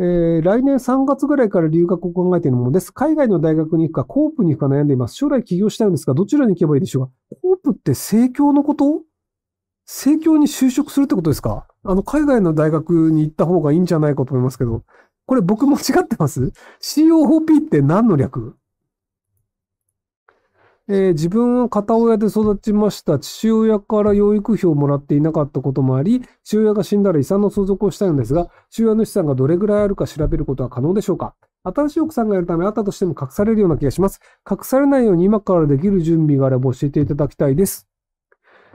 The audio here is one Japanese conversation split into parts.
えー、来年3月ぐらいから留学を考えているものです。海外の大学に行くか、コープに行くか悩んでいます。将来起業したいんですが、どちらに行けばいいでしょうかコープって政教のこと政教に就職するってことですかあの、海外の大学に行った方がいいんじゃないかと思いますけど、これ僕間違ってます ?COOP って何の略えー、自分は片親で育ちました。父親から養育費をもらっていなかったこともあり、父親が死んだら遺産の相続をしたいのですが、父親の資産がどれぐらいあるか調べることは可能でしょうか新しい奥さんがやるためあったとしても隠されるような気がします。隠されないように今からできる準備があれば教えていただきたいです。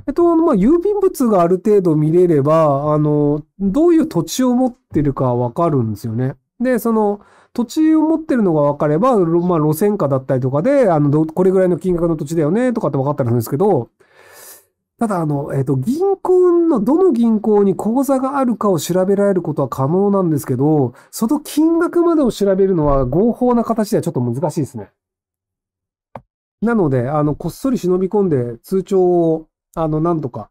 えっと、まあ、郵便物がある程度見れれば、あの、どういう土地を持ってるかわかるんですよね。で、その、土地を持ってるのが分かれば、まあ、路線価だったりとかで、あの、これぐらいの金額の土地だよね、とかって分かったりするんですけど、ただ、あの、えっ、と、銀行の、どの銀行に口座があるかを調べられることは可能なんですけど、その金額までを調べるのは合法な形ではちょっと難しいですね。なので、あの、こっそり忍び込んで通帳を、あの、なんとか、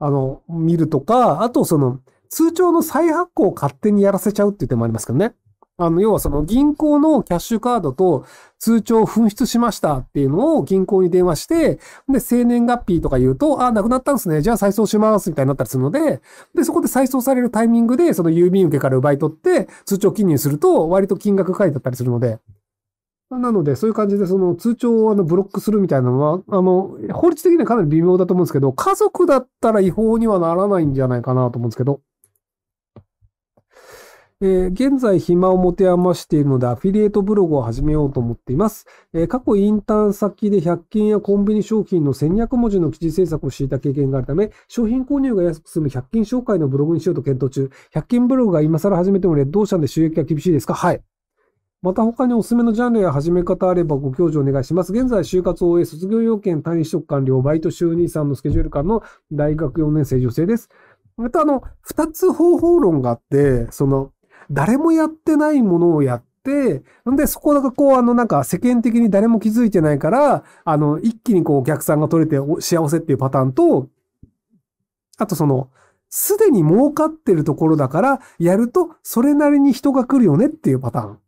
あの、見るとか、あとその、通帳の再発行を勝手にやらせちゃうっていう手もありますけどね。あの、要はその銀行のキャッシュカードと通帳を紛失しましたっていうのを銀行に電話して、で、生年月日とか言うと、あ、なくなったんですね。じゃあ再送しますみたいになったりするので、で、そこで再送されるタイミングで、その郵便受けから奪い取って、通帳記入すると、割と金額書いてあったりするので。なので、そういう感じで、その通帳をあのブロックするみたいなのは、あの、法律的にはかなり微妙だと思うんですけど、家族だったら違法にはならないんじゃないかなと思うんですけど。えー、現在暇を持て余しているのでアフィリエイトブログを始めようと思っています。えー、過去インターン先で100均やコンビニ商品の1200文字の記事制作をしていた経験があるため、商品購入が安く済む100均紹介のブログにしようと検討中。100均ブログが今更始めてもレッドオーシャンで収益が厳しいですかはい。また他におすすめのジャンルや始め方あればご教授お願いします。現在、就活を終え、卒業要件、単位職完了、バイト就任さんのスケジュール間の大学4年生女性です。また、あの、二つ方法論があって、その、誰もやってないものをやって、んで、そこがこう、あの、なんか世間的に誰も気づいてないから、あの、一気にこう、お客さんが取れて幸せっていうパターンと、あとその、すでに儲かってるところだから、やるとそれなりに人が来るよねっていうパターン。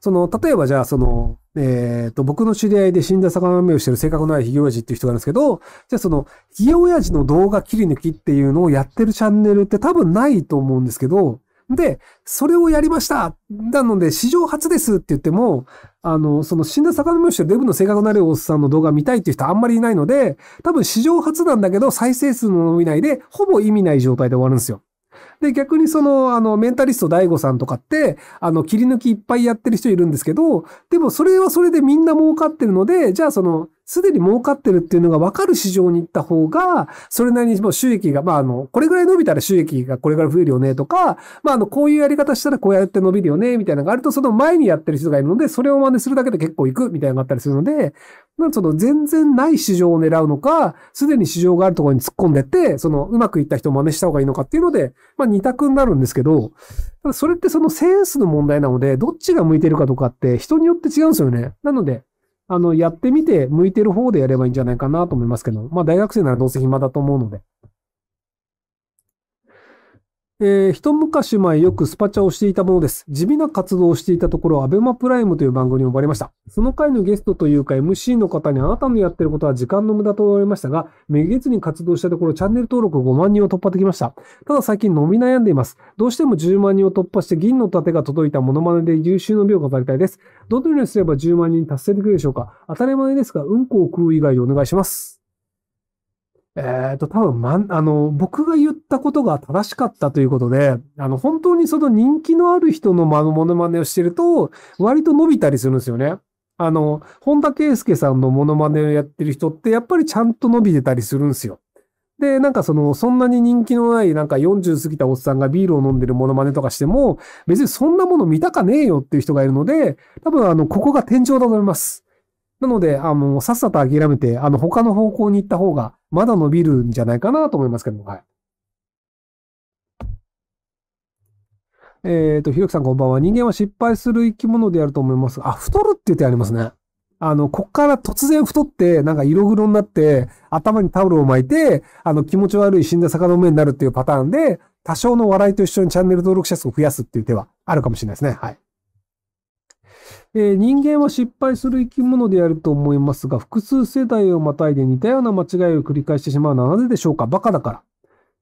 その、例えばじゃあ、その、えっ、ー、と、僕の知り合いで死んだ魚の目をしてる性格のないひげやじっていう人がるんですけど、じゃあその、ひげやじの動画切り抜きっていうのをやってるチャンネルって多分ないと思うんですけど、で、それをやりましたなので、史上初ですって言っても、あの、その死んだ坂上しとデブの性格のあるおっさんの動画見たいっていう人あんまりいないので、多分史上初なんだけど、再生数の伸びないで、ほぼ意味ない状態で終わるんですよ。で、逆にその、あの、メンタリスト大悟さんとかって、あの、切り抜きいっぱいやってる人いるんですけど、でもそれはそれでみんな儲かってるので、じゃあその、すでに儲かってるっていうのが分かる市場に行った方が、それなりにもう収益が、まあ、あの、これぐらい伸びたら収益がこれぐらい増えるよねとか、まあ、あの、こういうやり方したらこうやって伸びるよね、みたいなのがあると、その前にやってる人がいるので、それを真似するだけで結構いく、みたいなのがあったりするので、まその全然ない市場を狙うのか、すでに市場があるところに突っ込んでって、そのうまくいった人を真似した方がいいのかっていうので、まあ二択になるんですけど、それってそのセンスの問題なので、どっちが向いてるかとかって人によって違うんですよね。なので、あの、やってみて、向いてる方でやればいいんじゃないかなと思いますけど、まあ大学生ならどうせ暇だと思うので。えー、一昔前よくスパチャをしていたものです。地味な活動をしていたところ、アベマプライムという番組に呼ばれました。その回のゲストというか MC の方にあなたのやってることは時間の無駄と言われましたが、めげずに活動したところチャンネル登録5万人を突破できました。ただ最近伸び悩んでいます。どうしても10万人を突破して銀の盾が届いたモノマネで優秀の美を飾りたいです。どのようにすれば10万人達成できるでしょうか当たり前ですが、うんこを食う以外でお願いします。ええっ、と、多分、まあの、僕が言ったことが正しかったということで、あの、本当にその人気のある人のまのモノマネをしてると、割と伸びたりするんですよね。あの、本田圭介さんのモノマネをやってる人って、やっぱりちゃんと伸びてたりするんですよ。で、なんかその、そんなに人気のない、なんか40過ぎたおっさんがビールを飲んでるモノマネとかしても、別にそんなもの見たかねえよっていう人がいるので、多分あの、ここが天井だと思います。なので、あの、さっさと諦めて、あの、他の方向に行った方が、まだ伸びるんじゃないかなと思いますけども、はい。えっ、ー、と、ひろきさんこんばんは。人間は失敗する生き物であると思います。あ、太るって言ってありますね。あの、こっから突然太って、なんか色黒になって、頭にタオルを巻いて、あの、気持ち悪い死んだ魚の目になるっていうパターンで、多少の笑いと一緒にチャンネル登録者数を増やすっていう手はあるかもしれないですね。はい。えー、人間は失敗する生き物であると思いますが、複数世代をまたいで似たような間違いを繰り返してしまうのはなぜでしょうかバカだから。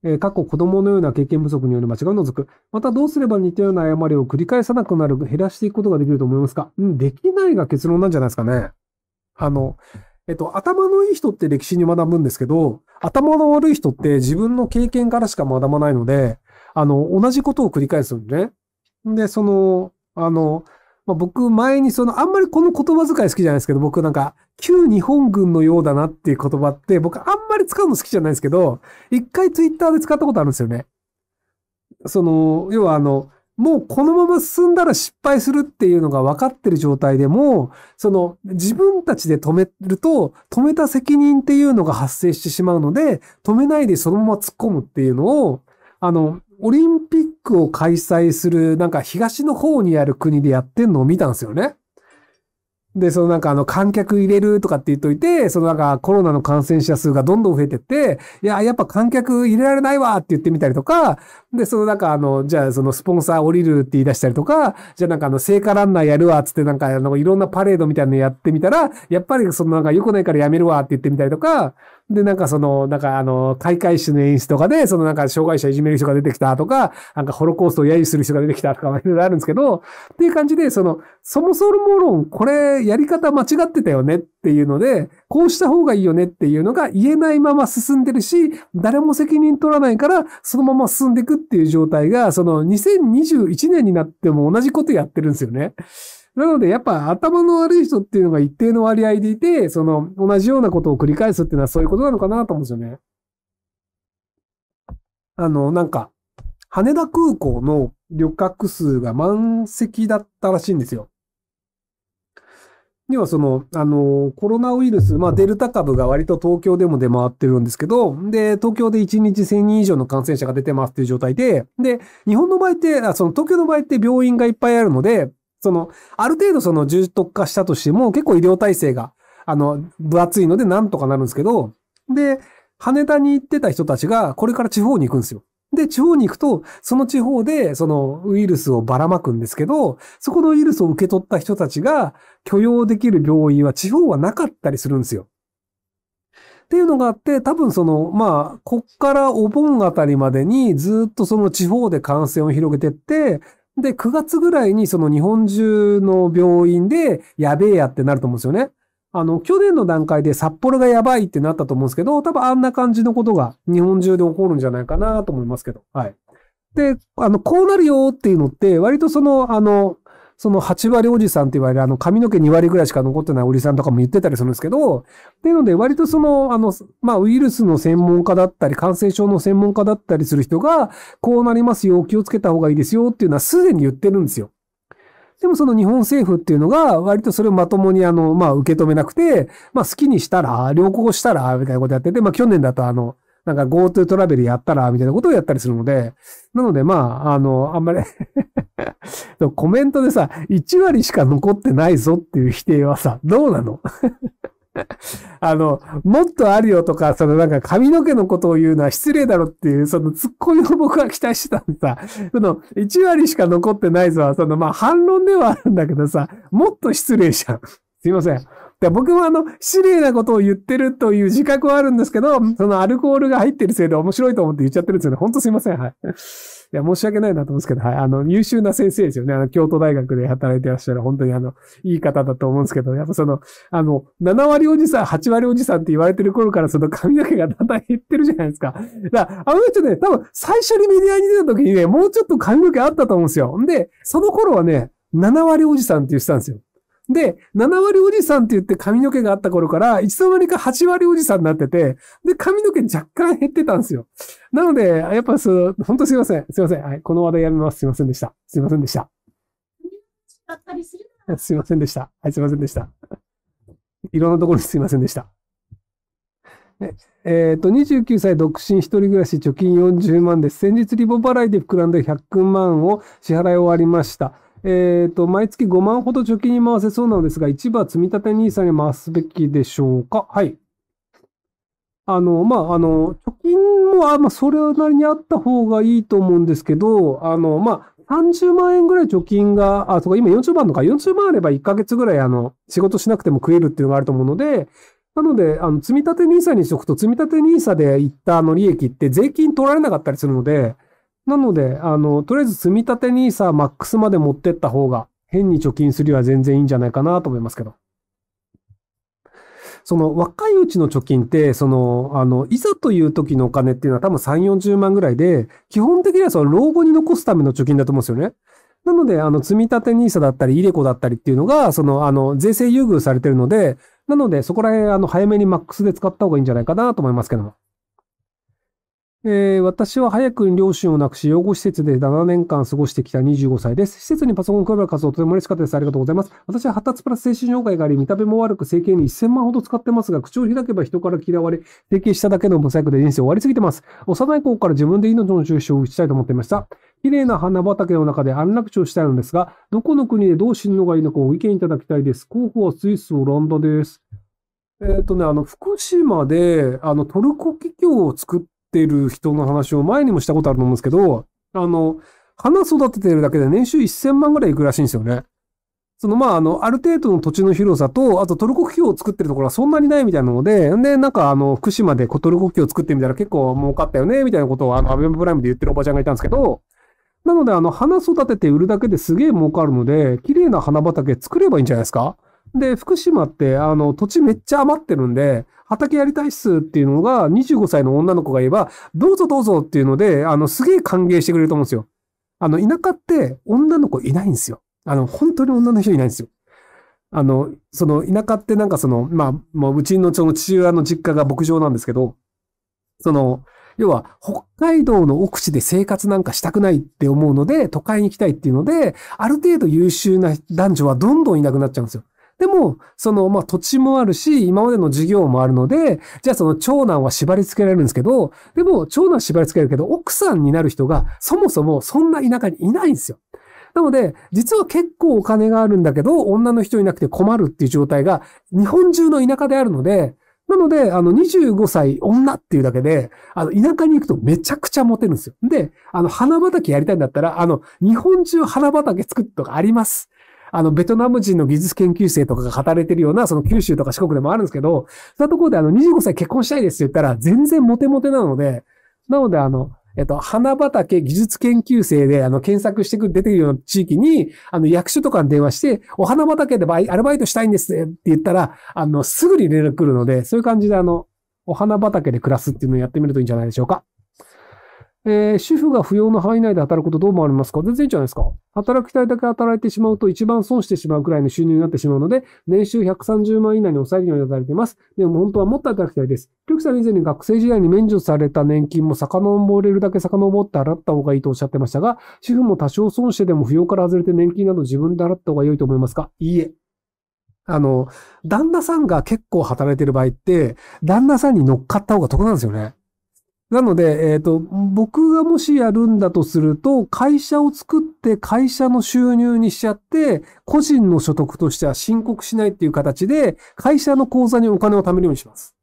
えー、過去子供のような経験不足による間違いを除く。またどうすれば似たような誤りを繰り返さなくなる、減らしていくことができると思いますかうん、できないが結論なんじゃないですかね。あの、えっと、頭のいい人って歴史に学ぶんですけど、頭の悪い人って自分の経験からしか学ばないので、あの、同じことを繰り返すんでね。で、その、あの、まあ、僕、前にその、あんまりこの言葉遣い好きじゃないですけど、僕なんか、旧日本軍のようだなっていう言葉って、僕あんまり使うの好きじゃないですけど、一回ツイッターで使ったことあるんですよね。その、要はあの、もうこのまま進んだら失敗するっていうのが分かってる状態でも、その自分たちで止めると、止めた責任っていうのが発生してしまうので、止めないでそのまま突っ込むっていうのを、あの、オリンピックを開催する、なんか東の方にある国でやってんのを見たんですよね。で、そのなんかあの観客入れるとかって言っといて、そのなんかコロナの感染者数がどんどん増えてって、いや、やっぱ観客入れられないわって言ってみたりとか、で、そのなんかあの、じゃあそのスポンサー降りるって言い出したりとか、じゃあなんかあの聖火ランナーやるわっつってなんかあのいろんなパレードみたいなのやってみたら、やっぱりそのなんか良くないからやめるわって言ってみたりとか、で、なんかその、なんかあの、開会式の演出とかで、そのなんか障害者いじめる人が出てきたとか、なんかホロコーストを揶揄する人が出てきたとか、いろいろあるんですけど、っていう感じで、その、そもそも論、これやり方間違ってたよねっていうので、こうした方がいいよねっていうのが言えないまま進んでるし、誰も責任取らないから、そのまま進んでいくっていう状態が、その2021年になっても同じことやってるんですよね。なので、やっぱ頭の悪い人っていうのが一定の割合でいて、その、同じようなことを繰り返すっていうのはそういうことなのかなと思うんですよね。あの、なんか、羽田空港の旅客数が満席だったらしいんですよ。にはその、あの、コロナウイルス、まあデルタ株が割と東京でも出回ってるんですけど、で、東京で1日1000人以上の感染者が出てますっていう状態で、で、日本の場合って、あその東京の場合って病院がいっぱいあるので、その、ある程度その重篤化したとしても、結構医療体制が、あの、分厚いのでなんとかなるんですけど、で、羽田に行ってた人たちが、これから地方に行くんですよ。で、地方に行くと、その地方で、そのウイルスをばらまくんですけど、そこのウイルスを受け取った人たちが許容できる病院は地方はなかったりするんですよ。っていうのがあって、多分その、まあ、こっからお盆あたりまでにずっとその地方で感染を広げてって、で、9月ぐらいにその日本中の病院でやべえやってなると思うんですよね。あの、去年の段階で札幌がやばいってなったと思うんですけど、多分あんな感じのことが日本中で起こるんじゃないかなと思いますけど。はい。で、あの、こうなるよっていうのって、割とその、あの、その8割おじさんって言われる、あの、髪の毛2割ぐらいしか残ってないおじさんとかも言ってたりするんですけど、っていうので、割とその、あの、まあ、ウイルスの専門家だったり、感染症の専門家だったりする人が、こうなりますよ、気をつけた方がいいですよっていうのはすでに言ってるんですよ。でもその日本政府っていうのが、割とそれをまともにあの、まあ受け止めなくて、まあ好きにしたら、旅行したら、みたいなことやってて、まあ去年だとあの、なんか GoTo トラベルやったら、みたいなことをやったりするので、なのでまあ、あの、あんまり コメントでさ、1割しか残ってないぞっていう否定はさ、どうなの あの、もっとあるよとか、そのなんか髪の毛のことを言うのは失礼だろっていう、そのツッコミを僕は期待してたんでさ、その1割しか残ってないぞは、そのまあ反論ではあるんだけどさ、もっと失礼じゃん。すいません。で僕もあの、失礼なことを言ってるという自覚はあるんですけど、そのアルコールが入ってるせいで面白いと思って言っちゃってるんですよね。ほんとすいません。はい。いや、申し訳ないなと思うんですけど、はい。あの、優秀な先生ですよね。あの、京都大学で働いてらっしゃる、本当にあの、いい方だと思うんですけど、やっぱその、あの、7割おじさん、8割おじさんって言われてる頃から、その髪の毛がだんだん減ってるじゃないですか。だから、あの人ね、多分、最初にメディアに出た時にね、もうちょっと髪の毛あったと思うんですよ。んで、その頃はね、7割おじさんって言ってたんですよ。で、7割おじさんって言って髪の毛があった頃から、いつの間にか8割おじさんになってて、で、髪の毛若干減ってたんですよ。なので、やっぱその、本当すいません。すいません。はい。この話題やめます。すいませんでした。すいませんでした。すいませんでした。はい、すいませんでした。いろんなところにすいませんでした。えっ、と、29歳独身一人暮らし貯金40万です。先日リボ払いで膨らんで100万を支払い終わりました。えっ、ー、と、毎月5万ほど貯金に回せそうなのですが、一部は積立 NISA に回すべきでしょうかはい。あの、まあ、あの、貯金も、あまあ、それなりにあった方がいいと思うんですけど、あの、まあ、30万円ぐらい貯金が、あ、そうか、今40万のか、40万あれば1ヶ月ぐらい、あの、仕事しなくても食えるっていうのがあると思うので、なので、あの、積立 NISA にしとくと、積立 NISA で行ったあの利益って税金取られなかったりするので、なので、あの、とりあえず積み立て NISA マックスまで持ってった方が、変に貯金するよりは全然いいんじゃないかなと思いますけど。その若いうちの貯金って、その、あの、いざという時のお金っていうのは多分3、40万ぐらいで、基本的にはその老後に残すための貯金だと思うんですよね。なので、あの、積み立て NISA だったり、イデコだったりっていうのが、その、あの、税制優遇されてるので、なので、そこら辺、あの、早めにマックスで使った方がいいんじゃないかなと思いますけども。えー、私は早く両親を亡くし、養護施設で7年間過ごしてきた25歳です。施設にパソコンを配る活動とても嬉しかったです。ありがとうございます。私は発達プラス精神障害があり、見た目も悪く、整形に1000万ほど使ってますが、口を開けば人から嫌われ、整形しただけの無細工で人生終わりすぎてます。幼い頃から自分で命の重視を打ちたいと思っていました。綺麗な花畑の中で安楽地をしたいのですが、どこの国でどう死ぬのがいいのかご意見いただきたいです。候補はスイス、オランダです。えっ、ー、とね、あの、福島で、あの、トルコ企業を作って、ってる人の話を前にもしたことあると思うんですけど、あの、花育ててるだけで年収1000万ぐらいいくらしいんですよね。その、まあ、あの、ある程度の土地の広さと、あとトルコ企業を作ってるところはそんなにないみたいなので、で、なんかあの、福島でトルコ企業を作ってみたら結構儲かったよね、みたいなことをあの、アベマプライムで言ってるおばちゃんがいたんですけど、なのであの、花育てて売るだけですげえ儲かるので、綺麗な花畑作ればいいんじゃないですかで、福島って、あの、土地めっちゃ余ってるんで、畑やりたいっすっていうのが、25歳の女の子が言えば、どうぞどうぞっていうので、あの、すげえ歓迎してくれると思うんですよ。あの、田舎って女の子いないんですよ。あの、本当に女の人いないんですよ。あの、その、田舎ってなんかその、まあ、もううちのその父親の実家が牧場なんですけど、その、要は、北海道の奥地で生活なんかしたくないって思うので、都会に行きたいっていうので、ある程度優秀な男女はどんどんいなくなっちゃうんですよ。でも、その、まあ、土地もあるし、今までの事業もあるので、じゃあその長男は縛り付けられるんですけど、でも、長男縛り付けるけど、奥さんになる人が、そもそもそんな田舎にいないんですよ。なので、実は結構お金があるんだけど、女の人いなくて困るっていう状態が、日本中の田舎であるので、なので、あの、25歳女っていうだけで、あの、田舎に行くとめちゃくちゃモテるんですよ。で、あの、花畑やりたいんだったら、あの、日本中花畑作るとかあります。あの、ベトナム人の技術研究生とかが語れてるような、その九州とか四国でもあるんですけど、そういうところであの、25歳結婚したいですって言ったら、全然モテモテなので、なのであの、えっと、花畑技術研究生で、あの、検索してくる、出てるような地域に、あの、役所とかに電話して、お花畑でバイアルバイトしたいんですって言ったら、あの、すぐに連絡来るので、そういう感じで、あの、お花畑で暮らすっていうのをやってみるといいんじゃないでしょうか。えー、主婦が不要の範囲内で働くことどう思われますか全然いいじゃないですか。働きたいだけ働いてしまうと一番損してしまうくらいの収入になってしまうので、年収130万以内に抑えるように働いています。でも本当はもっと働きたいです。りょさん以前に学生時代に免除された年金も遡れるだけ遡って払った方がいいとおっしゃってましたが、主婦も多少損してでも扶養から外れて年金など自分で払った方が良いと思いますかいいえ。あの、旦那さんが結構働いてる場合って、旦那さんに乗っかった方が得なんですよね。なので、えっ、ー、と、僕がもしやるんだとすると、会社を作って会社の収入にしちゃって、個人の所得としては申告しないっていう形で、会社の口座にお金を貯めるようにします。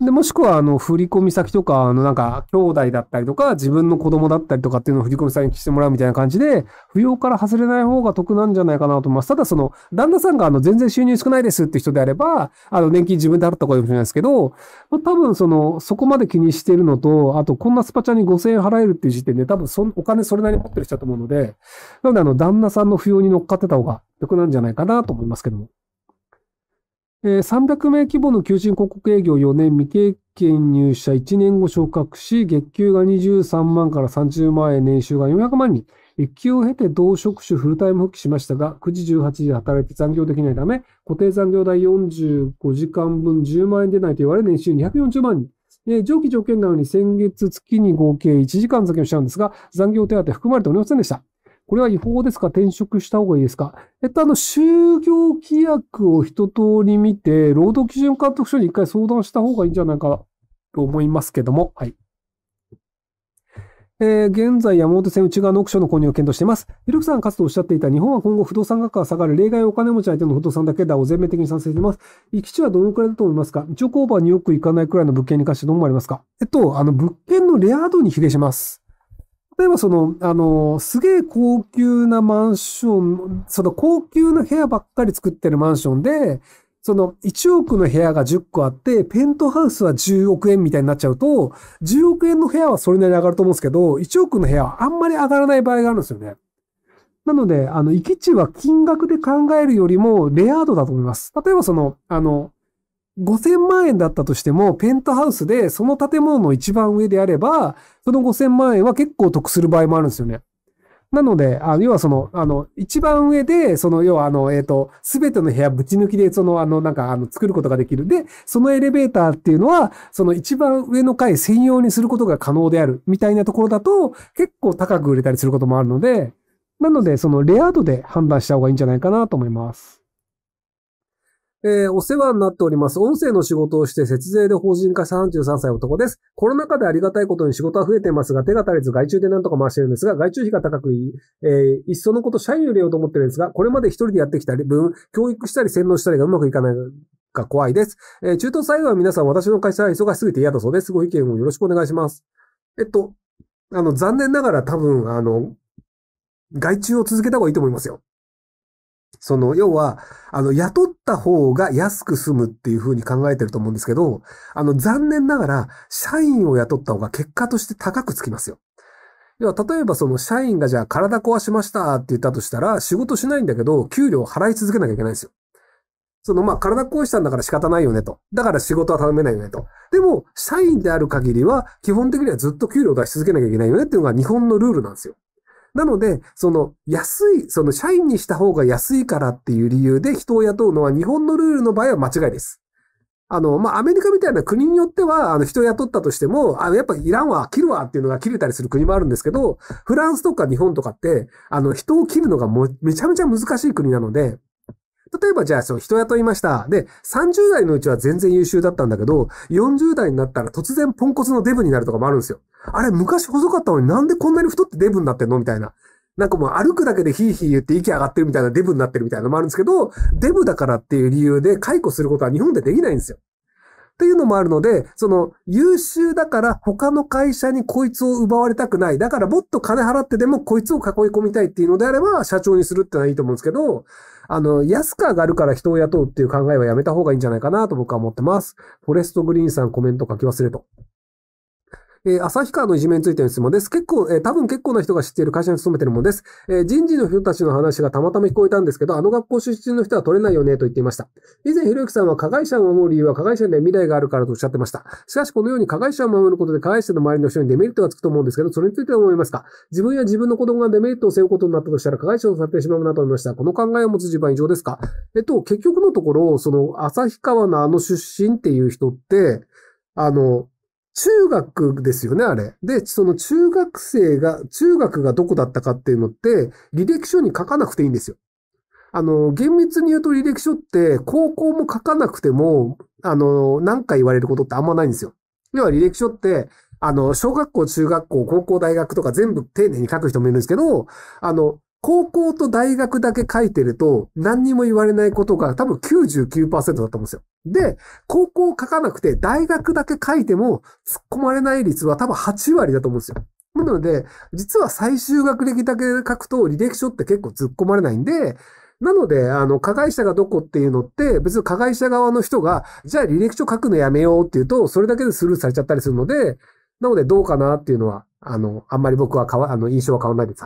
で、もしくは、あの、振込先とか、あの、なんか、兄弟だったりとか、自分の子供だったりとかっていうのを振込先にしてもらうみたいな感じで、扶養から外れない方が得なんじゃないかなと思います。ただ、その、旦那さんが、あの、全然収入少ないですって人であれば、あの、年金自分で払った方がいいかもしれないですけど、ま多分、その、そこまで気にしてるのと、あと、こんなスパチャに5000円払えるっていう時点で、多分そ、お金それなりに持ってる人だと思うので、なので、あの、旦那さんの扶養に乗っかってた方が得なんじゃないかなと思いますけども。300名規模の求人広告営業4年未経験入社1年後昇格し、月給が23万から30万円、年収が400万人。一級を経て同職種フルタイム復帰しましたが、9時18時で働いて残業できないため、固定残業代45時間分10万円出ないと言われ、年収240万人。えー、上記条件なのに先月月に合計1時間残業したんですが、残業手当含まれておりませんでした。これは違法ですか転職した方がいいですかえっと、あの、就業規約を一通り見て、労働基準監督署に一回相談した方がいいんじゃないかと思いますけども、はい。えー、現在、山手線内側のオークションの購入を検討しています。ひろきさんがかつておっしゃっていた、日本は今後不動産価格が下がる、例外お金持ち相手の不動産だけだを全面的に賛成しています。行き地はどのくらいだと思いますか一応、工場によく行かないくらいの物件に関してどう思われますかえっと、あの、物件のレア度に比例します。例えばその、あの、すげえ高級なマンション、その高級な部屋ばっかり作ってるマンションで、その1億の部屋が10個あって、ペントハウスは10億円みたいになっちゃうと、10億円の部屋はそれなりに上がると思うんですけど、1億の部屋はあんまり上がらない場合があるんですよね。なので、あの、行き地は金額で考えるよりもレア度だと思います。例えばその、あの、5000万円だったとしても、ペントハウスでその建物の一番上であれば、その5000万円は結構得する場合もあるんですよね。なので、あの、要はその、あの、一番上で、その、要はあの、えっ、ー、と、すべての部屋ぶち抜きで、その、あの、なんか、あの、作ることができる。で、そのエレベーターっていうのは、その一番上の階専用にすることが可能である、みたいなところだと、結構高く売れたりすることもあるので、なので、その、レア度で判断した方がいいんじゃないかなと思います。えー、お世話になっております。音声の仕事をして節税で法人化33歳男です。コロナ禍でありがたいことに仕事は増えてますが、手が足りず外注で何とか回してるんですが、外注費が高くいい、えー、いっそのこと社員を入れようと思ってるんですが、これまで一人でやってきたり、分、教育したり洗脳したりがうまくいかないが怖いです。えー、中途幸いは皆さん私の会社は忙しすぎて嫌だそうです。ご意見をよろしくお願いします。えっと、あの、残念ながら多分、あの、外注を続けた方がいいと思いますよ。その、要は、あの、雇った方が安く済むっていうふうに考えてると思うんですけど、あの、残念ながら、社員を雇った方が結果として高くつきますよ。要は、例えばその社員がじゃあ体壊しましたって言ったとしたら、仕事しないんだけど、給料を払い続けなきゃいけないんですよ。その、まあ、体壊したんだから仕方ないよねと。だから仕事は頼めないよねと。でも、社員である限りは、基本的にはずっと給料を出し続けなきゃいけないよねっていうのが日本のルールなんですよ。なので、その安い、その社員にした方が安いからっていう理由で人を雇うのは日本のルールの場合は間違いです。あの、まあ、アメリカみたいな国によっては、あの、人雇ったとしても、あの、やっぱいらんわ、切るわっていうのが切れたりする国もあるんですけど、フランスとか日本とかって、あの、人を切るのがもめちゃめちゃ難しい国なので、例えばじゃあ、そう、人雇いました。で、30代のうちは全然優秀だったんだけど、40代になったら突然ポンコツのデブになるとかもあるんですよ。あれ、昔細かったのになんでこんなに太ってデブになってんのみたいな。なんかもう歩くだけでヒーヒー言って息上がってるみたいなデブになってるみたいなのもあるんですけど、デブだからっていう理由で解雇することは日本でできないんですよ。っていうのもあるので、その優秀だから他の会社にこいつを奪われたくない。だからもっと金払ってでもこいつを囲い込みたいっていうのであれば社長にするってのはいいと思うんですけど、あの、安く上がるから人を雇うっていう考えはやめた方がいいんじゃないかなと僕は思ってます。フォレストグリーンさんコメント書き忘れと。えー、旭川のいじめについての質問です。結構、えー、多分結構な人が知っている会社に勤めてるものです。えー、人事の人たちの話がたまたま聞こえたんですけど、あの学校出身の人は取れないよね、と言っていました。以前、ひろゆきさんは加害者を守る理由は加害者には未来があるからとおっしゃってました。しかし、このように加害者を守ることで加害者の周りの人にデメリットがつくと思うんですけど、それについては思いますか自分や自分の子供がデメリットを背負うことになったとしたら加害者をされてしまうなと思いました。この考えを持つ自分は異常ですかえっと、結局のところ、その、旭川のあの出身っていう人って、あの、中学ですよね、あれ。で、その中学生が、中学がどこだったかっていうのって、履歴書に書かなくていいんですよ。あの、厳密に言うと履歴書って、高校も書かなくても、あの、何回言われることってあんまないんですよ。要は履歴書って、あの、小学校、中学校、高校、大学とか全部丁寧に書く人もいるんですけど、あの、高校と大学だけ書いてると何にも言われないことが多分99%だと思うんですよ。で、高校書かなくて大学だけ書いても突っ込まれない率は多分8割だと思うんですよ。なので、実は最終学歴だけ書くと履歴書って結構突っ込まれないんで、なので、あの、加害者がどこっていうのって、別に加害者側の人が、じゃあ履歴書書くのやめようっていうと、それだけでスルーされちゃったりするので、なのでどうかなっていうのは、あの、あんまり僕はかわ、あの、印象は変わらないです。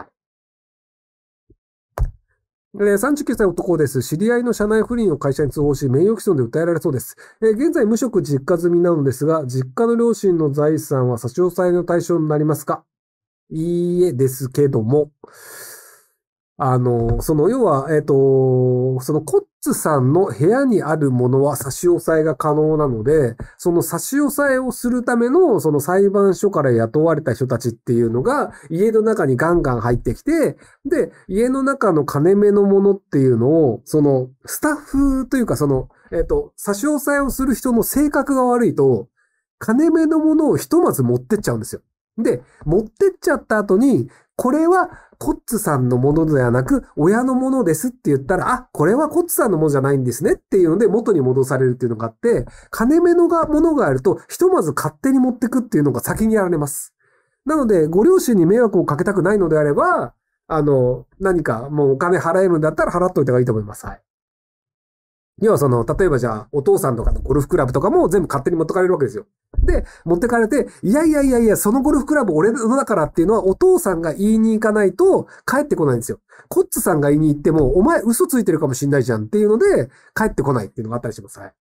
えー、39歳男です。知り合いの社内不倫を会社に通報し、名誉毀損で訴えられそうです。えー、現在無職実家済みなのですが、実家の両親の財産は差し押さえの対象になりますかいいえですけども。あの、その、要は、えっ、ー、と、その、こっツさんの部屋にあるものは差し押さえが可能なので、その差し押さえをするための、その裁判所から雇われた人たちっていうのが、家の中にガンガン入ってきて、で、家の中の金目のものっていうのを、その、スタッフというか、その、えっ、と、差し押さえをする人の性格が悪いと、金目のものをひとまず持ってっちゃうんですよ。で、持ってっちゃった後に、これはコッツさんのものではなく、親のものですって言ったら、あ、これはコッツさんのものじゃないんですねっていうので、元に戻されるっていうのがあって、金目のが、ものがあると、ひとまず勝手に持ってくっていうのが先にやられます。なので、ご両親に迷惑をかけたくないのであれば、あの、何かもうお金払えるんだったら払っといた方がいいと思います。はい。要はその、例えばじゃあ、お父さんとかのゴルフクラブとかも全部勝手に持ってかれるわけですよ。で、持ってかれて、いやいやいやいや、そのゴルフクラブ俺のだからっていうのはお父さんが言いに行かないと帰ってこないんですよ。コッツさんが言いに行っても、お前嘘ついてるかもしんないじゃんっていうので、帰ってこないっていうのがあったりします。はい。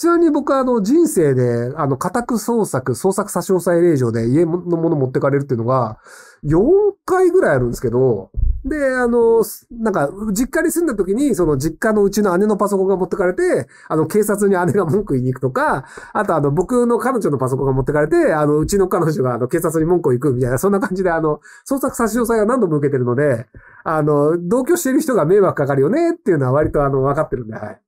ちなみに僕はあの人生で、あの、家宅捜索、捜索差し押さえ令状で家のもの持ってかれるっていうのが、4回ぐらいあるんですけど、で、あの、なんか、実家に住んだ時に、その実家のうちの姉のパソコンが持ってかれて、あの、警察に姉が文句言いに行くとか、あとあの、僕の彼女のパソコンが持ってかれて、あの、うちの彼女があの、警察に文句を行くみたいな、そんな感じで、あの、捜索差し押さえが何度も受けてるので、あの、同居してる人が迷惑かかるよねっていうのは割とあの、分かってるんで、はい。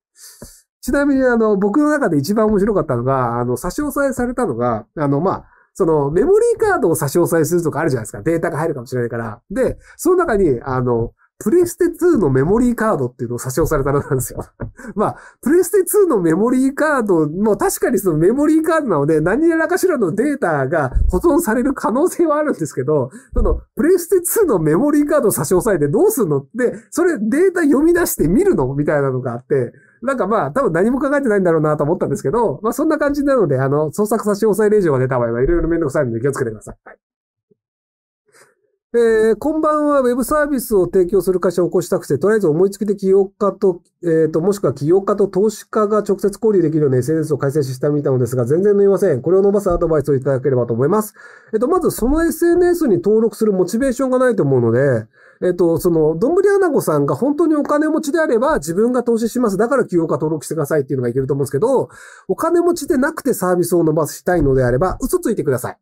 ちなみに、あの、僕の中で一番面白かったのが、あの、差し押さえされたのが、あの、まあ、その、メモリーカードを差し押さえするとかあるじゃないですか。データが入るかもしれないから。で、その中に、あの、プレステ2のメモリーカードっていうのを差し押されたのなんですよ。まあ、プレステ2のメモリーカードも確かにそのメモリーカードなので何やらかしらのデータが保存される可能性はあるんですけど、そのプレステ2のメモリーカードを差し押さえてどうすんのって、それデータ読み出して見るのみたいなのがあって、なんかまあ、多分何も考えてないんだろうなと思ったんですけど、まあそんな感じなので、あの、創作差し押さえ令状が出た場合はいろいろめんどくさいので気をつけてください。はいえー、こんばんは、ウェブサービスを提供する会社を起こしたくて、とりあえず思いつきで起業家と、えっ、ー、と、もしくは起業家と投資家が直接交流できるような SNS を開設したみたいのですが、全然伸びません。これを伸ばすアドバイスをいただければと思います。えっ、ー、と、まずその SNS に登録するモチベーションがないと思うので、えっと、その、どんぶりアナゴさんが本当にお金持ちであれば、自分が投資します。だから起業家登録してくださいっていうのがいけると思うんですけど、お金持ちでなくてサービスを伸ばしたいのであれば、嘘ついてください。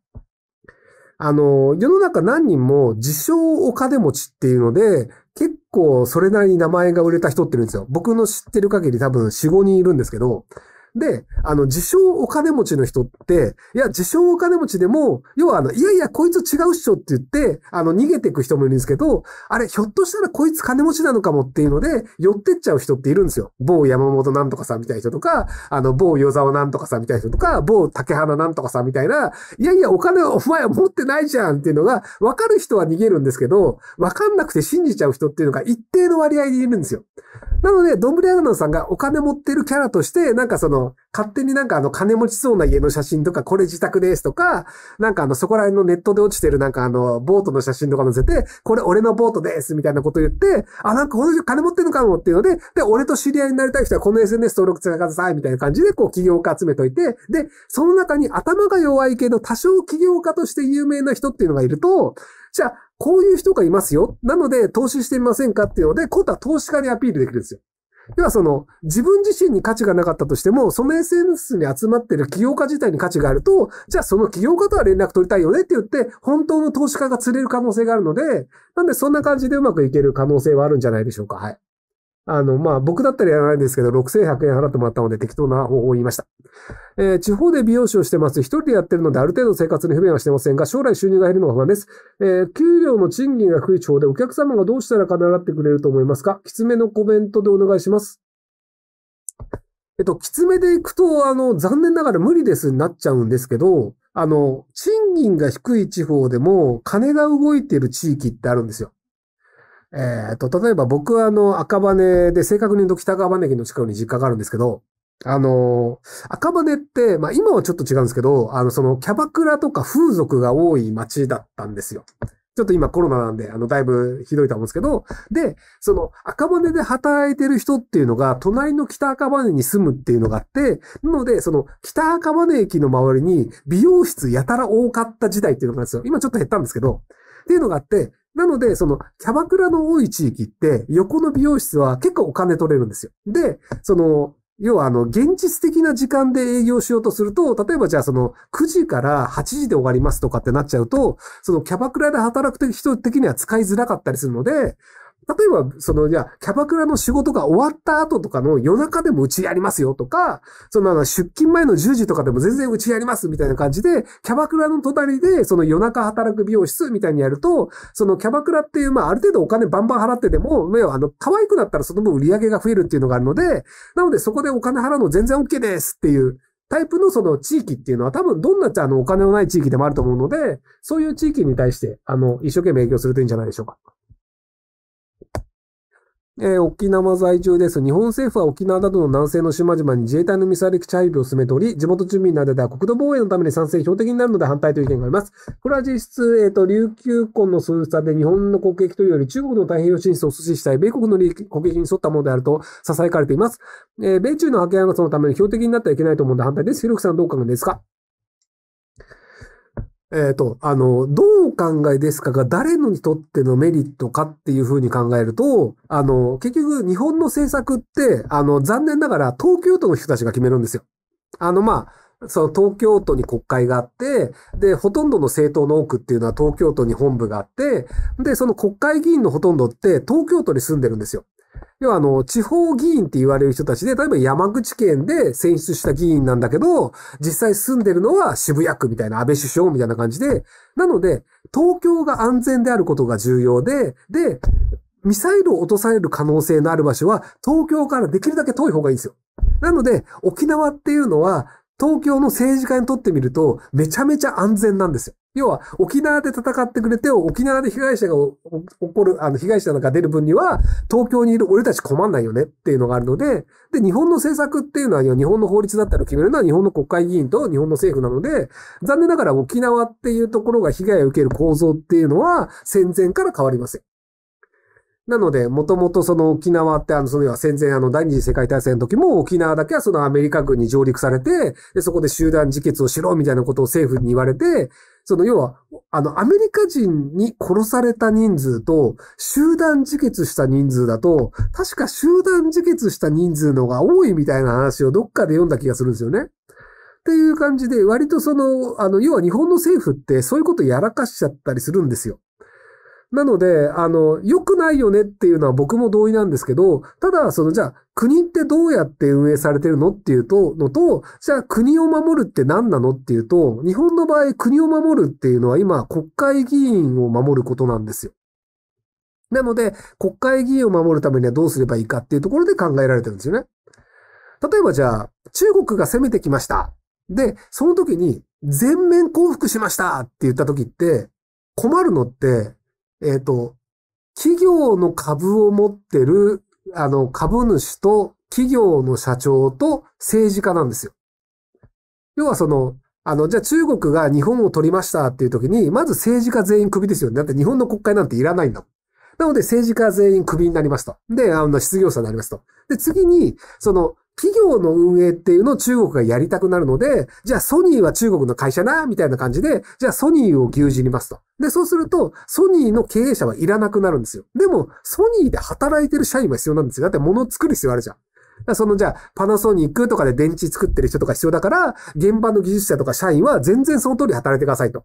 あの、世の中何人も自称お金持ちっていうので、結構それなりに名前が売れた人っているんですよ。僕の知ってる限り多分4、5人いるんですけど、で、あの、自称お金持ちの人って、いや、自称お金持ちでも、要はあの、いやいや、こいつ違うっしょって言って、あの、逃げていく人もいるんですけど、あれ、ひょっとしたらこいつ金持ちなのかもっていうので、寄ってっちゃう人っているんですよ。某山本なんとかさんみたいな人とか、あの、某与沢なんとかさんみたいな人とか、某竹花なんとかさんみたいな、いやいや、お金はお前は持ってないじゃんっていうのが、わかる人は逃げるんですけど、わかんなくて信じちゃう人っていうのが一定の割合にいるんですよ。なので、ドンブリアナさんがお金持ってるキャラとして、なんかその、の、勝手になんかあの金持ちそうな家の写真とか、これ自宅ですとか、なんかあのそこら辺のネットで落ちてるなんかあのボートの写真とか載せて、これ俺のボートですみたいなこと言って、あ、なんかこの人金持ってんのかもっていうので、で、俺と知り合いになりたい人はこの SNS 登録してくださいみたいな感じでこう起業家集めといて、で、その中に頭が弱いけど多少起業家として有名な人っていうのがいると、じゃあ、こういう人がいますよ。なので、投資してみませんかっていうので、今度は投資家にアピールできるんですよ。要はその、自分自身に価値がなかったとしても、その SNS に集まってる起業家自体に価値があると、じゃあその起業家とは連絡取りたいよねって言って、本当の投資家が釣れる可能性があるので、なんでそんな感じでうまくいける可能性はあるんじゃないでしょうか。はい。あの、まあ、僕だったらやらないんですけど、6100円払ってもらったので適当な方法を言いました。えー、地方で美容師をしてます。一人でやってるので、ある程度生活に不便はしてませんが、将来収入が減るのが不安です。えー、給料の賃金が低い地方でお客様がどうしたら金払ってくれると思いますかきつめのコメントでお願いします。えっと、きつめでいくと、あの、残念ながら無理ですになっちゃうんですけど、あの、賃金が低い地方でも金が動いてる地域ってあるんですよ。ええー、と、例えば僕はあの、赤羽で、正確に言うと北赤羽駅の近くに実家があるんですけど、あの、赤羽って、まあ今はちょっと違うんですけど、あの、そのキャバクラとか風俗が多い街だったんですよ。ちょっと今コロナなんで、あの、だいぶひどいと思うんですけど、で、その赤羽で働いてる人っていうのが、隣の北赤羽に住むっていうのがあって、なので、その北赤羽駅の周りに美容室やたら多かった時代っていうのがあるんですよ。今ちょっと減ったんですけど、っていうのがあって、なので、その、キャバクラの多い地域って、横の美容室は結構お金取れるんですよ。で、その、要は、あの、現実的な時間で営業しようとすると、例えばじゃあその、9時から8時で終わりますとかってなっちゃうと、そのキャバクラで働く人的には使いづらかったりするので、例えば、その、じゃあ、キャバクラの仕事が終わった後とかの夜中でもうちやりますよとか、その、出勤前の10時とかでも全然うちやりますみたいな感じで、キャバクラの隣で、その夜中働く美容室みたいにやると、そのキャバクラっていう、まあ、ある程度お金バンバン払ってても、目を、あの、可愛くなったらその分売り上げが増えるっていうのがあるので、なのでそこでお金払うの全然 OK ですっていうタイプのその地域っていうのは多分どんなあのお金のない地域でもあると思うので、そういう地域に対して、あの、一生懸命営業するといいんじゃないでしょうか。えー、沖縄在住です。日本政府は沖縄などの南西の島々に自衛隊のミサイル基地配備を進めており、地元住民などでは国土防衛のために賛成標的になるので反対という意見があります。これは実質、えっ、ー、と、琉球根の数差で日本の国益というより中国の太平洋進出を阻止したい、米国の利益国益に沿ったものであると囁かれています。えー、米中の派遣争いのために標的になってはいけないと思うので反対です。ひろきさんどうお考えですかえっ、ー、と、あの、どうお考えですかが誰のにとってのメリットかっていうふうに考えると、あの、結局日本の政策って、あの、残念ながら東京都の人たちが決めるんですよ。あの、まあ、その東京都に国会があって、で、ほとんどの政党の多くっていうのは東京都に本部があって、で、その国会議員のほとんどって東京都に住んでるんですよ。要はあの、地方議員って言われる人たちで、例えば山口県で選出した議員なんだけど、実際住んでるのは渋谷区みたいな安倍首相みたいな感じで、なので、東京が安全であることが重要で、で、ミサイルを落とされる可能性のある場所は、東京からできるだけ遠い方がいいんですよ。なので、沖縄っていうのは、東京の政治家にとってみると、めちゃめちゃ安全なんですよ。要は、沖縄で戦ってくれて、沖縄で被害者が起こる、あの、被害者なんか出る分には、東京にいる俺たち困んないよねっていうのがあるので、で、日本の政策っていうのは、日本の法律だったら決めるのは日本の国会議員と日本の政府なので、残念ながら沖縄っていうところが被害を受ける構造っていうのは、戦前から変わりません。なので、もともとその沖縄って、あの、その要は戦前、あの、第二次世界大戦の時も沖縄だけはそのアメリカ軍に上陸されて、で、そこで集団自決をしろみたいなことを政府に言われて、その要は、あの、アメリカ人に殺された人数と、集団自決した人数だと、確か集団自決した人数のが多いみたいな話をどっかで読んだ気がするんですよね。っていう感じで、割とその、あの、要は日本の政府ってそういうことやらかしちゃったりするんですよ。なので、あの、良くないよねっていうのは僕も同意なんですけど、ただ、その、じゃあ、国ってどうやって運営されてるのっていうと、のと、じゃあ国を守るって何なのっていうと、日本の場合国を守るっていうのは今国会議員を守ることなんですよ。なので、国会議員を守るためにはどうすればいいかっていうところで考えられてるんですよね。例えばじゃあ、中国が攻めてきました。で、その時に全面降伏しましたって言った時って、困るのってえっ、ー、と、企業の株を持ってる、あの、株主と企業の社長と政治家なんですよ。要はその、あの、じゃあ中国が日本を取りましたっていう時に、まず政治家全員クビですよね。だって日本の国会なんていらないんだもん。なので政治家全員クビになりました。で、あの、失業者になりますと。で、次に、その、企業の運営っていうのを中国がやりたくなるので、じゃあソニーは中国の会社な、みたいな感じで、じゃあソニーを牛耳りますと。で、そうすると、ソニーの経営者はいらなくなるんですよ。でも、ソニーで働いてる社員は必要なんですよ。だって物を作る必要あるじゃん。そのじゃあ、パナソニックとかで電池作ってる人とか必要だから、現場の技術者とか社員は全然その通り働いてくださいと。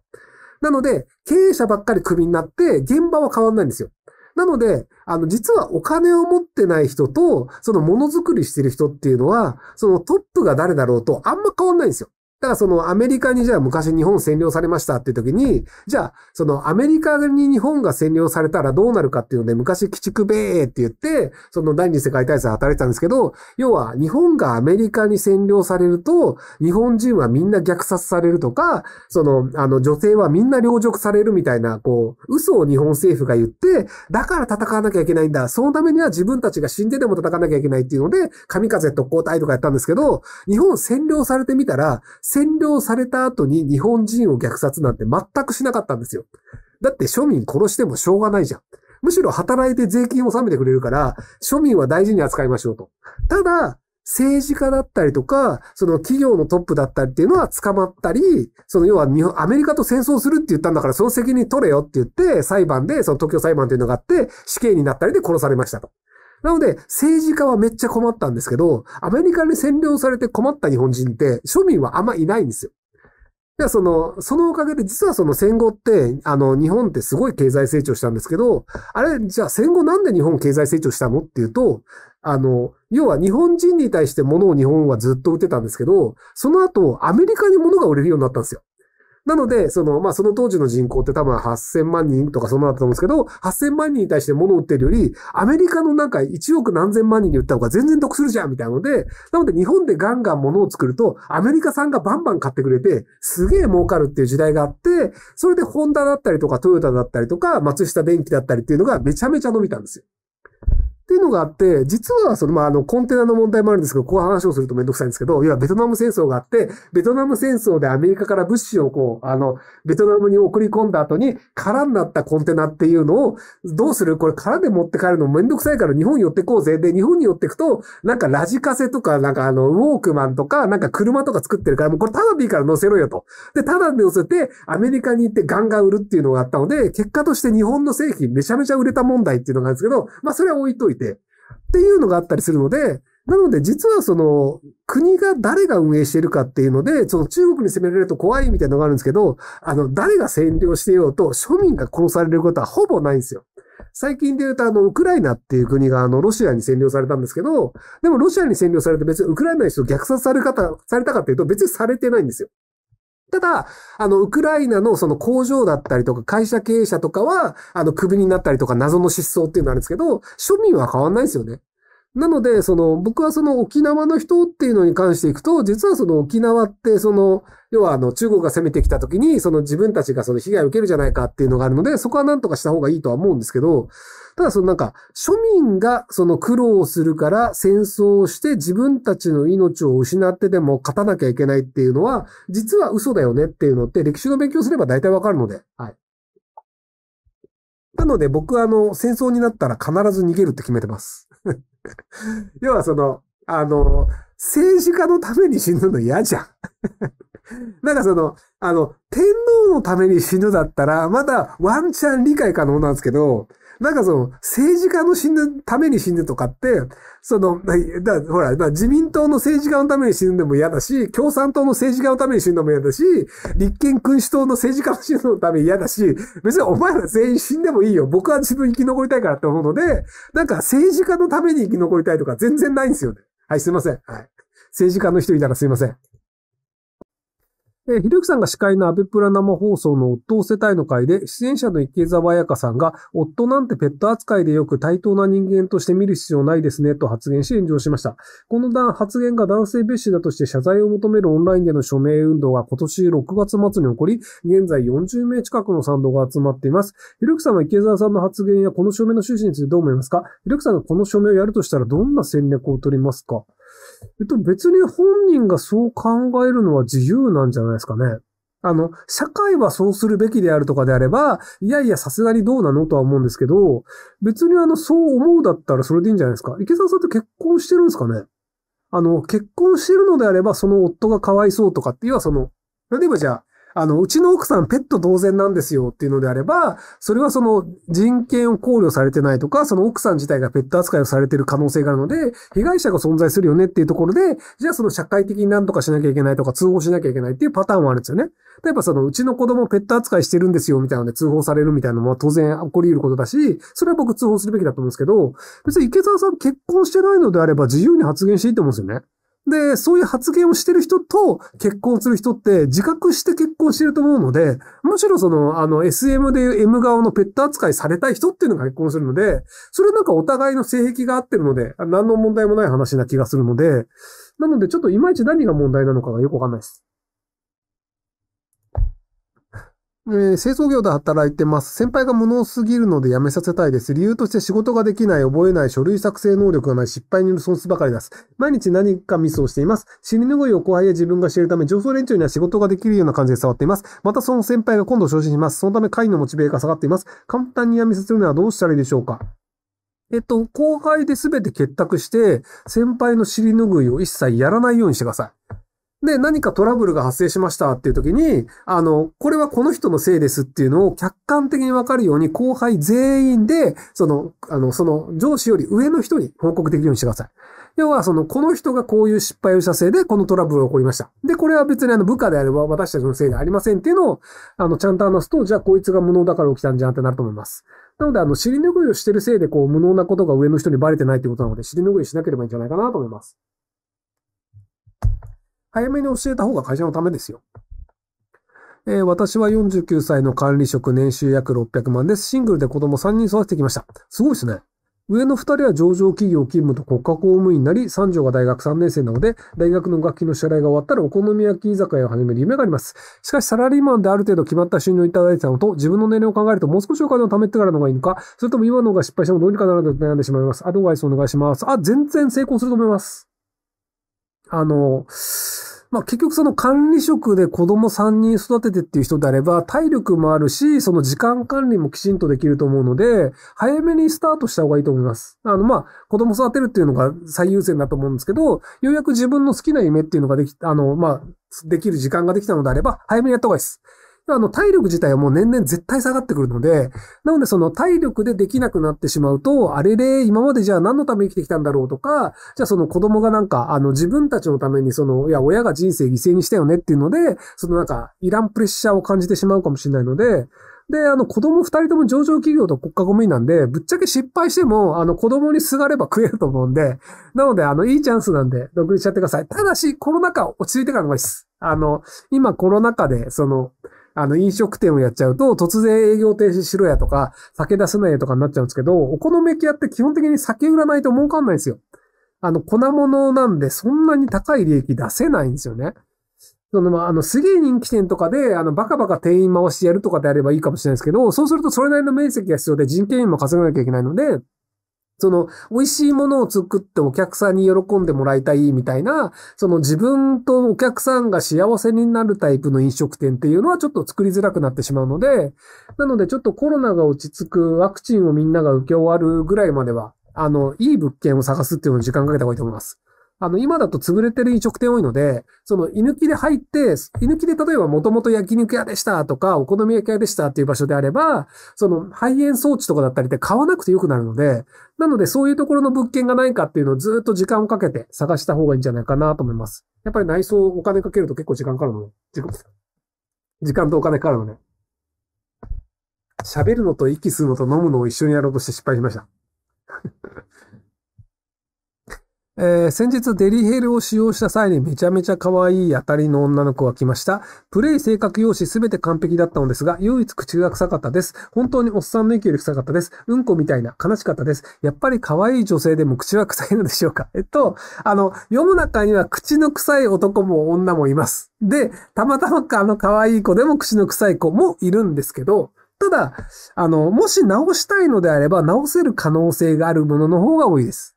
なので、経営者ばっかりクビになって、現場は変わんないんですよ。なので、あの、実はお金を持ってない人と、そのものづくりしてる人っていうのは、そのトップが誰だろうとあんま変わんないんですよ。だからそのアメリカにじゃあ昔日本占領されましたっていう時に、じゃあそのアメリカに日本が占領されたらどうなるかっていうので、昔鬼畜米って言って、その第二次世界大戦働いてたんですけど、要は日本がアメリカに占領されると、日本人はみんな虐殺されるとか、その、あの女性はみんな凌辱されるみたいな、こう、嘘を日本政府が言って、だから戦わなきゃいけないんだ。そのためには自分たちが死んででも戦わなきゃいけないっていうので、神風特攻隊とかやったんですけど、日本占領されてみたら、占領された後に日本人を虐殺なんて全くしなかったんですよ。だって庶民殺してもしょうがないじゃん。むしろ働いて税金を納めてくれるから、庶民は大事に扱いましょうと。ただ、政治家だったりとか、その企業のトップだったりっていうのは捕まったり、その要は日本、アメリカと戦争するって言ったんだからその責任取れよって言って、裁判で、その東京裁判っていうのがあって、死刑になったりで殺されましたと。なので、政治家はめっちゃ困ったんですけど、アメリカに占領されて困った日本人って、庶民はあんまいないんですよ。いや、その、そのおかげで、実はその戦後って、あの、日本ってすごい経済成長したんですけど、あれ、じゃあ戦後なんで日本経済成長したのっていうと、あの、要は日本人に対して物を日本はずっと売ってたんですけど、その後、アメリカに物が売れるようになったんですよ。なので、その、まあ、その当時の人口って多分8000万人とかそんなだったと思うんですけど、8000万人に対して物を売ってるより、アメリカのなんか1億何千万人に売った方が全然得するじゃんみたいなので、なので日本でガンガン物を作ると、アメリカさんがバンバン買ってくれて、すげえ儲かるっていう時代があって、それでホンダだったりとかトヨタだったりとか、松下電機だったりっていうのがめちゃめちゃ伸びたんですよ。っていうのがあって、実はその、まあ、あの、コンテナの問題もあるんですけど、こう話をするとめんどくさいんですけど、要はベトナム戦争があって、ベトナム戦争でアメリカから物資をこう、あの、ベトナムに送り込んだ後に、空になったコンテナっていうのを、どうするこれ空で持って帰るのめんどくさいから日本寄ってこうぜ。で、日本に寄ってくと、なんかラジカセとか、なんかあの、ウォークマンとか、なんか車とか作ってるから、もうこれタダでいいから乗せろよと。で、タダで乗せて、アメリカに行ってガンガン売るっていうのがあったので、結果として日本の製品めちゃめちゃ売れた問題っていうのがあるんですけど、まあ、それは置いといて、て、っていうのがあったりするので、なので実はその国が誰が運営しているかっていうので、その中国に攻められると怖いみたいなのがあるんですけど、あの誰が占領してようと庶民が殺されることはほぼないんですよ。最近で言うとあのウクライナっていう国があのロシアに占領されたんですけど、でもロシアに占領されて別にウクライナの人を虐殺され方、されたかっていうと別にされてないんですよ。ただ、あの、ウクライナのその工場だったりとか会社経営者とかは、あの、クビになったりとか謎の失踪っていうのがあるんですけど、庶民は変わんないですよね。なので、その、僕はその沖縄の人っていうのに関していくと、実はその沖縄って、その、要はあの、中国が攻めてきた時に、その自分たちがその被害を受けるじゃないかっていうのがあるので、そこはなんとかした方がいいとは思うんですけど、ただそのなんか、庶民がその苦労するから戦争をして自分たちの命を失ってでも勝たなきゃいけないっていうのは、実は嘘だよねっていうのって歴史の勉強すれば大体わかるので、はい。なので僕はあの、戦争になったら必ず逃げるって決めてます。要はその、あの、政治家のために死ぬの嫌じゃん。なんかその、あの、天皇のために死ぬだったら、まだワンチャン理解可能なんですけど、なんかその、政治家の死ぬために死ぬとかって、その、だほら、自民党の政治家のために死ぬでも嫌だし、共産党の政治家のために死ぬのも嫌だし、立憲君主党の政治家の死ぬのために嫌だし、別にお前ら全員死んでもいいよ。僕は自分生き残りたいからって思うので、なんか政治家のために生き残りたいとか全然ないんですよね。はい、すいません。はい。政治家の人いたらすいません。えひろゆきさんが司会のアベプラ生放送の夫を世帯の会で、出演者の池澤彩香さんが、夫なんてペット扱いでよく対等な人間として見る必要ないですね、と発言し炎上しました。この発言が男性蔑視だとして謝罪を求めるオンラインでの署名運動が今年6月末に起こり、現在40名近くの賛同が集まっています。ひろゆきさんは池澤さんの発言やこの署名の趣旨についてどう思いますかひろゆきさんがこの署名をやるとしたらどんな戦略を取りますかえっと、別に本人がそう考えるのは自由なんじゃないですかね。あの、社会はそうするべきであるとかであれば、いやいや、さすがにどうなのとは思うんですけど、別にあの、そう思うだったらそれでいいんじゃないですか。池澤さんって結婚してるんですかねあの、結婚してるのであれば、その夫がかわいそうとかって要は、その、例えばじゃあ、あの、うちの奥さんペット同然なんですよっていうのであれば、それはその人権を考慮されてないとか、その奥さん自体がペット扱いをされてる可能性があるので、被害者が存在するよねっていうところで、じゃあその社会的に何とかしなきゃいけないとか、通報しなきゃいけないっていうパターンはあるんですよね。例えばその、うちの子供ペット扱いしてるんですよみたいなので通報されるみたいなのは当然起こり得ることだし、それは僕通報するべきだと思うんですけど、別に池澤さん結婚してないのであれば自由に発言していいと思うんですよね。で、そういう発言をしてる人と結婚する人って自覚して結婚してると思うので、むしろその、あの、SM でいう M 側のペット扱いされたい人っていうのが結婚するので、それなんかお互いの性癖が合ってるので、何の問題もない話な気がするので、なのでちょっといまいち何が問題なのかがよくわかんないです。えー、製造業で働いてます。先輩が物すぎるので辞めさせたいです。理由として仕事ができない、覚えない、書類作成能力がない、失敗による損失ばかりです。毎日何かミスをしています。尻拭いを後輩や自分がしているため、上層連中には仕事ができるような感じで触っています。またその先輩が今度昇進します。そのため会のモチベが下がっています。簡単に辞めさせるのはどうしたらいいでしょうかえっと、後輩で全て結託して、先輩の尻拭いを一切やらないようにしてください。で、何かトラブルが発生しましたっていう時に、あの、これはこの人のせいですっていうのを客観的にわかるように、後輩全員で、その、あの、その上司より上の人に報告できるようにしてください。要は、その、この人がこういう失敗をしたせいで、このトラブルが起こりました。で、これは別にあの、部下であれば私たちのせいではありませんっていうのを、あの、ちゃんと話すと、じゃあこいつが無能だから起きたんじゃんってなると思います。なので、あの、尻拭いをしてるせいで、こう、無能なことが上の人にバレてないってことなので、尻拭いしなければいいんじゃないかなと思います。早めに教えた方が会社のためですよ。えー、私は49歳の管理職、年収約600万です。シングルで子供3人育ててきました。すごいですね。上の2人は上場企業勤務と国家公務員になり、三女が大学3年生なので、大学の学費の支払いが終わったらお好み焼き居酒屋を始める夢があります。しかし、サラリーマンである程度決まった収入をいただいてたのと、自分の年齢を考えるともう少しお金を貯めてからのがいいのか、それとも今のが失敗してもどうにかならないと悩んでしまいます。アドバイスお願いします。あ、全然成功すると思います。あの、まあ、結局その管理職で子供3人育ててっていう人であれば、体力もあるし、その時間管理もきちんとできると思うので、早めにスタートした方がいいと思います。あの、まあ、子供育てるっていうのが最優先だと思うんですけど、ようやく自分の好きな夢っていうのができ、あの、まあ、できる時間ができたのであれば、早めにやった方がいいです。あの、体力自体はもう年々絶対下がってくるので、なのでその体力でできなくなってしまうと、あれれ、今までじゃあ何のために生きてきたんだろうとか、じゃあその子供がなんか、あの、自分たちのためにその、いや、親が人生犠牲にしたよねっていうので、そのなんか、いらんプレッシャーを感じてしまうかもしれないので、で、あの、子供二人とも上場企業と国家公務員なんで、ぶっちゃけ失敗しても、あの、子供にすがれば食えると思うんで、なので、あの、いいチャンスなんで、独立しちゃってください。ただし、コロナ禍落ち着いてからの方がいいです。あの、今コロナ禍で、その、あの、飲食店をやっちゃうと、突然営業停止しろやとか、酒出せないやとかになっちゃうんですけど、お好み焼き屋って基本的に酒売らないと儲かんないんですよ。あの、粉物なんで、そんなに高い利益出せないんですよね。その、まあ、あの、すげえ人気店とかで、あの、バカバカ店員回してやるとかであればいいかもしれないですけど、そうするとそれなりの面積が必要で人件費も稼がなきゃいけないので、その、美味しいものを作ってお客さんに喜んでもらいたいみたいな、その自分とお客さんが幸せになるタイプの飲食店っていうのはちょっと作りづらくなってしまうので、なのでちょっとコロナが落ち着くワクチンをみんなが受け終わるぐらいまでは、あの、いい物件を探すっていうのを時間かけた方がいいと思います。あの、今だと潰れてる飲食店多いので、その、居抜きで入って、居抜きで例えばもともと焼肉屋でしたとか、お好み焼き屋でしたっていう場所であれば、その、肺炎装置とかだったりって買わなくてよくなるので、なのでそういうところの物件がないかっていうのをずっと時間をかけて探した方がいいんじゃないかなと思います。やっぱり内装お金かけると結構時間かかるので、時間とお金かかるので、ね。喋るのと息吸うのと飲むのを一緒にやろうとして失敗しました。えー、先日デリヘルを使用した際にめちゃめちゃ可愛い当たりの女の子が来ました。プレイ性格用紙すべて完璧だったのですが、唯一口が臭かったです。本当におっさんの息より臭かったです。うんこみたいな、悲しかったです。やっぱり可愛い女性でも口は臭いのでしょうかえっと、あの、世の中には口の臭い男も女もいます。で、たまたまかあの可愛い子でも口の臭い子もいるんですけど、ただ、あの、もし直したいのであれば直せる可能性があるものの方が多いです。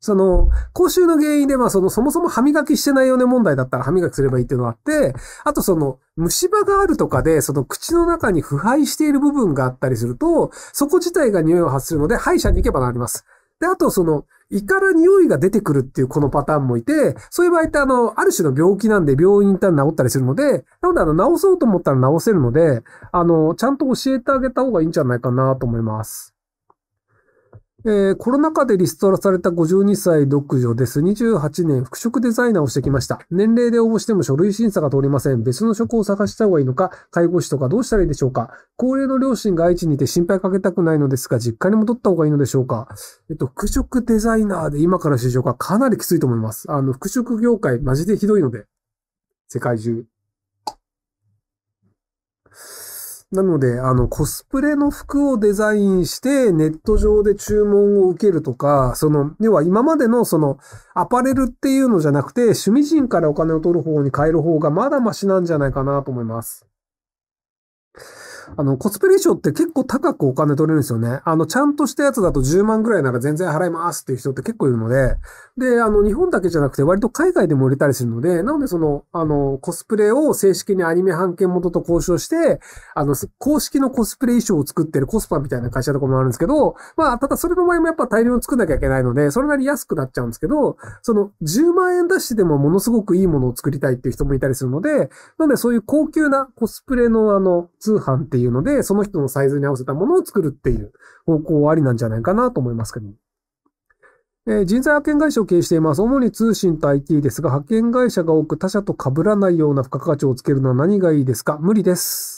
その、講習の原因で、まあ、その、そもそも歯磨きしてないよね問題だったら歯磨きすればいいっていうのがあって、あとその、虫歯があるとかで、その口の中に腐敗している部分があったりすると、そこ自体が匂いを発するので、歯医者に行けばなります。で、あとその、胃から匂いが出てくるっていうこのパターンもいて、そういう場合ってあの、ある種の病気なんで病院行ったら治ったりするので、なのであの、治そうと思ったら治せるので、あの、ちゃんと教えてあげた方がいいんじゃないかなと思います。えー、コロナ禍でリストラされた52歳独女です。28年、服飾デザイナーをしてきました。年齢で応募しても書類審査が通りません。別の職を探した方がいいのか、介護士とかどうしたらいいでしょうか。高齢の両親が愛知にいて心配かけたくないのですが、実家に戻った方がいいのでしょうか。えっと、服飾デザイナーで今から就職はかなりきついと思います。あの、服飾業界、マジでひどいので、世界中。なので、あの、コスプレの服をデザインして、ネット上で注文を受けるとか、その、要は今までのその、アパレルっていうのじゃなくて、趣味人からお金を取る方に変える方がまだマシなんじゃないかなと思います。あの、コスプレ衣装って結構高くお金取れるんですよね。あの、ちゃんとしたやつだと10万ぐらいなら全然払いますっていう人って結構いるので、で、あの、日本だけじゃなくて割と海外でも売れたりするので、なのでその、あの、コスプレを正式にアニメ版権元と交渉して、あの、公式のコスプレ衣装を作ってるコスパみたいな会社とかもあるんですけど、まあ、ただそれの場合もやっぱ大量に作んなきゃいけないので、それなり安くなっちゃうんですけど、その、10万円出してでもものすごくいいものを作りたいっていう人もいたりするので、なのでそういう高級なコスプレのあの、通販ってっていうので、その人のサイズに合わせたものを作るっていう方向ありなんじゃないかなと思いますけども。え人材派遣会社を経営しています。主に通信と IT ですが、派遣会社が多く他社と被らないような付加価値をつけるのは何がいいですか無理です。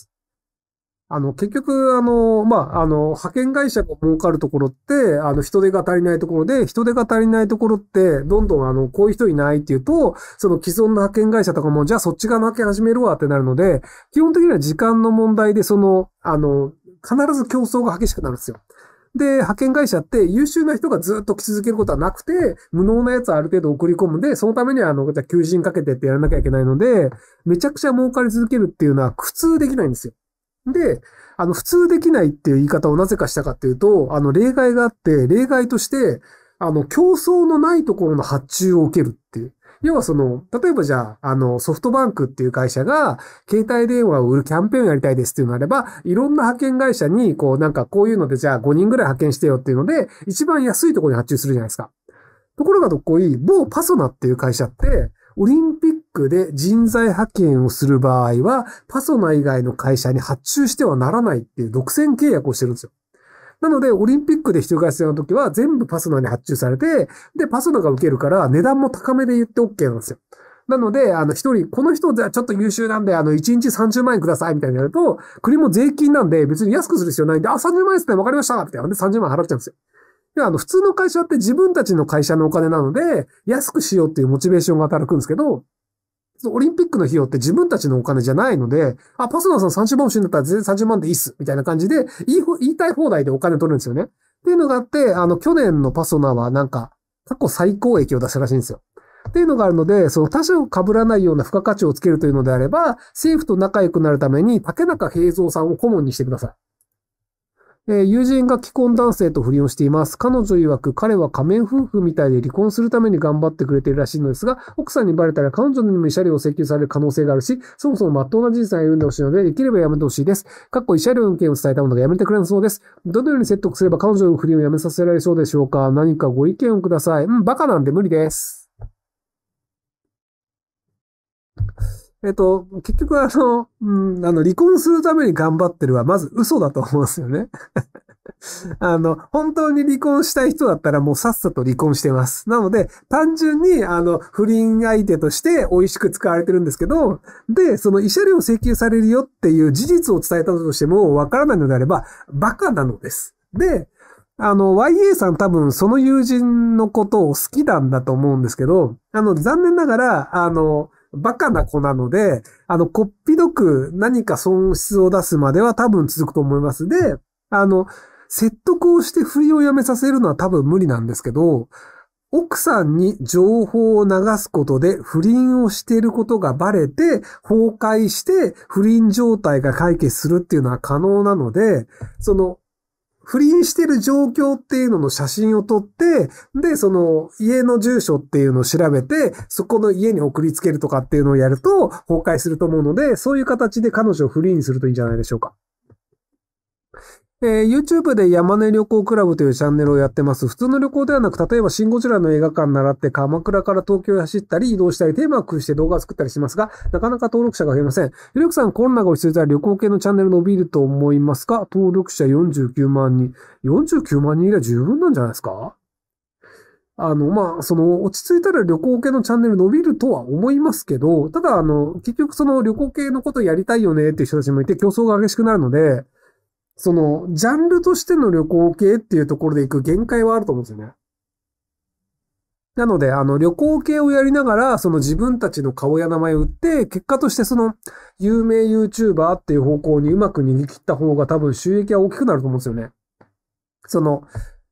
あの、結局、あの、まあ、あの、派遣会社が儲かるところって、あの、人手が足りないところで、人手が足りないところって、どんどん、あの、こういう人いないっていうと、その既存の派遣会社とかも、じゃあそっち側の派遣始めるわってなるので、基本的には時間の問題で、その、あの、必ず競争が激しくなるんですよ。で、派遣会社って優秀な人がずっと来続けることはなくて、無能なやつある程度送り込むんで、そのためには、あの、じゃあ求人かけてってやらなきゃいけないので、めちゃくちゃ儲かり続けるっていうのは苦痛できないんですよ。で、あの、普通できないっていう言い方をなぜかしたかっていうと、あの、例外があって、例外として、あの、競争のないところの発注を受けるっていう。要はその、例えばじゃあ、あの、ソフトバンクっていう会社が、携帯電話を売るキャンペーンやりたいですっていうのがあれば、いろんな派遣会社に、こう、なんかこういうので、じゃあ5人ぐらい派遣してよっていうので、一番安いところに発注するじゃないですか。ところがどっこい、某パソナっていう会社って、オリンックで人材派遣をする場合は、パソナ以外の会社に発注してはならないっていう独占契約をしてるんですよ。なので、オリンピックで人人会社の時は全部パソナに発注されて、で、パソナが受けるから値段も高めで言って OK なんですよ。なので、あの、一人、この人じゃちょっと優秀なんで、あの、1日30万円ください、みたいになると、国も税金なんで、別に安くする必要ないんで、あ、30万円ですね、わかりました、みたいなんで30万払っちゃうんですよ。や、あの、普通の会社って自分たちの会社のお金なので、安くしようっていうモチベーションが働くんですけど、オリンピックの費用って自分たちのお金じゃないので、あ、パスナさん30万欲しいんだったら全然30万でいいっす、みたいな感じで言い、言いたい放題でお金取るんですよね。っていうのがあって、あの、去年のパソナはなんか、過去最高益を出したらしいんですよ。っていうのがあるので、その他者を被らないような付加価値をつけるというのであれば、政府と仲良くなるために竹中平蔵さんを顧問にしてください。え友人が既婚男性と不倫をしています。彼女曰く彼は仮面夫婦みたいで離婚するために頑張ってくれているらしいのですが、奥さんにバレたら彼女にも慰謝料を請求される可能性があるし、そもそも真っ当な人生を歩んでほしいので、できればやめてほしいです。かっこ慰謝料の件を伝えたものがやめてくれなそうです。どのように説得すれば彼女の不倫をやめさせられそうでしょうか何かご意見をください。うん、バカなんで無理です。えっと、結局あの、うん、あの、離婚するために頑張ってるは、まず嘘だと思うんですよね。あの、本当に離婚したい人だったらもうさっさと離婚してます。なので、単純に、あの、不倫相手として美味しく使われてるんですけど、で、その慰謝料請求されるよっていう事実を伝えたとしてもわからないのであれば、バカなのです。で、あの、YA さん多分その友人のことを好きなんだと思うんですけど、あの、残念ながら、あの、バカな子なので、あの、こっぴどく何か損失を出すまでは多分続くと思います。で、あの、説得をして不利をやめさせるのは多分無理なんですけど、奥さんに情報を流すことで不倫をしていることがバレて崩壊して不倫状態が解決するっていうのは可能なので、その不倫してる状況っていうのの写真を撮って、で、その家の住所っていうのを調べて、そこの家に送りつけるとかっていうのをやると崩壊すると思うので、そういう形で彼女をフリーにするといいんじゃないでしょうか。えー、YouTube で山根旅行クラブというチャンネルをやってます。普通の旅行ではなく、例えばシンゴジラの映画館習って鎌倉から東京へ走ったり移動したりテーマを工夫して動画を作ったりしますが、なかなか登録者が増えません。ひろゆきさん、コロナが落ち着いたら旅行系のチャンネル伸びると思いますか登録者49万人。49万人以来十分なんじゃないですかあの、まあ、その、落ち着いたら旅行系のチャンネル伸びるとは思いますけど、ただ、あの、結局その旅行系のことやりたいよねっていう人たちもいて競争が激しくなるので、その、ジャンルとしての旅行系っていうところで行く限界はあると思うんですよね。なので、あの、旅行系をやりながら、その自分たちの顔や名前を売って、結果としてその、有名 YouTuber っていう方向にうまく逃げ切った方が多分収益は大きくなると思うんですよね。その、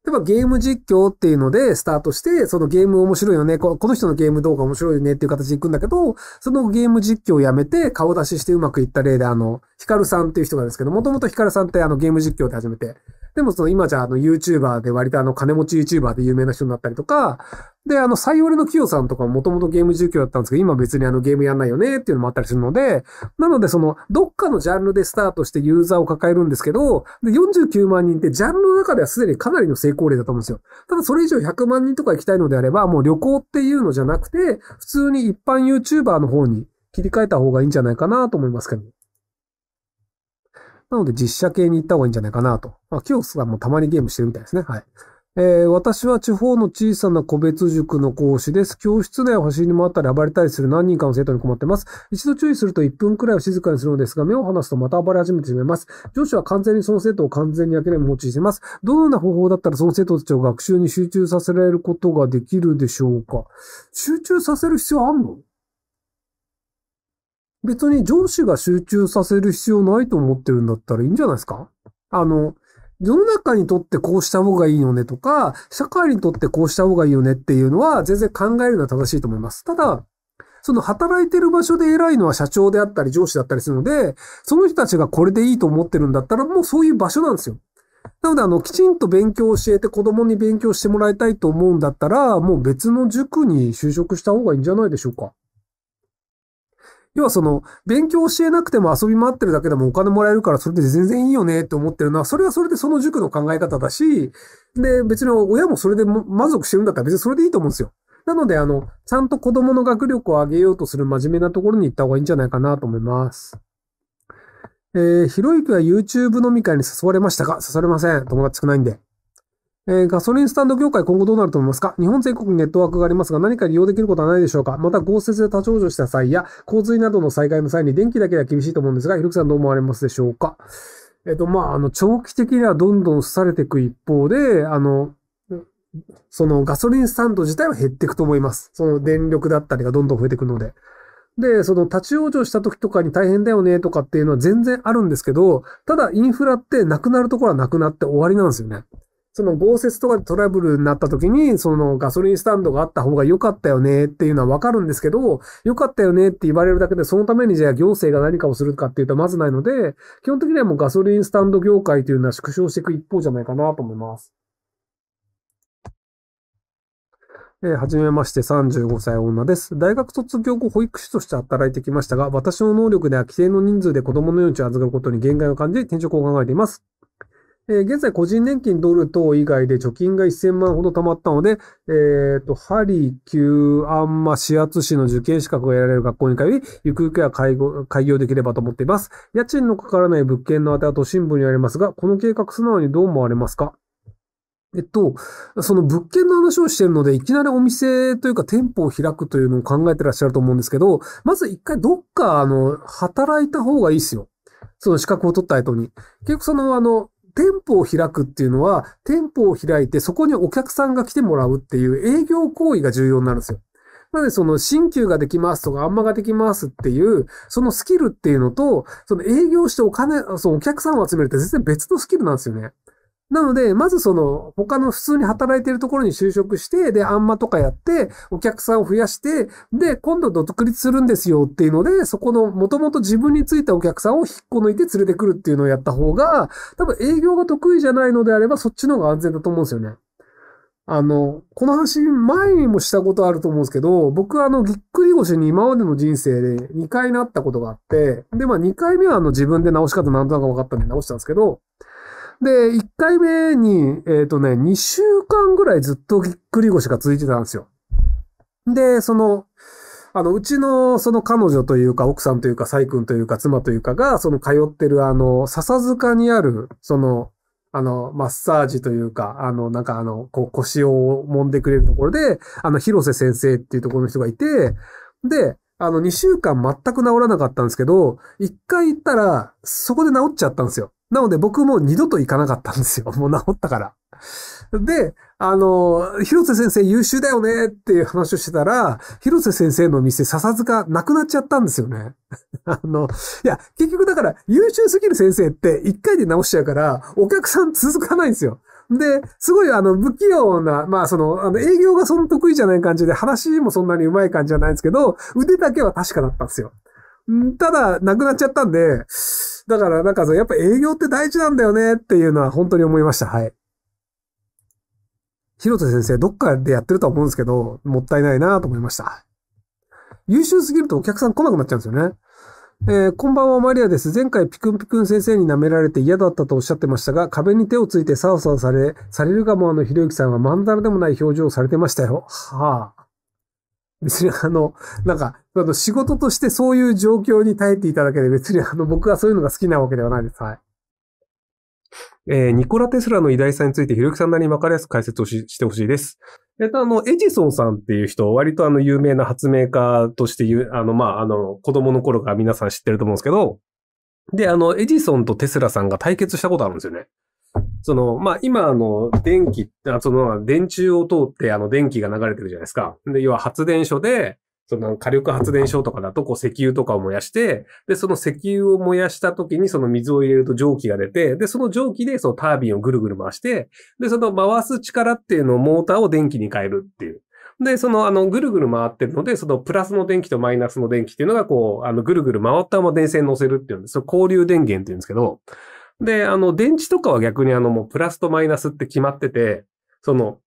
やっぱゲーム実況っていうのでスタートして、そのゲーム面白いよね、この人のゲーム動画面白いよねっていう形で行くんだけど、そのゲーム実況をやめて顔出ししてうまくいった例で、あの、ヒカルさんっていう人がですけど、もともとヒカルさんってあのゲーム実況で始めて、でもその今じゃあの YouTuber で割とあの金持ち YouTuber で有名な人になったりとか、で、あの、サイオレのキヨさんとかもともとゲーム実況だったんですけど、今別にあのゲームやんないよねっていうのもあったりするので、なのでその、どっかのジャンルでスタートしてユーザーを抱えるんですけど、で49万人ってジャンルの中ではすでにかなりの成功例だと思うんですよ。ただそれ以上100万人とか行きたいのであれば、もう旅行っていうのじゃなくて、普通に一般 YouTuber の方に切り替えた方がいいんじゃないかなと思いますけど。なので実写系に行った方がいいんじゃないかなと。まあ、清スさんもたまにゲームしてるみたいですね。はい。えー、私は地方の小さな個別塾の講師です。教室内を走り回ったり暴れたりする何人かの生徒に困ってます。一度注意すると1分くらいは静かにするのですが、目を離すとまた暴れ始めてしまいます。上司は完全にその生徒を完全に諦め放置してます。どのような方法だったらその生徒たちを学習に集中させられることができるでしょうか集中させる必要あるの別に上司が集中させる必要ないと思ってるんだったらいいんじゃないですかあの、世の中にとってこうした方がいいよねとか、社会にとってこうした方がいいよねっていうのは全然考えるのは正しいと思います。ただ、その働いてる場所で偉いのは社長であったり上司だったりするので、その人たちがこれでいいと思ってるんだったらもうそういう場所なんですよ。なので、あの、きちんと勉強を教えて子供に勉強してもらいたいと思うんだったら、もう別の塾に就職した方がいいんじゃないでしょうか。要はその、勉強教えなくても遊び回ってるだけでもお金もらえるから、それで全然いいよねって思ってるのは、それはそれでその塾の考え方だし、で、別に親もそれで満足してるんだったら別にそれでいいと思うんですよ。なので、あの、ちゃんと子供の学力を上げようとする真面目なところに行った方がいいんじゃないかなと思います。えー、ひろゆきは YouTube 飲み会に誘われましたか誘われません。友達少ないんで。えー、ガソリンスタンド業界今後どうなると思いますか日本全国にネットワークがありますが何か利用できることはないでしょうかまた豪雪で立ち往生した際や洪水などの災害の際に電気だけでは厳しいと思うんですが、ひろきさんどう思われますでしょうかえっ、ー、と、まあ、あの、長期的にはどんどん廃れていく一方で、あの、そのガソリンスタンド自体は減っていくと思います。その電力だったりがどんどん増えていくので。で、その立ち往生した時とかに大変だよねとかっていうのは全然あるんですけど、ただインフラってなくなるところはなくなって終わりなんですよね。その豪雪とかでトラブルになった時に、そのガソリンスタンドがあった方が良かったよねっていうのはわかるんですけど、良かったよねって言われるだけで、そのためにじゃあ行政が何かをするかっていうとまずないので、基本的にはもうガソリンスタンド業界というのは縮小していく一方じゃないかなと思います。えー、はじめまして、35歳女です。大学卒業後、保育士として働いてきましたが、私の能力では規定の人数で子供の命を預かることに限界を感じ、転職を考えています。えー、現在個人年金ドル等以外で貯金が1000万ほど貯まったので、えっ、ー、と、ハリ、キュー、アンマ、市圧市の受験資格が得られる学校に通い、ゆくゆくは開開業できればと思っています。家賃のかからない物件のあては都心部にありますが、この計画素直にどう思われますかえっと、その物件の話をしてるので、いきなりお店というか店舗を開くというのを考えてらっしゃると思うんですけど、まず一回どっか、あの、働いた方がいいですよ。その資格を取った後に。結局その、あの、店舗を開くっていうのは、店舗を開いてそこにお客さんが来てもらうっていう営業行為が重要になるんですよ。なので、その、新旧ができますとか、あんまができますっていう、そのスキルっていうのと、その営業してお金、そのお客さんを集めるって全然別のスキルなんですよね。なので、まずその、他の普通に働いているところに就職して、で、あんまとかやって、お客さんを増やして、で、今度独立するんですよっていうので、そこの、もともと自分についたお客さんを引っこ抜いて連れてくるっていうのをやった方が、多分営業が得意じゃないのであれば、そっちの方が安全だと思うんですよね。あの、この話前にもしたことあると思うんですけど、僕はあの、ぎっくり腰に今までの人生で2回なったことがあって、で、まあ2回目はあの自分で直し方なんとなく分かったんで直したんですけど、で、1回目に、えっ、ー、とね、2週間ぐらいずっとぎっくり腰が続いてたんですよ。で、その、あの、うちの、その彼女というか、奥さんというか、サイ君というか、妻というかが、その通ってる、あの、笹塚にある、その、あの、マッサージというか、あの、なんかあの、こう、腰を揉んでくれるところで、あの、広瀬先生っていうところの人がいて、で、あの、2週間全く治らなかったんですけど、1回行ったら、そこで治っちゃったんですよ。なので僕も二度と行かなかったんですよ。もう治ったから。で、あの、広瀬先生優秀だよねっていう話をしてたら、広瀬先生の店笹塚なくなっちゃったんですよね。あの、いや、結局だから優秀すぎる先生って一回で直しちゃうから、お客さん続かないんですよ。で、すごいあの、不器用な、まあその、あの、営業がその得意じゃない感じで、話もそんなに上手い感じじゃないんですけど、腕だけは確かだったんですよ。ただ、なくなっちゃったんで、だからなんかそやっぱ営業って大事なんだよねっていうのは本当に思いました。はい。広田先生、どっかでやってるとは思うんですけど、もったいないなと思いました。優秀すぎるとお客さん来なくなっちゃうんですよね。えー、こんばんは、マリアです。前回、ピクンピクン先生に舐められて嫌だったとおっしゃってましたが、壁に手をついてサワサワされ、されるがもあのひろゆきさんはまんざらでもない表情をされてましたよ。はあ。別にあの、なんか、あの仕事としてそういう状況に耐えていただけで別にあの僕はそういうのが好きなわけではないです。はい。えー、ニコラ・テスラの偉大さについて、ひろゆきさんなりに分かりやすく解説をししてほしいです。えっと、あの、エジソンさんっていう人、割とあの、有名な発明家として言う、あの、まあ、あの、子供の頃から皆さん知ってると思うんですけど、で、あの、エジソンとテスラさんが対決したことあるんですよね。その、まあ、今、あの、電気、その、電柱を通って、あの、電気が流れてるじゃないですか。で、要は発電所で、その火力発電所とかだと、こう石油とかを燃やして、で、その石油を燃やした時にその水を入れると蒸気が出て、で、その蒸気でそのタービンをぐるぐる回して、で、その回す力っていうのをモーターを電気に変えるっていう。で、その、あの、ぐるぐる回ってるので、そのプラスの電気とマイナスの電気っていうのが、こう、あの、ぐるぐる回ったまま電線に乗せるっていうんです。その交流電源っていうんですけど、で、あの、電池とかは逆にあの、もうプラスとマイナスって決まってて、その、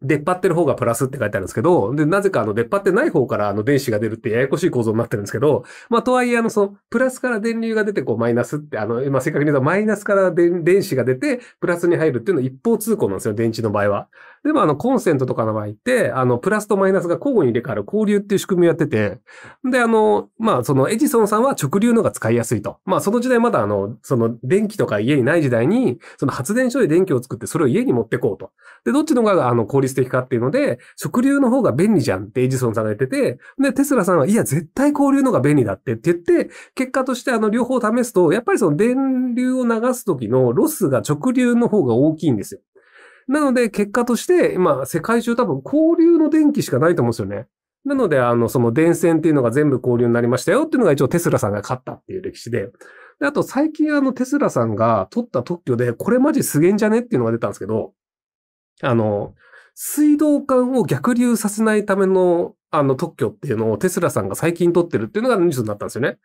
出っ張ってる方がプラスって書いてあるんですけど、で、なぜかあの出っ張ってない方からあの電子が出るってややこしい構造になってるんですけど、まあとはいえあのそのプラスから電流が出てこうマイナスって、あの、まあ正確に言うとマイナスから電子が出てプラスに入るっていうのは一方通行なんですよ、電池の場合は。でもあのコンセントとかの場合って、あのプラスとマイナスが交互に入れ替わる交流っていう仕組みをやってて、であの、まあそのエジソンさんは直流のが使いやすいと。まあその時代まだあの、その電気とか家にない時代に、その発電所で電気を作ってそれを家に持ってこうと。で、どっちの方があの効率的かっていうので、直流の方が便利じゃんってエジソンさんが言ってて、で、テスラさんは、いや、絶対交流の方が便利だってって言って、結果としてあの両方試すと、やっぱりその電流を流す時のロスが直流の方が大きいんですよ。なので、結果として、今、世界中多分交流の電気しかないと思うんですよね。なので、あの、その電線っていうのが全部交流になりましたよっていうのが一応テスラさんが勝ったっていう歴史で。であと、最近あのテスラさんが取った特許で、これマジすげえんじゃねっていうのが出たんですけど、あの、水道管を逆流させないための、あの、特許っていうのをテスラさんが最近取ってるっていうのがニュースになったんですよね。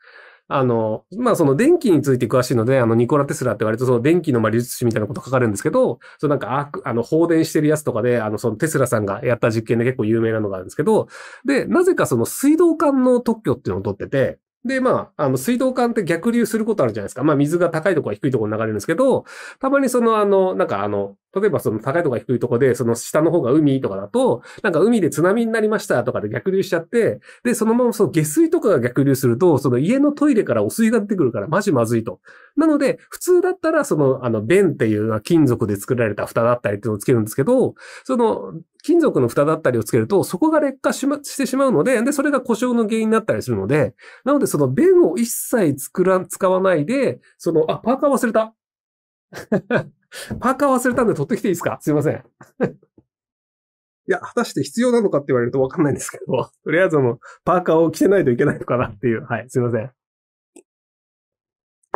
あの、まあ、その電気について詳しいので、あの、ニコラ・テスラって割とその電気の魔術師みたいなこと書かれるんですけど、そのなんか、ああの、放電してるやつとかで、あの、そのテスラさんがやった実験で結構有名なのがあるんですけど、で、なぜかその水道管の特許っていうのを取ってて、で、まあ、あの、水道管って逆流することあるじゃないですか。まあ、水が高いところは低いところに流れるんですけど、たまにその、あの、なんかあの、例えばその高いところ低いところで、その下の方が海とかだと、なんか海で津波になりましたとかで逆流しちゃって、で、そのままその下水とかが逆流すると、その家のトイレからお水が出てくるからマジまずいと。なので、普通だったらその、あの、弁っていう金属で作られた蓋だったりっていうのをつけるんですけど、その、金属の蓋だったりをつけると、そこが劣化し,、ま、してしまうので、で、それが故障の原因になったりするので、なのでその弁を一切作らん、使わないで、その、あ、パーカー忘れた。パーカー忘れたんで取ってきていいですかすいません。いや、果たして必要なのかって言われるとわかんないんですけど、とりあえずあの、パーカーを着てないといけないのかなっていう。はい、すいません。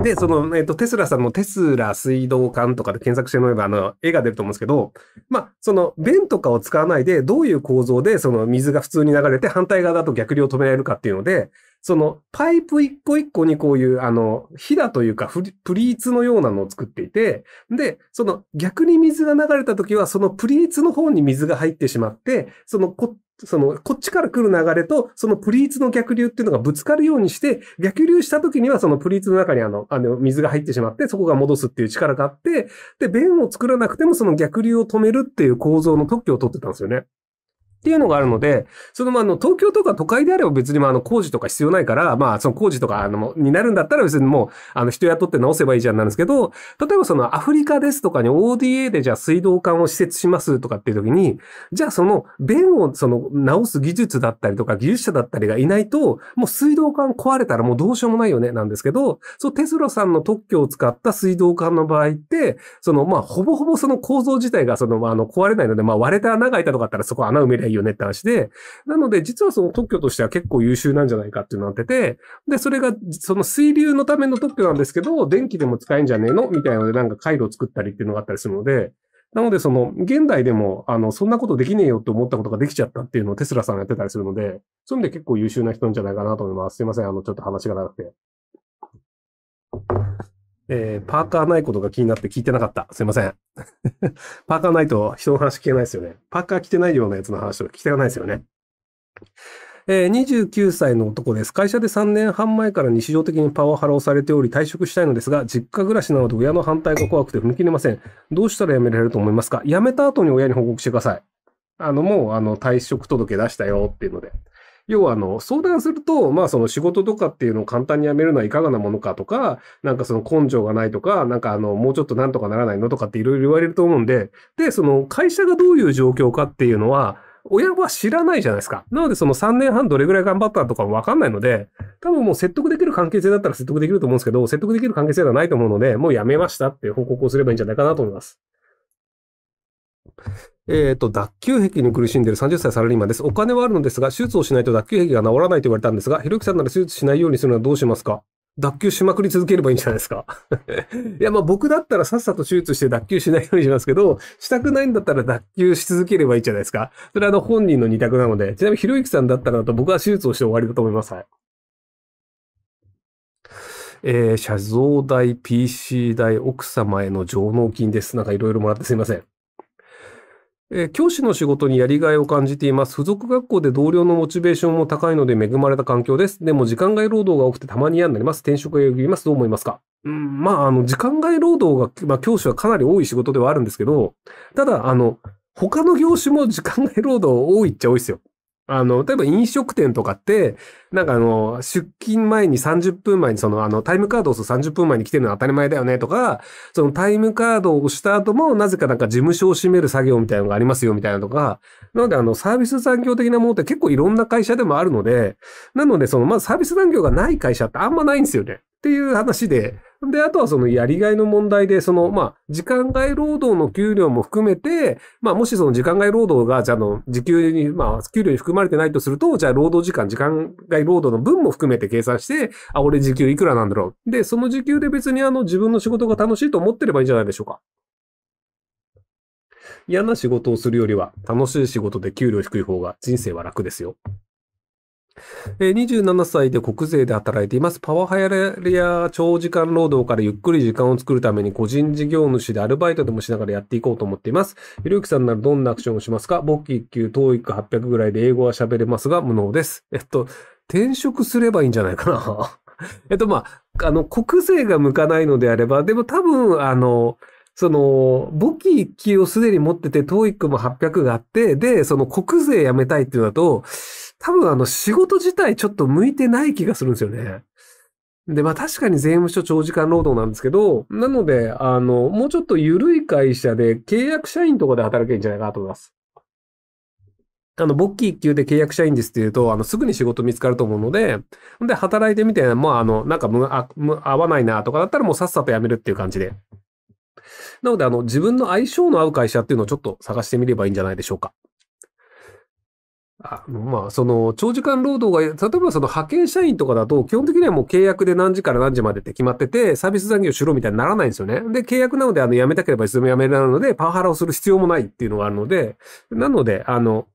で、その、えっ、ー、と、テスラさんのテスラ水道管とかで検索してもらえば、あの、絵が出ると思うんですけど、まあ、その、弁とかを使わないで、どういう構造で、その、水が普通に流れて、反対側だと逆流を止められるかっていうので、その、パイプ一個一個にこういう、あの、ひだというかプリーツのようなのを作っていて、で、その、逆に水が流れた時は、そのプリーツの方に水が入ってしまって、その、こっその、こっちから来る流れと、そのプリーツの逆流っていうのがぶつかるようにして、逆流した時にはそのプリーツの中にあの、あの、水が入ってしまって、そこが戻すっていう力があって、で、弁を作らなくてもその逆流を止めるっていう構造の特許を取ってたんですよね。っていうのがあるので、そのまあの東京とか都会であれば別にまあの工事とか必要ないから、まあその工事とかあのになるんだったら別にもうあの人雇って直せばいいじゃんなんですけど、例えばそのアフリカですとかに ODA でじゃあ水道管を施設しますとかっていう時に、じゃあその便をその直す技術だったりとか技術者だったりがいないと、もう水道管壊れたらもうどうしようもないよねなんですけど、そうテスラさんの特許を使った水道管の場合って、そのまあほぼほぼその構造自体がそのまああの壊れないので、まあ割れた穴が開いたとかあったらそこ穴埋めれないよねって話で、なので実はその特許としては結構優秀なんじゃないかっていうのなってて、で、それがその水流のための特許なんですけど、電気でも使えんじゃねえのみたいなのでなんか回路を作ったりっていうのがあったりするので、なので、その、現代でも、あの、そんなことできねえよって思ったことができちゃったっていうのをテスラさんやってたりするので、そういう意味で結構優秀な人んじゃないかなと思います。すいません、あの、ちょっと話が長くて。えー、パーカーないことが気になって聞いてなかった。すいません。パーカーないと人の話聞けないですよね。パーカー着てないようなやつの話を聞きたくないですよね。えー、29歳の男です。会社で3年半前から日常的にパワハラをされており退職したいのですが、実家暮らしなので親の反対が怖くて踏み切れません。どうしたら辞められると思いますか辞めた後に親に報告してください。あの、もう、あの、退職届出したよっていうので。要はあの、相談すると、まあその仕事とかっていうのを簡単に辞めるのはいかがなものかとか、なんかその根性がないとか、なんかあの、もうちょっとなんとかならないのとかっていろいろ言われると思うんで、で、その会社がどういう状況かっていうのは、親は知らないじゃないですか。なので、その3年半どれぐらい頑張ったとかもわかんないので、多分もう説得できる関係性だったら説得できると思うんですけど、説得できる関係性ではないと思うので、もうやめましたっていう報告をすればいいんじゃないかなと思います。えっ、ー、と、脱臼癖に苦しんでいる30歳サラリーマンです。お金はあるのですが、手術をしないと脱臼癖が治らないと言われたんですが、ひろゆきさんなら手術しないようにするのはどうしますか脱臼しまくり続ければいいんじゃないですか いや、まあ僕だったらさっさと手術して脱臼しないようにしますけど、したくないんだったら脱臼し続ければいいじゃないですかそれはあの本人の二択なので、ちなみにひろゆきさんだったらだと僕は手術をして終わりだと思います。はい。えー、写像代、PC 代、奥様への上納金です。なんかいろいろもらってすいません。えー、教師の仕事にやりがいを感じています。付属学校で同僚のモチベーションも高いので恵まれた環境です。でも時間外労働が多くてたまに嫌になります。転職へ呼びます。どう思いますかうん、まあ、あの、時間外労働が、まあ、教師はかなり多い仕事ではあるんですけど、ただ、あの、他の業種も時間外労働多いっちゃ多いですよ。あの、例えば飲食店とかって、なんかあの、出勤前に30分前に、そのあの、タイムカードを押す30分前に来てるのは当たり前だよねとか、そのタイムカードを押した後も、なぜかなんか事務所を閉める作業みたいなのがありますよみたいなとか、なのであの、サービス残業的なものって結構いろんな会社でもあるので、なのでその、まあサービス残業がない会社ってあんまないんですよね。っていう話で、で、あとはそのやりがいの問題で、その、まあ、時間外労働の給料も含めて、まあ、もしその時間外労働が、じゃあの、時給に、まあ、給料に含まれてないとすると、じゃあ労働時間、時間外労働の分も含めて計算して、あ、俺時給いくらなんだろう。で、その時給で別にあの、自分の仕事が楽しいと思ってればいいんじゃないでしょうか。嫌な仕事をするよりは、楽しい仕事で給料低い方が人生は楽ですよ。27歳で国税で働いています。パワハラや長時間労働からゆっくり時間を作るために個人事業主でアルバイトでもしながらやっていこうと思っています。ひろゆきさんならどんなアクションをしますか簿記1級、トーイック800ぐらいで英語は喋れますが無能です。えっと、転職すればいいんじゃないかな。えっと、まあ、あの、国税が向かないのであれば、でも多分、あの、その、簿記1級をすでに持ってて、トーイックも800があって、で、その国税やめたいっていうのだと、多分あの仕事自体ちょっと向いてない気がするんですよね。で、まあ確かに税務署長時間労働なんですけど、なので、あの、もうちょっと緩い会社で契約社員とかで働けるんじゃないかなと思います。あの、勃起一級で契約社員ですって言うと、あの、すぐに仕事見つかると思うので、で、働いてみて、まあ、あの、なんかむあむ、合わないなとかだったらもうさっさと辞めるっていう感じで。なので、あの、自分の相性の合う会社っていうのをちょっと探してみればいいんじゃないでしょうか。あまあ、その、長時間労働が、例えばその派遣社員とかだと、基本的にはもう契約で何時から何時までって決まってて、サービス残業しろみたいにならないんですよね。で、契約なので、あの、辞めたければいつでも辞められるので、パワハラをする必要もないっていうのがあるので、なので、あの、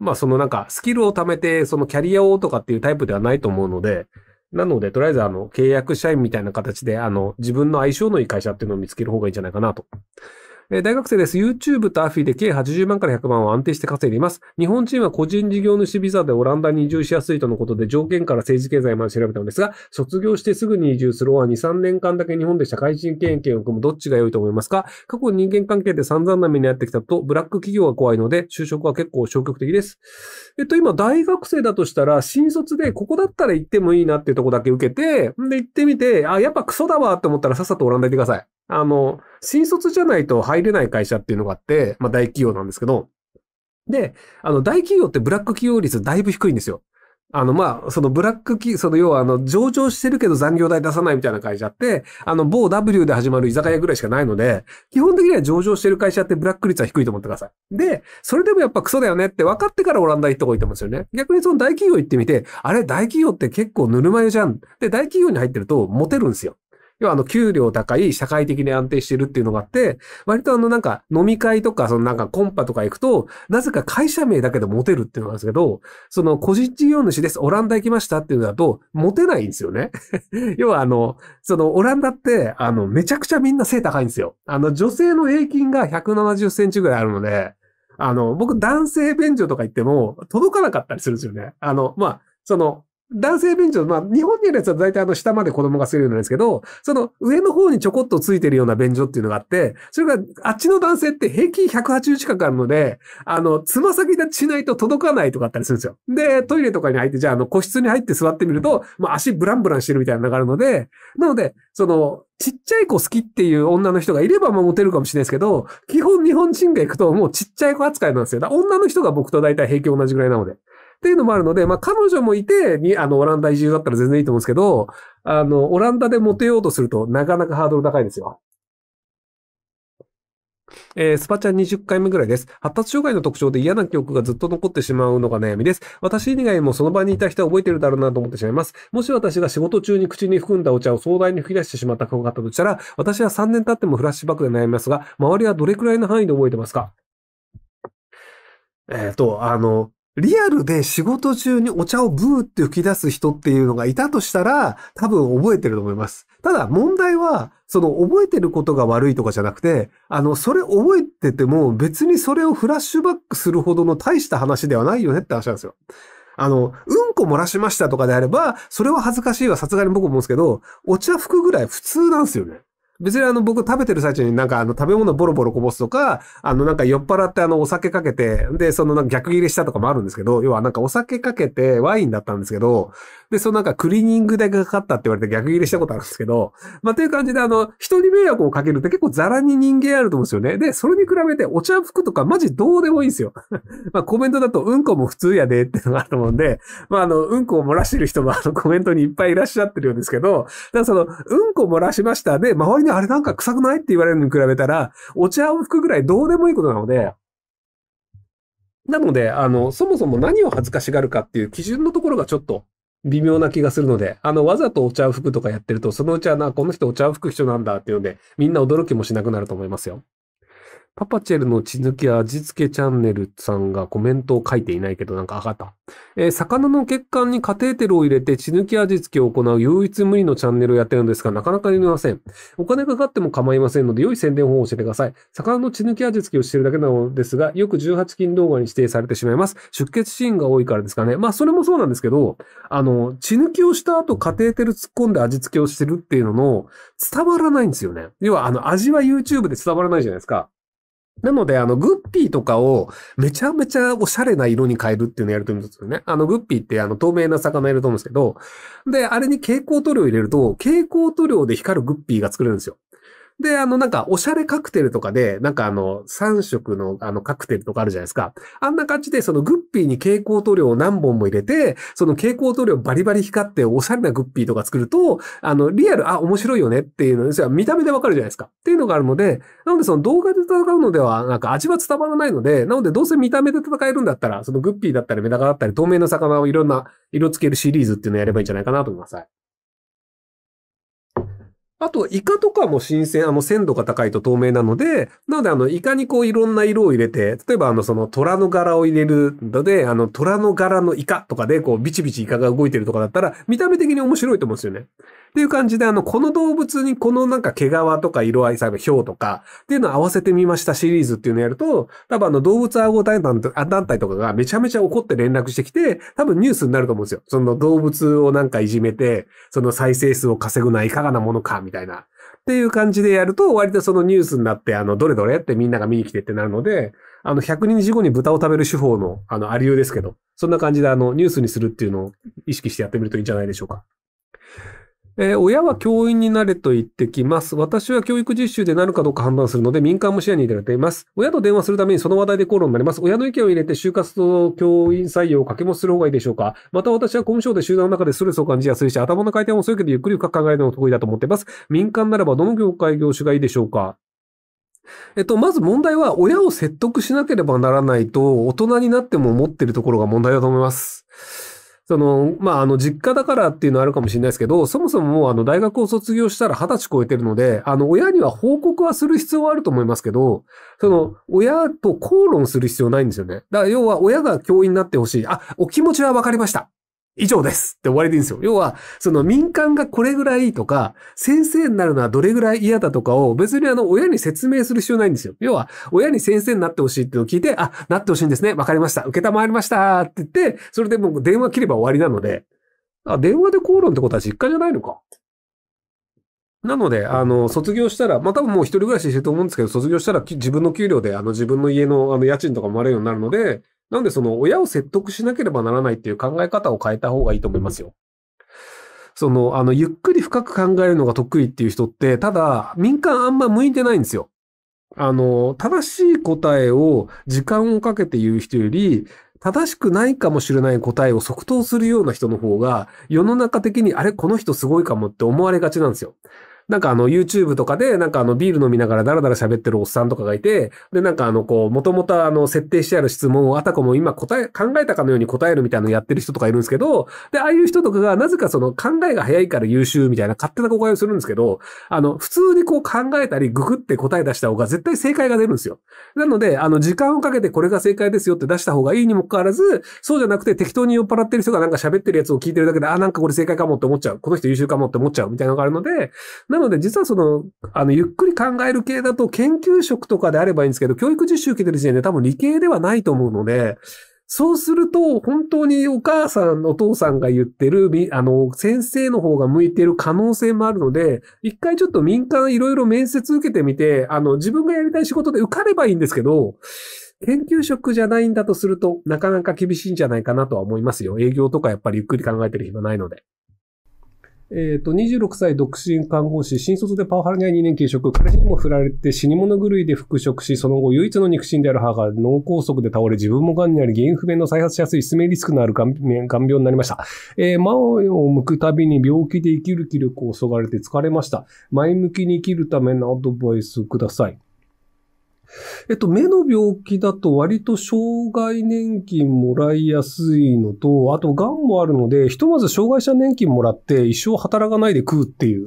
まあ、そのなんか、スキルを貯めて、そのキャリアをとかっていうタイプではないと思うので、なので、とりあえず、あの、契約社員みたいな形で、あの、自分の相性のいい会社っていうのを見つける方がいいんじゃないかなとえー、大学生です。YouTube とアフィで計80万から100万を安定して稼いでいます。日本人は個人事業主ビザでオランダに移住しやすいとのことで、条件から政治経済まで調べたのですが、卒業してすぐに移住するは2、3年間だけ日本で社会人経験を組むどっちが良いと思いますか過去人間関係で散々な目に遭ってきたと、ブラック企業が怖いので、就職は結構消極的です。えっと、今、大学生だとしたら、新卒で、ここだったら行ってもいいなっていうとこだけ受けて、で行ってみて、あ、やっぱクソだわって思ったらさっさとオランダ行ってください。あの、新卒じゃないと入れない会社っていうのがあって、まあ大企業なんですけど、で、あの、大企業ってブラック企業率だいぶ低いんですよ。あの、まあ、そのブラック企、業、その要はあの、上場してるけど残業代出さないみたいな会社って、あの、某 W で始まる居酒屋ぐらいしかないので、基本的には上場してる会社ってブラック率は低いと思ってください。で、それでもやっぱクソだよねって分かってからオランダ行った方がいいと思うんですよね。逆にその大企業行ってみて、あれ、大企業って結構ぬるま湯じゃん。で、大企業に入ってるとモテるんですよ。要はあの、給料高い、社会的に安定してるっていうのがあって、割とあの、なんか、飲み会とか、そのなんかコンパとか行くと、なぜか会社名だけでモテるっていうのるんですけど、その、個人事業主です、オランダ行きましたっていうのだと、モテないんですよね 要はあの、その、オランダって、あの、めちゃくちゃみんな背高いんですよ。あの、女性の平均が170センチぐらいあるので、あの、僕、男性便所とか行っても、届かなかったりするんですよね。あの、まあ、その、男性便所、まあ、日本にあるやつは大体あの下まで子供がするようなんですけど、その上の方にちょこっとついてるような便所っていうのがあって、それがあっちの男性って平均180近くあるので、あの、つま先立ちしないと届かないとかあったりするんですよ。で、トイレとかに入って、じゃああの個室に入って座ってみると、まあ足ブランブランしてるみたいなのがあるので、なので、その、ちっちゃい子好きっていう女の人がいればモテるかもしれないですけど、基本日本人が行くともうちっちゃい子扱いなんですよ。だ女の人が僕と大体平均同じぐらいなので。っていうのもあるので、まあ、彼女もいて、に、あの、オランダ移住だったら全然いいと思うんですけど、あの、オランダでモテようとすると、なかなかハードル高いですよ。えー、スパチャ20回目ぐらいです。発達障害の特徴で嫌な記憶がずっと残ってしまうのが悩みです。私以外もその場にいた人は覚えてるだろうなと思ってしまいます。もし私が仕事中に口に含んだお茶を壮大に吹き出してしまった過があったとしたら、私は3年経ってもフラッシュバックで悩みますが、周りはどれくらいの範囲で覚えてますかえっ、ー、と、あの、リアルで仕事中にお茶をブーって吹き出す人っていうのがいたとしたら、多分覚えてると思います。ただ問題は、その覚えてることが悪いとかじゃなくて、あの、それ覚えてても別にそれをフラッシュバックするほどの大した話ではないよねって話なんですよ。あの、うんこ漏らしましたとかであれば、それは恥ずかしいはさすがに僕思うんですけど、お茶吹くぐらい普通なんですよね。別にあの僕食べてる最中になんかあの食べ物ボロボロこぼすとか、あのなんか酔っ払ってあのお酒かけて、で、そのなんか逆切れしたとかもあるんですけど、要はなんかお酒かけてワインだったんですけど、で、そのなんかクリーニング代がかかったって言われて逆切れしたことあるんですけど、まあという感じであの、人に迷惑をかけるって結構ザラに人間あると思うんですよね。で、それに比べてお茶服とかマジどうでもいいんですよ。まあコメントだとうんこも普通やでってのがあると思うんで、まああの、うんこを漏らしてる人もあのコメントにいっぱいいらっしゃってるようですけど、だからその、うんこ漏らしましたで、周りにあれなんか臭くないって言われるのに比べたら、お茶を拭くぐらいどうでもいいことなので、なので、あの、そもそも何を恥ずかしがるかっていう基準のところがちょっと微妙な気がするので、あの、わざとお茶を拭くとかやってると、そのうちはな、この人お茶を拭く人なんだっていうので、みんな驚きもしなくなると思いますよ。パパチェルの血抜き味付けチャンネルさんがコメントを書いていないけどなんか上がった。えー、魚の血管にカテーテルを入れて血抜き味付けを行う唯一無二のチャンネルをやってるんですが、なかなか読めません。お金かかっても構いませんので、良い宣伝方法を教えてください。魚の血抜き味付けをしてるだけなのですが、よく18金動画に指定されてしまいます。出血シーンが多いからですかね。まあ、それもそうなんですけど、あの、血抜きをした後カテーテル突っ込んで味付けをしてるっていうのの、伝わらないんですよね。要は、あの、味は YouTube で伝わらないじゃないですか。なので、あの、グッピーとかをめちゃめちゃおしゃれな色に変えるっていうのをやると思うんですよね。あの、グッピーってあの、透明な魚いると思うんですけど、で、あれに蛍光塗料を入れると、蛍光塗料で光るグッピーが作れるんですよ。で、あの、なんか、おしゃれカクテルとかで、なんかあの、3色のあの、カクテルとかあるじゃないですか。あんな感じで、そのグッピーに蛍光塗料を何本も入れて、その蛍光塗料バリバリ光っておしゃれなグッピーとか作ると、あの、リアル、あ、面白いよねっていうのですよ。見た目でわかるじゃないですか。っていうのがあるので、なのでその動画で戦うのでは、なんか味は伝わらないので、なのでどうせ見た目で戦えるんだったら、そのグッピーだったりメダカだったり、透明の魚をいろんな色付けるシリーズっていうのをやればいいんじゃないかなと思います。あと、イカとかも新鮮、あの、鮮度が高いと透明なので、なので、あの、イカにこう、いろんな色を入れて、例えば、あの、その、虎の柄を入れるので、あの、虎の柄のイカとかで、こう、ビチビチイカが動いてるとかだったら、見た目的に面白いと思うんですよね。っていう感じで、あの、この動物にこのなんか毛皮とか色合い、最後、表とかっていうのを合わせてみましたシリーズっていうのをやると、多分あの、動物愛護団体とかがめちゃめちゃ怒って連絡してきて、多分ニュースになると思うんですよ。その動物をなんかいじめて、その再生数を稼ぐのはいかがなものか、みたいな。っていう感じでやると、割とそのニュースになって、あの、どれどれってみんなが見に来てってなるので、あの、100人事後に豚を食べる手法の、あの、ありようですけど、そんな感じで、あの、ニュースにするっていうのを意識してやってみるといいんじゃないでしょうか。えー、親は教員になれと言ってきます。私は教育実習でなるかどうか判断するので、民間も視野に入れています。親と電話するためにその話題で口論になります。親の意見を入れて就活と教員採用を掛け持する方がいいでしょうかまた私は公務省で集団の中でストレスを感じやすいし、頭の回転も遅いけどゆっくり深く考えるのが得意だと思っています。民間ならばどの業界業種がいいでしょうかえっと、まず問題は、親を説得しなければならないと、大人になっても思ってるところが問題だと思います。その、まあ、あの、実家だからっていうのはあるかもしれないですけど、そもそももうあの、大学を卒業したら二十歳超えてるので、あの、親には報告はする必要はあると思いますけど、その、親と口論する必要ないんですよね。だから、要は親が教員になってほしい。あ、お気持ちはわかりました。以上ですって終わりでいいんですよ。要は、その民間がこれぐらいとか、先生になるのはどれぐらい嫌だとかを別にあの親に説明する必要ないんですよ。要は、親に先生になってほしいっていうのを聞いて、あ、なってほしいんですね。わかりました。受けたまわりましたって言って、それでもう電話切れば終わりなので、あ、電話で口論ってことは実家じゃないのか。なので、あの、卒業したら、まあ、多分もう一人暮らししてると思うんですけど、卒業したら自分の給料で、あの、自分の家の、あの、家賃とかもあるようになるので、なので、その親を説得しなければならないっていう考え方を変えた方がいいと思いますよ。その、あの、ゆっくり深く考えるのが得意っていう人って、ただ、民間あんま向いてないんですよ。あの、正しい答えを時間をかけて言う人より、正しくないかもしれない答えを即答するような人の方が、世の中的に、あれ、この人すごいかもって思われがちなんですよ。なんかあの YouTube とかで、なんかあのビール飲みながらダラダラ喋ってるおっさんとかがいて、で、なんかあのこう、もともとあの設定してある質問をあたかも今答え、考えたかのように答えるみたいなのやってる人とかいるんですけど、で、ああいう人とかがなぜかその考えが早いから優秀みたいな勝手な誤解をするんですけど、あの、普通にこう考えたりググって答え出した方が絶対正解が出るんですよ。なので、あの、時間をかけてこれが正解ですよって出した方がいいにもかかわらず、そうじゃなくて適当に酔っ払ってる人がなんか喋ってるやつを聞いてるだけで、あ、なんかこれ正解かもって思っちゃう。この人優秀かもって思っちゃうみたいなのがあるので、なので、実はその、あの、ゆっくり考える系だと、研究職とかであればいいんですけど、教育実習受けてる時点で多分理系ではないと思うので、そうすると、本当にお母さん、お父さんが言ってる、あの、先生の方が向いてる可能性もあるので、一回ちょっと民間いろいろ面接受けてみて、あの、自分がやりたい仕事で受かればいいんですけど、研究職じゃないんだとすると、なかなか厳しいんじゃないかなとは思いますよ。営業とかやっぱりゆっくり考えてる暇ないので。えっ、ー、と、26歳独身看護師、新卒でパワハラには2年休職、彼氏にも振られて死に物狂いで復職し、その後唯一の肉親である母が脳梗塞で倒れ、自分も癌になり、原因不明の再発しやすい失明リスクのある癌病になりました。えー、前を向くたびに病気で生きる気力をそがれて疲れました。前向きに生きるためのアドバイスください。えっと、目の病気だと割と障害年金もらいやすいのと、あと、癌もあるので、ひとまず障害者年金もらって一生働かないで食うっていう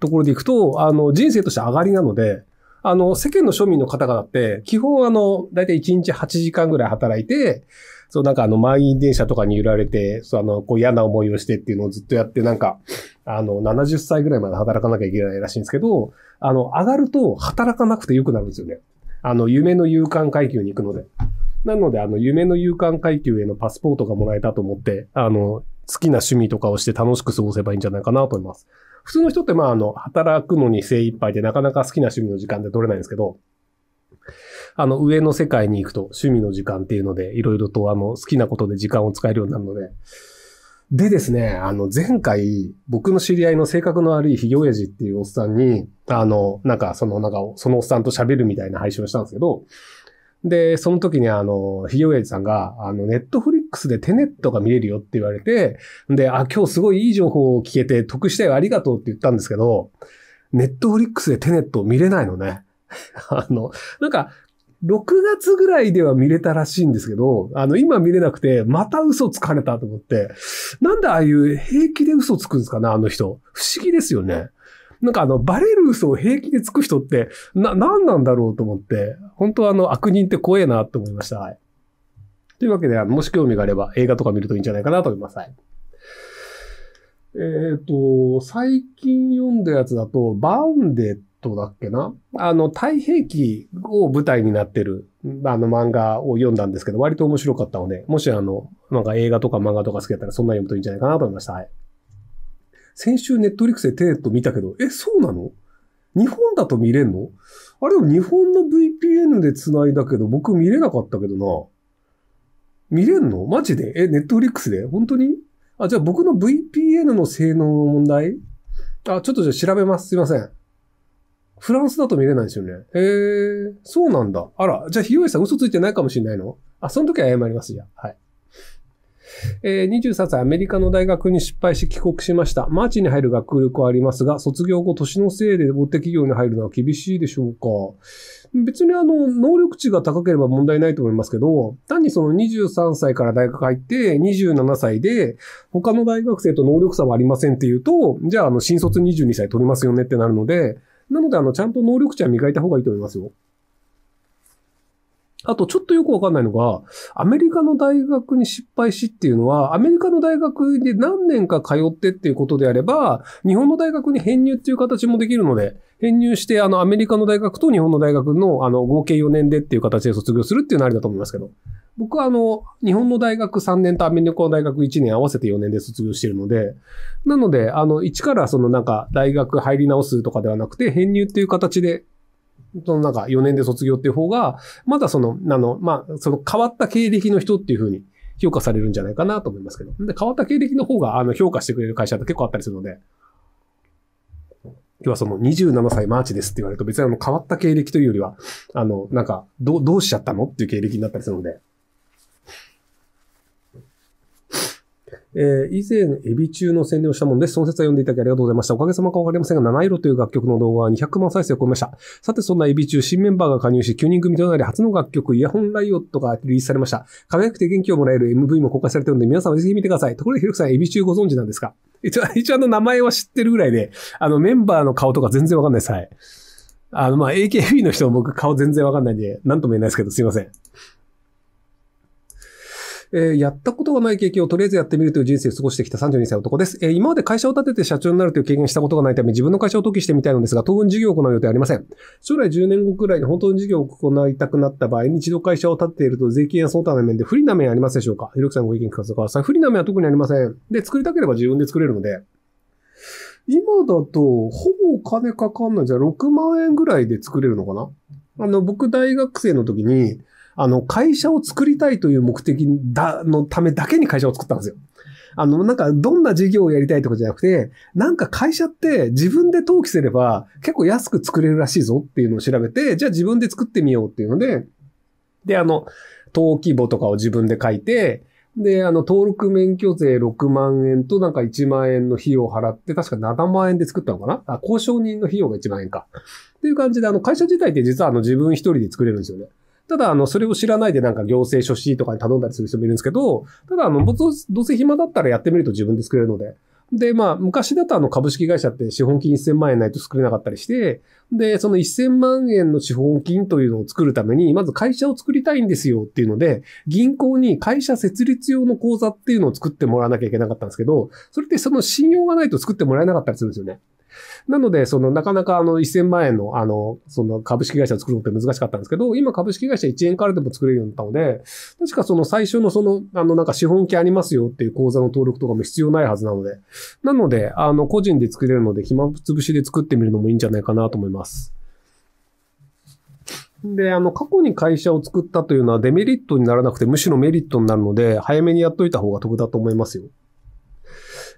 ところでいくと、あの、人生として上がりなので、あの、世間の庶民の方々って、基本あの、だいたい1日8時間ぐらい働いて、そう、なんかあの、満員電車とかに揺られて、そう、あの、こう嫌な思いをしてっていうのをずっとやって、なんか、あの、70歳ぐらいまで働かなきゃいけないらしいんですけど、あの、上がると働かなくて良くなるんですよね。あの、夢の勇敢階級に行くので。なので、あの、夢の勇敢階級へのパスポートがもらえたと思って、あの、好きな趣味とかをして楽しく過ごせばいいんじゃないかなと思います。普通の人って、まあ、あの、働くのに精一杯でなかなか好きな趣味の時間で取れないんですけど、あの、上の世界に行くと趣味の時間っていうので、いろいろとあの、好きなことで時間を使えるようになるので、でですね、あの、前回、僕の知り合いの性格の悪いひげやじっていうおっさんに、あの、なんか、その、なんか、そのおっさんと喋るみたいな配信をしたんですけど、で、その時にあの、ひげおやじさんが、あの、ネットフリックスでテネットが見れるよって言われて、で、あ、今日すごいいい情報を聞けて、得したよ、ありがとうって言ったんですけど、ネットフリックスでテネットを見れないのね。あの、なんか、6月ぐらいでは見れたらしいんですけど、あの、今見れなくて、また嘘つかれたと思って、なんでああいう平気で嘘つくんですかな、あの人。不思議ですよね。なんかあの、バレる嘘を平気でつく人って、な、何なんだろうと思って、本当あの、悪人って怖えなって思いました。はい。というわけで、あの、もし興味があれば映画とか見るといいんじゃないかなと思います。はい。えっ、ー、と、最近読んだやつだと、バウンデっトだっけなあの、太平記を舞台になってる、あの漫画を読んだんですけど、割と面白かったので、もしあの、なんか映画とか漫画とか好きだったらそんな読むといいんじゃないかなと思いました。はい。先週ネットリックスでテネット見たけど、え、そうなの日本だと見れんのあれでも日本の VPN で繋いだけど、僕見れなかったけどな。見れんのマジでえ、ネットフリックスで本当にあ、じゃあ僕の VPN の性能の問題あ、ちょっとじゃあ調べます。すいません。フランスだと見れないですよね。へえ、そうなんだ。あら、じゃあ、ひよえさん嘘ついてないかもしれないのあ、その時は謝ります、じゃあ。はい。えー、23歳、アメリカの大学に失敗し帰国しました。マーチに入る学力はありますが、卒業後、年のせいで大手企業に入るのは厳しいでしょうか。別にあの、能力値が高ければ問題ないと思いますけど、単にその23歳から大学入って、27歳で、他の大学生と能力差はありませんっていうと、じゃああの、新卒22歳取りますよねってなるので、なので、あの、ちゃんと能力値は磨いた方がいいと思いますよ。あと、ちょっとよくわかんないのが、アメリカの大学に失敗しっていうのは、アメリカの大学で何年か通ってっていうことであれば、日本の大学に編入っていう形もできるので、編入して、あの、アメリカの大学と日本の大学の、あの、合計4年でっていう形で卒業するっていうのはありだと思いますけど。僕はあの、日本の大学3年とアメリカの大学1年合わせて4年で卒業してるので、なので、あの、一からそのなんか大学入り直すとかではなくて、編入っていう形でそのなんか4年で卒業っていう方が、まだその、あの、まあ、その変わった経歴の人っていうふうに評価されるんじゃないかなと思いますけど。で、変わった経歴の方が、あの、評価してくれる会社って結構あったりするので、要はその27歳マーチですって言われると別にあの変わった経歴というよりは、あの、なんか、どう、どうしちゃったのっていう経歴になったりするので、えー、以前、エビ中の宣伝をしたもんです。その説は読んでいただきありがとうございました。おかげさまかわかりませんが、七色という楽曲の動画は200万再生を超えました。さて、そんなエビ中、新メンバーが加入し、9人組となり、初の楽曲、イヤホンライオットがリリースされました。輝くて元気をもらえる MV も公開されているので、皆さ様ぜひ見てください。ところで、ひろきさん、エビ中ご存知なんですか一応、一応あの名前は知ってるぐらいで、あの、メンバーの顔とか全然わかんないです。はい。あの、まあ、AKB の人も僕顔全然わかんないんで、なんとも言えないですけど、すいません。えー、やったことがない経験をとりあえずやってみるという人生を過ごしてきた32歳男です。えー、今まで会社を立てて社長になるという経験をしたことがないため、自分の会社を登記してみたいのですが、当分事業を行う予定ありません。将来10年後くらいに本当に事業を行いたくなった場合に一度会社を立てていると税金やその他の面で不利な面ありますでしょうかひろきさんご意見聞かせてください。不利な面は特にありません。で、作りたければ自分で作れるので、今だと、ほぼお金かかんないじゃ、6万円ぐらいで作れるのかなあの、僕大学生の時に、あの、会社を作りたいという目的だ、のためだけに会社を作ったんですよ。あの、なんか、どんな事業をやりたいとかじゃなくて、なんか会社って自分で登記すれば結構安く作れるらしいぞっていうのを調べて、じゃあ自分で作ってみようっていうので、で、あの、登記簿とかを自分で書いて、で、あの、登録免許税6万円となんか1万円の費用を払って、確か7万円で作ったのかなあ、交渉人の費用が1万円か。っていう感じで、あの、会社自体って実はあの自分一人で作れるんですよね。ただ、あの、それを知らないでなんか行政書士とかに頼んだりする人もいるんですけど、ただ、あの、どうせ暇だったらやってみると自分で作れるので。で、まあ、昔だとあの株式会社って資本金1000万円ないと作れなかったりして、で、その1000万円の資本金というのを作るために、まず会社を作りたいんですよっていうので、銀行に会社設立用の口座っていうのを作ってもらわなきゃいけなかったんですけど、それってその信用がないと作ってもらえなかったりするんですよね。なので、その、なかなかあの、1000万円の、あの、その、株式会社を作るのって難しかったんですけど、今株式会社1円からでも作れるようになったので、確かその最初のその、あの、なんか資本金ありますよっていう口座の登録とかも必要ないはずなので、なので、あの、個人で作れるので、暇つぶしで作ってみるのもいいんじゃないかなと思います。で、あの、過去に会社を作ったというのはデメリットにならなくて、むしろメリットになるので、早めにやっといた方が得だと思いますよ。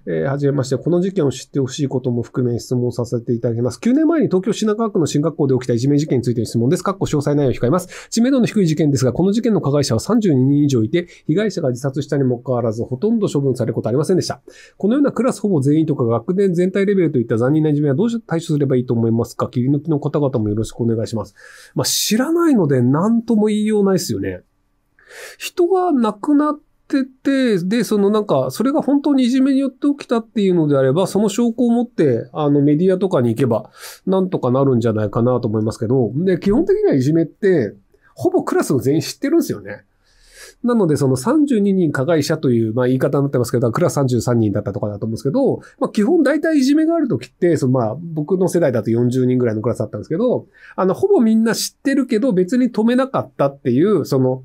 えー、はじめまして、この事件を知ってほしいことも含め質問させていただきます。9年前に東京品川区の進学校で起きたいじめ事件についての質問です。かっこ詳細内容を控えます。知名度の低い事件ですが、この事件の加害者は32人以上いて、被害者が自殺したにもかかわらず、ほとんど処分されることありませんでした。このようなクラスほぼ全員とか学年全体レベルといった残忍ないじめはどう対処すればいいと思いますか切り抜きの方々もよろしくお願いします。まあ、知らないので何とも言いようないですよね。人が亡くなっってて、で、そのなんか、それが本当にいじめによって起きたっていうのであれば、その証拠を持って、あの、メディアとかに行けば、なんとかなるんじゃないかなと思いますけど、で、基本的にはいじめって、ほぼクラスの全員知ってるんですよね。なので、その32人加害者という、まあ言い方になってますけど、クラス33人だったとかだと思うんですけど、まあ基本大体いじめがある時って、そのまあ僕の世代だと40人ぐらいのクラスだったんですけど、あの、ほぼみんな知ってるけど別に止めなかったっていう、その、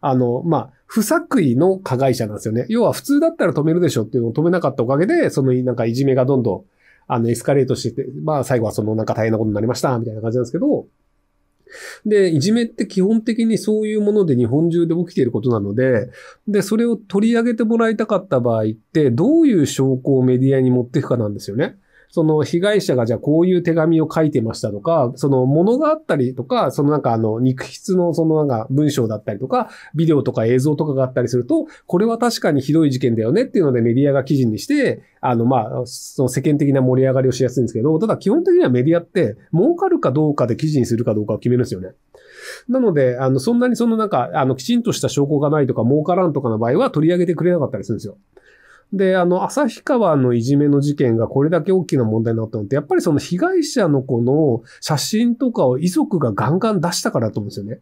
あの、まあ、不作為の加害者なんですよね。要は普通だったら止めるでしょっていうのを止めなかったおかげで、そのなんかいじめがどんどん、あの、エスカレートしてて、まあ、最後はそのなんか大変なことになりました、みたいな感じなんですけど、で、いじめって基本的にそういうもので日本中で起きていることなので、で、それを取り上げてもらいたかった場合って、どういう証拠をメディアに持っていくかなんですよね。その被害者がじゃあこういう手紙を書いてましたとか、その物があったりとか、そのなんかあの肉筆のそのなんか文章だったりとか、ビデオとか映像とかがあったりすると、これは確かにひどい事件だよねっていうのでメディアが記事にして、あのまあ、その世間的な盛り上がりをしやすいんですけど、ただ基本的にはメディアって儲かるかどうかで記事にするかどうかを決めるんですよね。なので、あの、そんなにそのなんか、あの、きちんとした証拠がないとか、儲からんとかの場合は取り上げてくれなかったりするんですよ。で、あの、旭川のいじめの事件がこれだけ大きな問題になったのって、やっぱりその被害者の子の写真とかを遺族がガンガン出したからだと思うんですよね。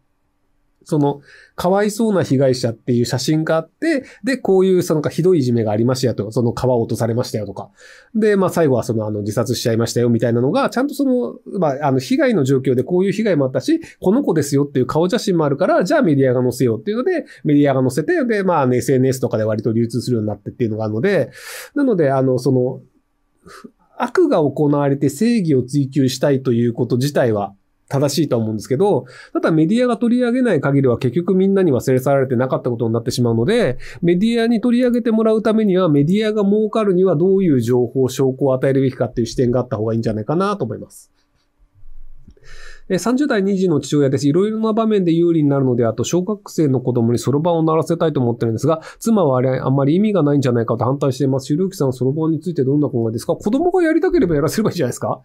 その、かわいそうな被害者っていう写真があって、で、こういう、そのかひどいいじめがありましたよと、その皮を落とされましたよとか。で、まあ、最後はその、あの、自殺しちゃいましたよみたいなのが、ちゃんとその、まあ、あの、被害の状況でこういう被害もあったし、この子ですよっていう顔写真もあるから、じゃあメディアが載せようっていうので、メディアが載せて、で、まあ、の SNS とかで割と流通するようになってっていうのがあるので、なので、あの、その、悪が行われて正義を追求したいということ自体は正しいと思うんですけど、ただメディアが取り上げない限りは結局みんなに忘れ去られてなかったことになってしまうので、メディアに取り上げてもらうためには、メディアが儲かるにはどういう情報、証拠を与えるべきかっていう視点があった方がいいんじゃないかなと思います。30代2児の父親です。いろいろな場面で有利になるので、あと小学生の子供にそろばんを鳴らせたいと思ってるんですが、妻はあれ、あんまり意味がないんじゃないかと反対しています。ひろゆきさんはそろばんについてどんな考えですか子供がやりたければやらせればいいじゃないですか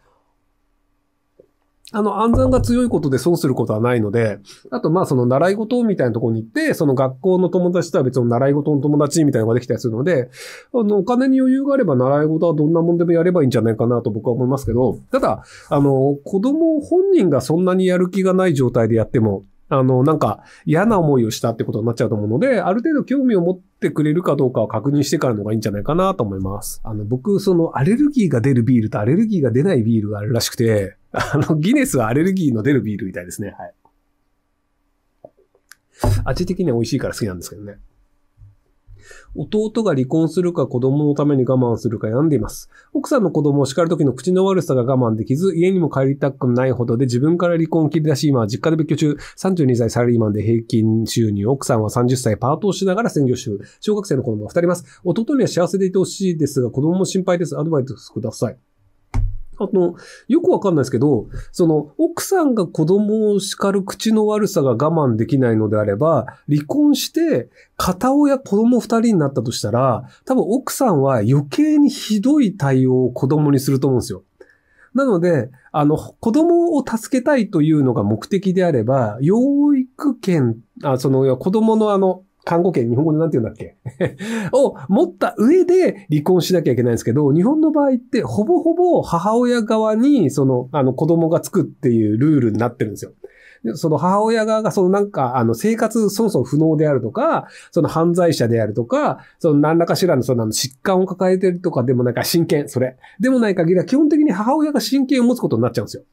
あの、暗算が強いことで損することはないので、あと、まあ、その習い事みたいなところに行って、その学校の友達とは別の習い事の友達みたいなのができたりするので、あの、お金に余裕があれば習い事はどんなもんでもやればいいんじゃないかなと僕は思いますけど、ただ、あの、子供本人がそんなにやる気がない状態でやっても、あの、なんか嫌な思いをしたってことになっちゃうと思うので、ある程度興味を持って、ってくれるかどうかを確認してからのがいいんじゃないかなと思います。あの、僕、そのアレルギーが出るビールとアレルギーが出ないビールがあるらしくて、あの、ギネスはアレルギーの出るビールみたいですね。はい。味的には美味しいから好きなんですけどね。弟が離婚するか子供のために我慢するか病んでいます。奥さんの子供を叱る時の口の悪さが我慢できず、家にも帰りたくないほどで自分から離婚を切り出し、今は実家で別居中、32歳サラリーマンで平均収入、奥さんは30歳パートをしながら専業主婦、小学生の子供が2人います。弟には幸せでいてほしいですが、子供も心配です。アドバイスください。あの、よくわかんないですけど、その、奥さんが子供を叱る口の悪さが我慢できないのであれば、離婚して、片親子供二人になったとしたら、多分奥さんは余計にひどい対応を子供にすると思うんですよ。なので、あの、子供を助けたいというのが目的であれば、養育権、あ、その、子供のあの、看護権、日本語でなんて言うんだっけ を持った上で離婚しなきゃいけないんですけど、日本の場合ってほぼほぼ母親側に、その、あの子供がつくっていうルールになってるんですよ。その母親側がそのなんか、あの生活そもそも不能であるとか、その犯罪者であるとか、その何らかしらのその疾患を抱えてるとかでもないか、親権、それ。でもない限りは基本的に母親が親権を持つことになっちゃうんですよ。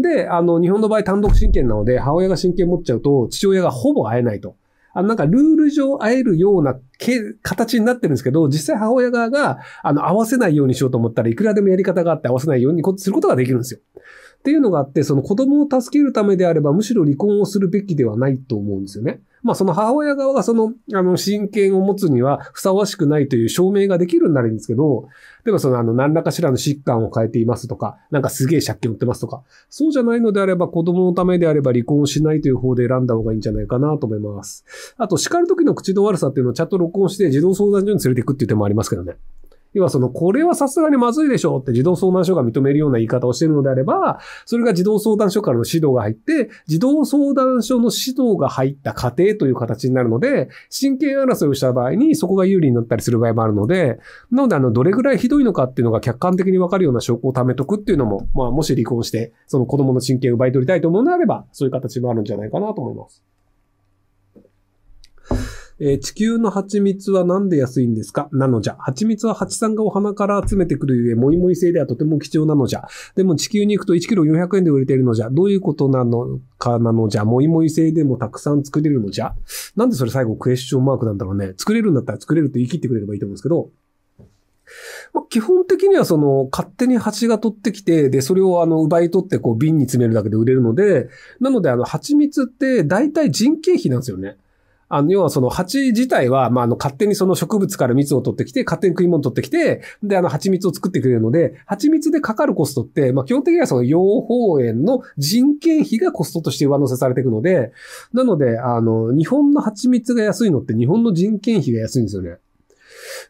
で、あの、日本の場合単独親権なので、母親が親権持っちゃうと、父親がほぼ会えないと。あの、なんかルール上会えるような形になってるんですけど、実際母親側が、あの、合わせないようにしようと思ったらいくらでもやり方があって合わせないようにすることができるんですよ。っていうのがあって、その子供を助けるためであれば、むしろ離婚をするべきではないと思うんですよね。まあ、その母親側がその、あの、親権を持つにはふさわしくないという証明ができるんならいいんですけど、例えばその、あの、何らかしらの疾患を変えていますとか、なんかすげえ借金売ってますとか、そうじゃないのであれば、子供のためであれば離婚をしないという方で選んだ方がいいんじゃないかなと思います。あと、叱る時の口の悪さっていうのをチャット録音して自動相談所に連れていくっていう手もありますけどね。要はその、これはさすがにまずいでしょうって児童相談所が認めるような言い方をしているのであれば、それが児童相談所からの指導が入って、児童相談所の指導が入った過程という形になるので、親権争いをした場合にそこが有利になったりする場合もあるので、なのであの、どれぐらいひどいのかっていうのが客観的にわかるような証拠を貯めとくっていうのも、まあ、もし離婚して、その子供の親権を奪い取りたいと思うのであれば、そういう形もあるんじゃないかなと思います。えー、地球の蜂蜜はなんで安いんですかなのじゃ。蜂蜜は蜂さんがお花から集めてくるゆえ、もいもい製ではとても貴重なのじゃ。でも地球に行くと1キロ400円で売れているのじゃ。どういうことなのかなのじゃ。もいもい製でもたくさん作れるのじゃ。なんでそれ最後クエスチョンマークなんだろうね。作れるんだったら作れると言い切ってくれればいいと思うんですけど、まあ、基本的にはその勝手に蜂が取ってきて、で、それをあの奪い取ってこう瓶に詰めるだけで売れるので、なのであの蜂蜜って大体人件費なんですよね。あの、要はその蜂自体は、まあ、の、勝手にその植物から蜜を取ってきて、勝手に食い物取ってきて、で、あの、蜂蜜を作ってくれるので、蜂蜜でかかるコストって、ま基本的にはその養蜂園の人件費がコストとして上乗せされていくので、なので、あの、日本の蜂蜜が安いのって日本の人件費が安いんですよね。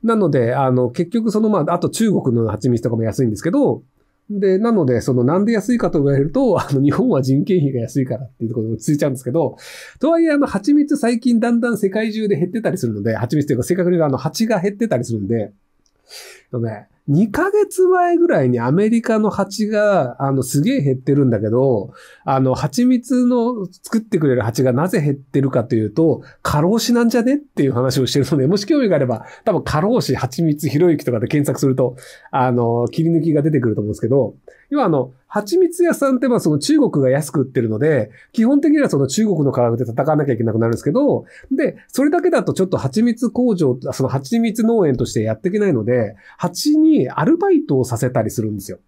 なので、あの、結局その、まあと中国の蜂蜜とかも安いんですけど、で、なので、そのなんで安いかと言われると、あの、日本は人件費が安いからっていうところに落ち着いちゃうんですけど、とはいえ、あの、蜂蜜最近だんだん世界中で減ってたりするので、蜂蜜というか正確に言うとあの、蜂が減ってたりするんで、とね、2ヶ月前ぐらいにアメリカの蜂が、あの、すげえ減ってるんだけど、あの、蜂蜜の作ってくれる蜂がなぜ減ってるかというと、過労死なんじゃねっていう話をしてるので、もし興味があれば、多分過労死、蜂蜜、ひろゆきとかで検索すると、あの、切り抜きが出てくると思うんですけど、要はあの、蜂蜜屋さんってまあその中国が安く売ってるので、基本的にはその中国の価格で戦わなきゃいけなくなるんですけど、で、それだけだとちょっと蜂蜜工場、その蜂蜜農園としてやっていけないので、蜂にアルバイトをさせたりするんですよ。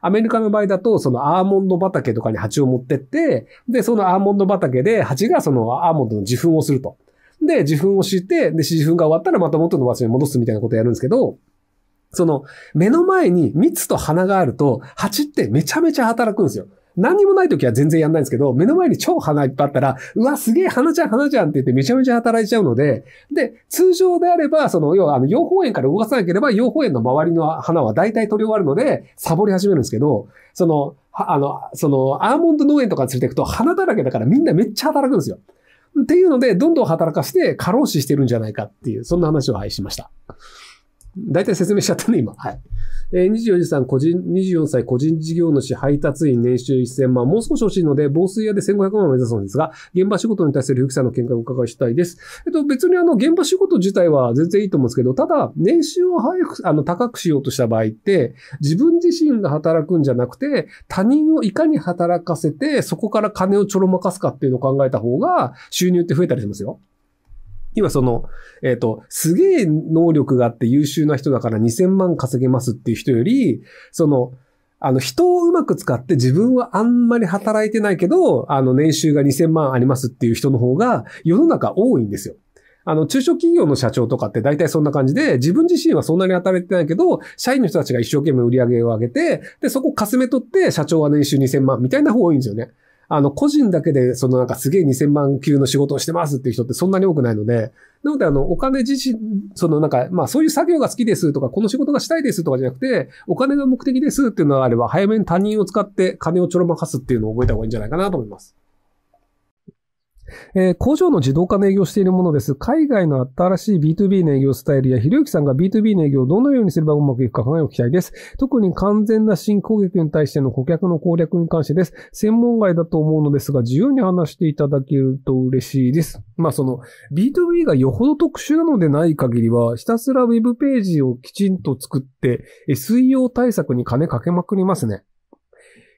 アメリカの場合だと、そのアーモンド畑とかに蜂を持ってって、で、そのアーモンド畑で蜂がそのアーモンドの受粉をすると。で、受粉をして、で、受粉が終わったらまた元の場所に戻すみたいなことをやるんですけど、その、目の前に蜜と花があると、蜂ってめちゃめちゃ働くんですよ。何もない時は全然やんないんですけど、目の前に超花いっぱいあったら、うわ、すげえ花じゃん花じゃんって言ってめちゃめちゃ働いちゃうので、で、通常であれば、その、要は、あの、養蜂園から動かさなければ、養蜂園の周りの花は大体取り終わるので、サボり始めるんですけど、その、あの、その、アーモンド農園とか連れてくと花だらけだからみんなめっちゃ働くんですよ。っていうので、どんどん働かせて過労死してるんじゃないかっていう、そんな話を愛しました。大体説明しちゃったね、今。はい。えー、24時さん、個人、24歳個人事業主配達員年収1000万。もう少し欲しいので、防水屋で1500万を目指すのですが、現場仕事に対するゆきさんの見解をお伺いしたいです。えっと、別にあの、現場仕事自体は全然いいと思うんですけど、ただ、年収を早く、あの、高くしようとした場合って、自分自身が働くんじゃなくて、他人をいかに働かせて、そこから金をちょろまかすかっていうのを考えた方が、収入って増えたりしますよ。今その、えっ、ー、と、すげえ能力があって優秀な人だから2000万稼げますっていう人より、その、あの、人をうまく使って自分はあんまり働いてないけど、あの、年収が2000万ありますっていう人の方が世の中多いんですよ。あの、中小企業の社長とかって大体そんな感じで、自分自身はそんなに働いてないけど、社員の人たちが一生懸命売り上げを上げて、で、そこをかすめ取って、社長は年収2000万みたいな方多いんですよね。あの、個人だけで、そのなんかすげえ2000万級の仕事をしてますっていう人ってそんなに多くないので、なのであの、お金自身、そのなんか、まあそういう作業が好きですとか、この仕事がしたいですとかじゃなくて、お金が目的ですっていうのがあれば、早めに他人を使って金をちょろまかすっていうのを覚えた方がいいんじゃないかなと思います。えー、工場の自動化の営業をしているものです。海外の新しい B2B の営業スタイルや、ひろゆきさんが B2B の営業をどのようにすればうまくいくか考えを期待です。特に完全な新攻撃に対しての顧客の攻略に関してです。専門外だと思うのですが、自由に話していただけると嬉しいです。まあ、その、B2B がよほど特殊なのでない限りは、ひたすら Web ページをきちんと作って、SEO 対策に金かけまくりますね。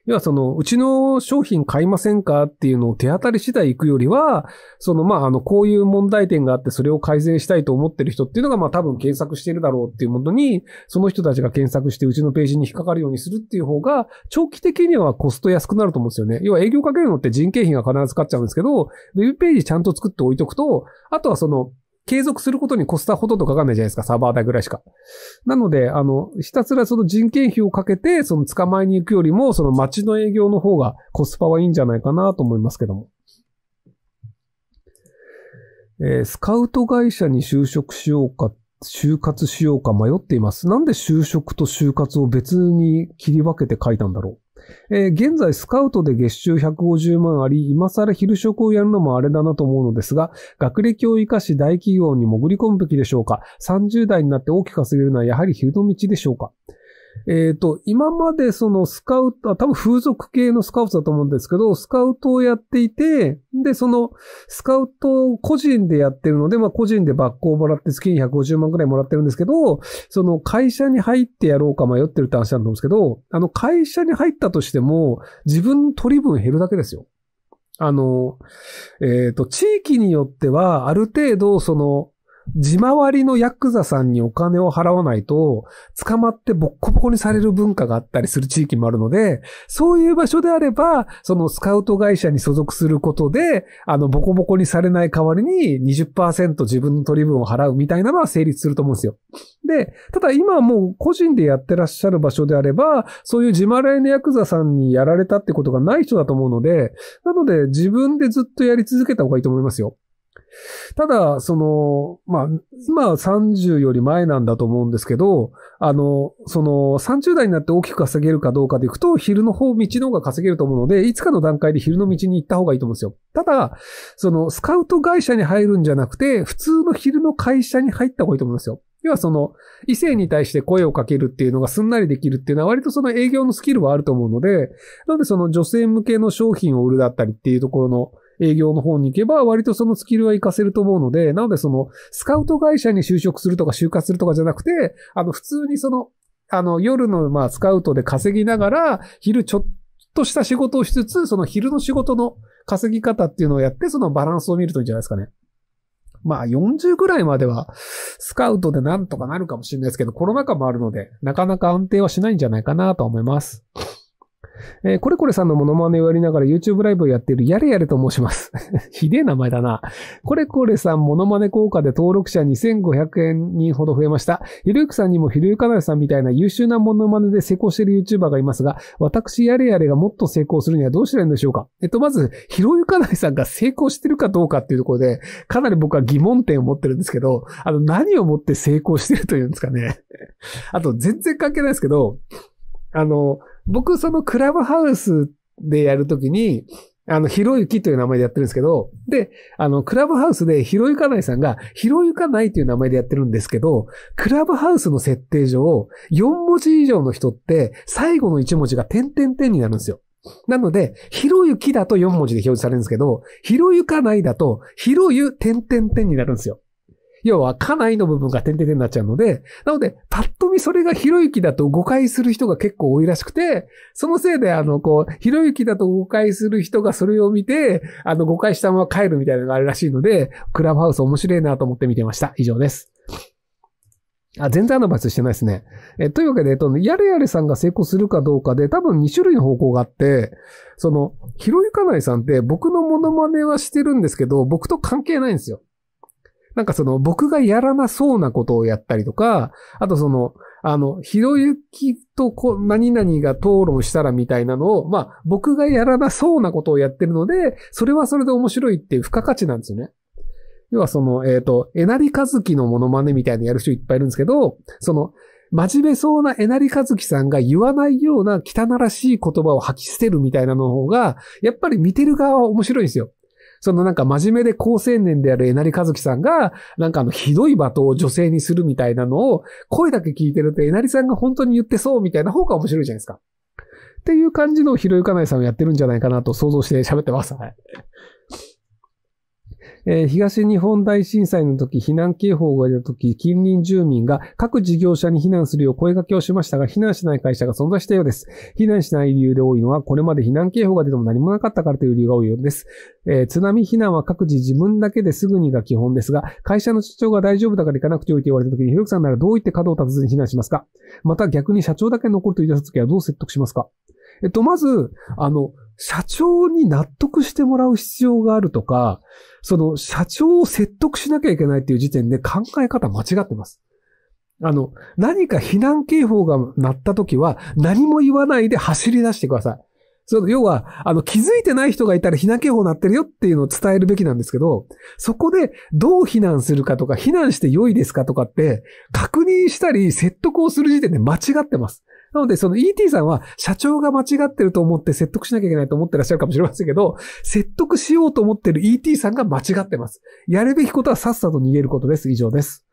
要はその、うちの商品買いませんかっていうのを手当たり次第行くよりは、その、まあ、あの、こういう問題点があって、それを改善したいと思ってる人っていうのが、まあ、多分検索してるだろうっていうものに、その人たちが検索してうちのページに引っかかるようにするっていう方が、長期的にはコスト安くなると思うんですよね。要は営業かけるのって人件費が必ずかかっちゃうんですけど、ウェブページちゃんと作っておいとくと、あとはその、継続することにコスパはほとんどかかんないじゃないですか、サーバー代ぐらいしか。なので、あの、ひたすらその人件費をかけて、その捕まえに行くよりも、その街の営業の方がコスパはいいんじゃないかなと思いますけども。えー、スカウト会社に就職しようか、就活しようか迷っています。なんで就職と就活を別に切り分けて書いたんだろうえー、現在スカウトで月収150万あり、今更昼食をやるのもあれだなと思うのですが、学歴を活かし大企業に潜り込むべきでしょうか ?30 代になって大きく稼げるのはやはり昼の道でしょうかえっ、ー、と、今までそのスカウト、多分風俗系のスカウトだと思うんですけど、スカウトをやっていて、で、そのスカウトを個人でやってるので、まあ個人でバックをもらって月に150万くらいもらってるんですけど、その会社に入ってやろうか迷ってるって話なんですけど、あの会社に入ったとしても、自分の取り分減るだけですよ。あの、えっ、ー、と、地域によっては、ある程度、その、自回りのヤクザさんにお金を払わないと、捕まってボッコボコにされる文化があったりする地域もあるので、そういう場所であれば、そのスカウト会社に所属することで、あの、ボコボコにされない代わりに20%自分の取り分を払うみたいなのは成立すると思うんですよ。で、ただ今もう個人でやってらっしゃる場所であれば、そういう自回りのヤクザさんにやられたってことがない人だと思うので、なので自分でずっとやり続けた方がいいと思いますよ。ただ、その、まあ、今は30より前なんだと思うんですけど、あの、その、30代になって大きく稼げるかどうかでいくと、昼の方、道の方が稼げると思うので、いつかの段階で昼の道に行った方がいいと思うんですよ。ただ、その、スカウト会社に入るんじゃなくて、普通の昼の会社に入った方がいいと思うんですよ。要はその、異性に対して声をかけるっていうのがすんなりできるっていうのは割とその営業のスキルはあると思うので、なのでその女性向けの商品を売るだったりっていうところの、営業の方に行けば、割とそのスキルは活かせると思うので、なのでその、スカウト会社に就職するとか就活するとかじゃなくて、あの、普通にその、あの、夜の、まあ、スカウトで稼ぎながら、昼ちょっとした仕事をしつつ、その昼の仕事の稼ぎ方っていうのをやって、そのバランスを見るといいんじゃないですかね。まあ40ぐらいまではスカウトでなんとかなるかもしれないですけど、コロナ禍もあるので、なかなか安定はしないんじゃないかなと思います。えー、これこれさんのモノマネをやりながら YouTube ライブをやっているやれやれと申します。ひでえ名前だな。これこれさんモノマネ効果で登録者2500円人ほど増えました。ひろゆきさんにもひろゆかなさんみたいな優秀なモノマネで成功している YouTuber がいますが、私やれやれがもっと成功するにはどうしたらいいんでしょうかえっと、まず、ひろゆかなさんが成功してるかどうかっていうところで、かなり僕は疑問点を持ってるんですけど、あの、何をもって成功してるというんですかね。あと、全然関係ないですけど、あの、僕、そのクラブハウスでやるときに、あの、ひろゆきという名前でやってるんですけど、で、あの、クラブハウスでひろゆかないさんが、ひろゆかないという名前でやってるんですけど、クラブハウスの設定上、4文字以上の人って、最後の1文字が点々点になるんですよ。なので、ひろゆきだと4文字で表示されるんですけど、ひろゆかないだと、ひろゆ点々点になるんですよ。要は、家内の部分が点々点になっちゃうので、なので、ぱっと見それがひろゆきだと誤解する人が結構多いらしくて、そのせいで、あの、こう、ひろゆきだと誤解する人がそれを見て、あの、誤解したまま帰るみたいなのがあるらしいので、クラブハウス面白いなと思って見てました。以上です。あ、全然アドバイスしてないですね。え、というわけで、えっと、やれやれさんが成功するかどうかで、多分2種類の方向があって、その、ひろゆかないさんって僕のモノマネはしてるんですけど、僕と関係ないんですよ。なんかその僕がやらなそうなことをやったりとか、あとその、あの、ひろゆきとこ何々が討論したらみたいなのを、まあ僕がやらなそうなことをやってるので、それはそれで面白いっていう付加価値なんですよね。要はその、えっ、ー、と、えなりかずきのモノマネみたいなのやる人いっぱいいるんですけど、その、真面目そうなえなりかずきさんが言わないような汚らしい言葉を吐き捨てるみたいなの方が、やっぱり見てる側は面白いんですよ。そのなんか真面目で高青年であるえなりかずきさんが、なんかあの、ひどい罵倒を女性にするみたいなのを、声だけ聞いてるとえなりさんが本当に言ってそうみたいな方が面白いじゃないですか。っていう感じのひろゆかないさんをやってるんじゃないかなと想像して喋ってます。はい。え東日本大震災の時、避難警報が出た時、近隣住民が各事業者に避難するよう声掛けをしましたが、避難しない会社が存在したようです。避難しない理由で多いのは、これまで避難警報が出ても何もなかったからという理由が多いようです。えー、津波避難は各自自分だけですぐにが基本ですが、会社の社長が大丈夫だから行かなくてよいと言われた時に、ひろきさんならどう言って角を立たずに避難しますかまた逆に社長だけ残ると言い出す時はどう説得しますかえっと、まず、あの、社長に納得してもらう必要があるとか、その社長を説得しなきゃいけないっていう時点で考え方間違ってます。あの、何か避難警報が鳴った時は何も言わないで走り出してください。その、要は、あの、気づいてない人がいたら避難警報鳴ってるよっていうのを伝えるべきなんですけど、そこでどう避難するかとか、避難して良いですかとかって、確認したり説得をする時点で間違ってます。なので、その ET さんは社長が間違ってると思って説得しなきゃいけないと思ってらっしゃるかもしれませんけど、説得しようと思ってる ET さんが間違ってます。やるべきことはさっさと逃げることです。以上です。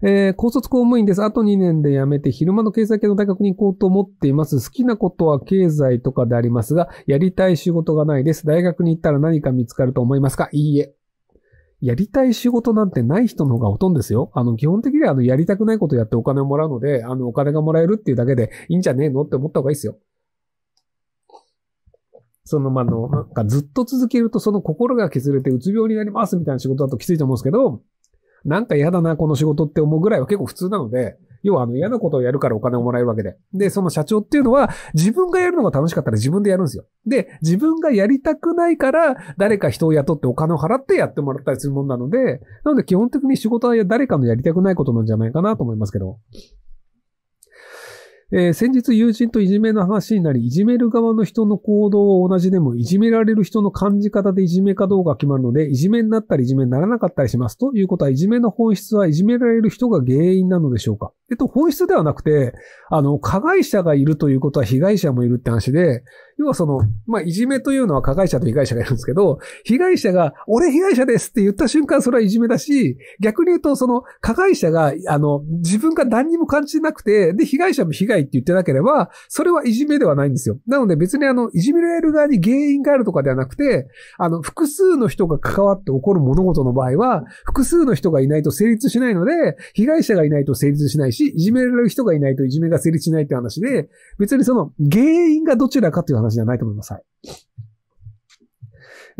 えー、高卒公務員です。あと2年で辞めて、昼間の経済系の大学に行こうと思っています。好きなことは経済とかでありますが、やりたい仕事がないです。大学に行ったら何か見つかると思いますかいいえ。やりたい仕事なんてない人の方がほとんどですよ。あの、基本的にはあの、やりたくないことやってお金をもらうので、あの、お金がもらえるっていうだけでいいんじゃねえのって思った方がいいですよ。その、ま、あの、なんかずっと続けるとその心が削れてうつ病になりますみたいな仕事だときついと思うんですけど、なんか嫌だな、この仕事って思うぐらいは結構普通なので、要はあの嫌なことをやるからお金をもらえるわけで。で、その社長っていうのは自分がやるのが楽しかったら自分でやるんですよ。で、自分がやりたくないから誰か人を雇ってお金を払ってやってもらったりするもんなので、なので基本的に仕事は誰かのやりたくないことなんじゃないかなと思いますけど。えー、先日友人といじめの話になり、いじめる側の人の行動は同じでも、いじめられる人の感じ方でいじめかどうか決まるので、いじめになったりいじめにならなかったりします。ということは、いじめの本質はいじめられる人が原因なのでしょうかえっと、本質ではなくて、あの、加害者がいるということは被害者もいるって話で、要はその、まあ、いじめというのは加害者と被害者がいるんですけど、被害者が、俺被害者ですって言った瞬間それはいじめだし、逆に言うとその、加害者が、あの、自分が何にも感じなくて、で、被害者も被害ないって言ってなければ、それはいじめではないんですよ。なので別にあの、いじめられる側に原因があるとかではなくて、あの、複数の人が関わって起こる物事の場合は、複数の人がいないと成立しないので、被害者がいないと成立しないし、いじめられる人がいないといじめが成立しないって話で、別にその、原因がどちらかという話じゃないと思います。はい。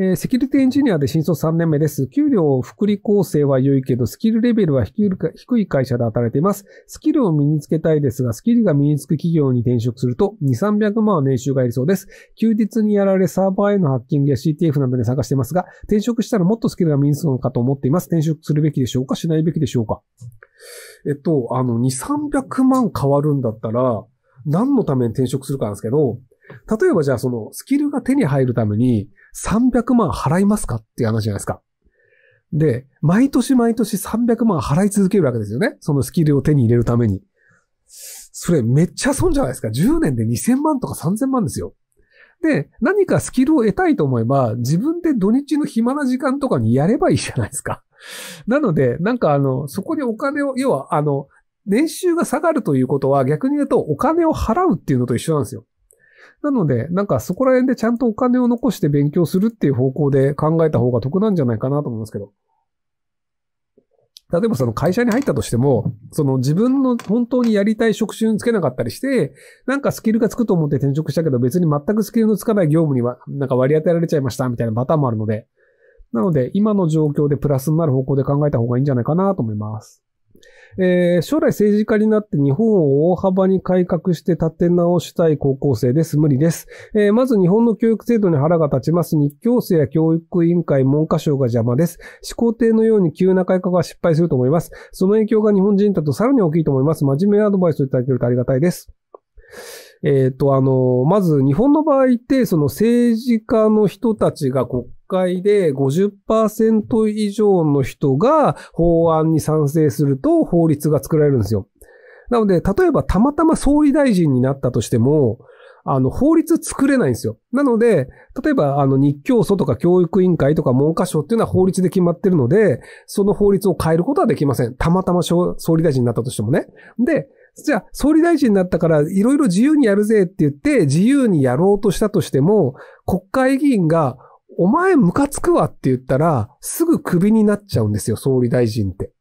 えー、セキュリティエンジニアで新卒3年目です。給料、福利厚生は良いけど、スキルレベルは低い会社で働いています。スキルを身につけたいですが、スキルが身につく企業に転職すると、2、300万は年収がいりそうです。休日にやられサーバーへのハッキングや CTF などで探していますが、転職したらもっとスキルが身につくのかと思っています。転職するべきでしょうかしないべきでしょうかえっと、あの、2、300万変わるんだったら、何のために転職するかなんですけど、例えばじゃあそのスキルが手に入るために300万払いますかっていう話じゃないですか。で、毎年毎年300万払い続けるわけですよね。そのスキルを手に入れるために。それめっちゃ損じゃないですか。10年で2000万とか3000万ですよ。で、何かスキルを得たいと思えば、自分で土日の暇な時間とかにやればいいじゃないですか。なので、なんかあの、そこにお金を、要はあの、年収が下がるということは逆に言うとお金を払うっていうのと一緒なんですよ。なので、なんかそこら辺でちゃんとお金を残して勉強するっていう方向で考えた方が得なんじゃないかなと思いますけど。例えばその会社に入ったとしても、その自分の本当にやりたい職種につけなかったりして、なんかスキルがつくと思って転職したけど別に全くスキルのつかない業務にはなんか割り当てられちゃいましたみたいなパターンもあるので、なので今の状況でプラスになる方向で考えた方がいいんじゃないかなと思います。えー、将来政治家になって日本を大幅に改革して立て直したい高校生です。無理です。えー、まず日本の教育制度に腹が立ちます。日教生や教育委員会、文科省が邪魔です。思考帝のように急な改革は失敗すると思います。その影響が日本人だとさらに大きいと思います。真面目なアドバイスをいただけるとありがたいです。えっ、ー、と、あの、まず日本の場合って、その政治家の人たちが国会で50%以上の人が法案に賛成すると法律が作られるんですよ。なので、例えばたまたま総理大臣になったとしても、あの、法律作れないんですよ。なので、例えば、あの、日教組とか教育委員会とか文科省っていうのは法律で決まってるので、その法律を変えることはできません。たまたま総理大臣になったとしてもね。で、じゃあ、総理大臣になったから、いろいろ自由にやるぜって言って、自由にやろうとしたとしても、国会議員が、お前ムカつくわって言ったら、すぐクビになっちゃうんですよ、総理大臣って。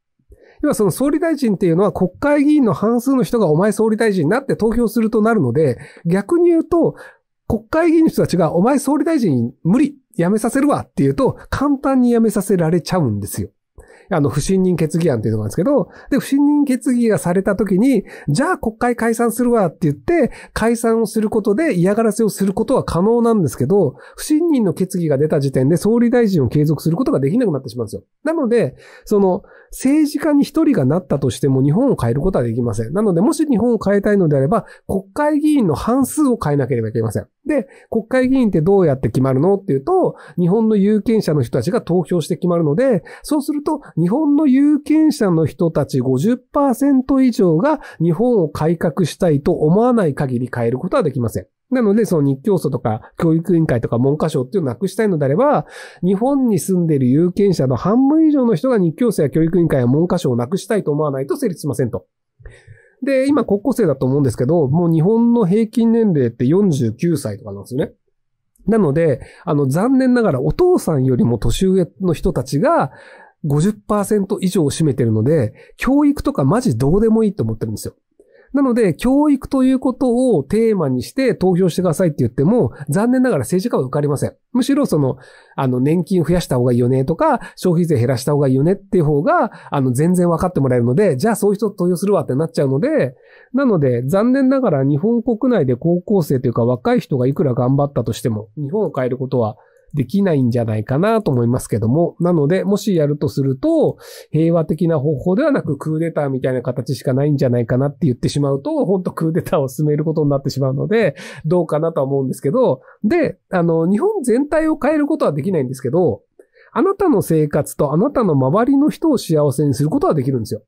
要はその総理大臣っていうのは国会議員の半数の人がお前総理大臣になって投票するとなるので、逆に言うと、国会議員の人たちがお前総理大臣無理、辞めさせるわっていうと、簡単に辞めさせられちゃうんですよ。あの、不信任決議案っていうのがあるんですけど、で、不信任決議がされた時に、じゃあ国会解散するわって言って、解散をすることで嫌がらせをすることは可能なんですけど、不信任の決議が出た時点で総理大臣を継続することができなくなってしまうんですよ。なので、その、政治家に一人がなったとしても日本を変えることはできません。なので、もし日本を変えたいのであれば、国会議員の半数を変えなければいけません。で、国会議員ってどうやって決まるのっていうと、日本の有権者の人たちが投票して決まるので、そうすると、日本の有権者の人たち50%以上が日本を改革したいと思わない限り変えることはできません。なので、その日教組とか教育委員会とか文科省っていうのをなくしたいのであれば、日本に住んでいる有権者の半分以上の人が日教組や教育委員会や文科省をなくしたいと思わないと成立しませんと。で、今高校生だと思うんですけど、もう日本の平均年齢って49歳とかなんですよね。なので、あの、残念ながらお父さんよりも年上の人たちが50%以上を占めてるので、教育とかマジどうでもいいと思ってるんですよ。なので、教育ということをテーマにして投票してくださいって言っても、残念ながら政治家は受かりません。むしろその、あの、年金増やした方がいいよねとか、消費税減らした方がいいよねっていう方が、あの、全然分かってもらえるので、じゃあそういう人投票するわってなっちゃうので、なので、残念ながら日本国内で高校生というか若い人がいくら頑張ったとしても、日本を変えることはできないんじゃないかなと思いますけども、なので、もしやるとすると、平和的な方法ではなくクーデターみたいな形しかないんじゃないかなって言ってしまうと、本当クーデターを進めることになってしまうので、どうかなとは思うんですけど、で、あの、日本全体を変えることはできないんですけど、あなたの生活とあなたの周りの人を幸せにすることはできるんですよ。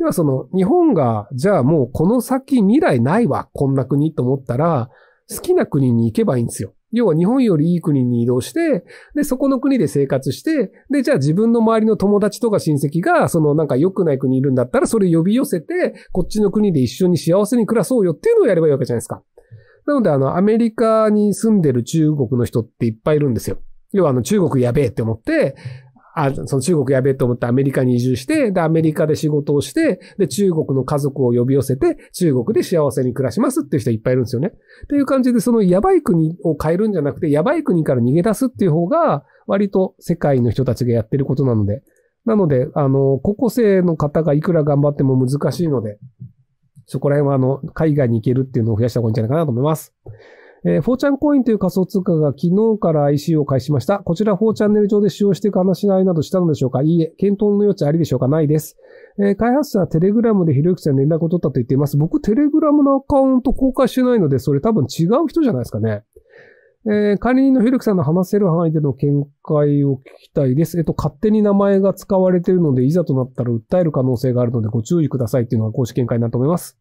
要はその、日本が、じゃあもうこの先未来ないわ、こんな国と思ったら、好きな国に行けばいいんですよ。要は日本よりいい国に移動して、で、そこの国で生活して、で、じゃあ自分の周りの友達とか親戚が、そのなんか良くない国いるんだったら、それ呼び寄せて、こっちの国で一緒に幸せに暮らそうよっていうのをやればいいわけじゃないですか。なので、あの、アメリカに住んでる中国の人っていっぱいいるんですよ。要はあの中国やべえって思って、あその中国やべえと思ってアメリカに移住して、で、アメリカで仕事をして、で、中国の家族を呼び寄せて、中国で幸せに暮らしますっていう人いっぱいいるんですよね。っていう感じで、そのやばい国を変えるんじゃなくて、やばい国から逃げ出すっていう方が、割と世界の人たちがやってることなので。なので、あの、高校生の方がいくら頑張っても難しいので、そこら辺はあの、海外に行けるっていうのを増やした方がいいんじゃないかなと思います。えー、チャンコインという仮想通貨が昨日から ICO を開始しました。こちら4チャンネル上で使用していく話し合いなどしたのでしょうかいいえ、検討の余地ありでしょうかないです。えー、開発者はテレグラムでひろゆきさんに連絡を取ったと言っています。僕テレグラムのアカウント公開してないので、それ多分違う人じゃないですかね。えー、管理人のひろゆきさんの話せる範囲での見解を聞きたいです。えっと、勝手に名前が使われているので、いざとなったら訴える可能性があるのでご注意くださいっていうのが公式見解になると思います。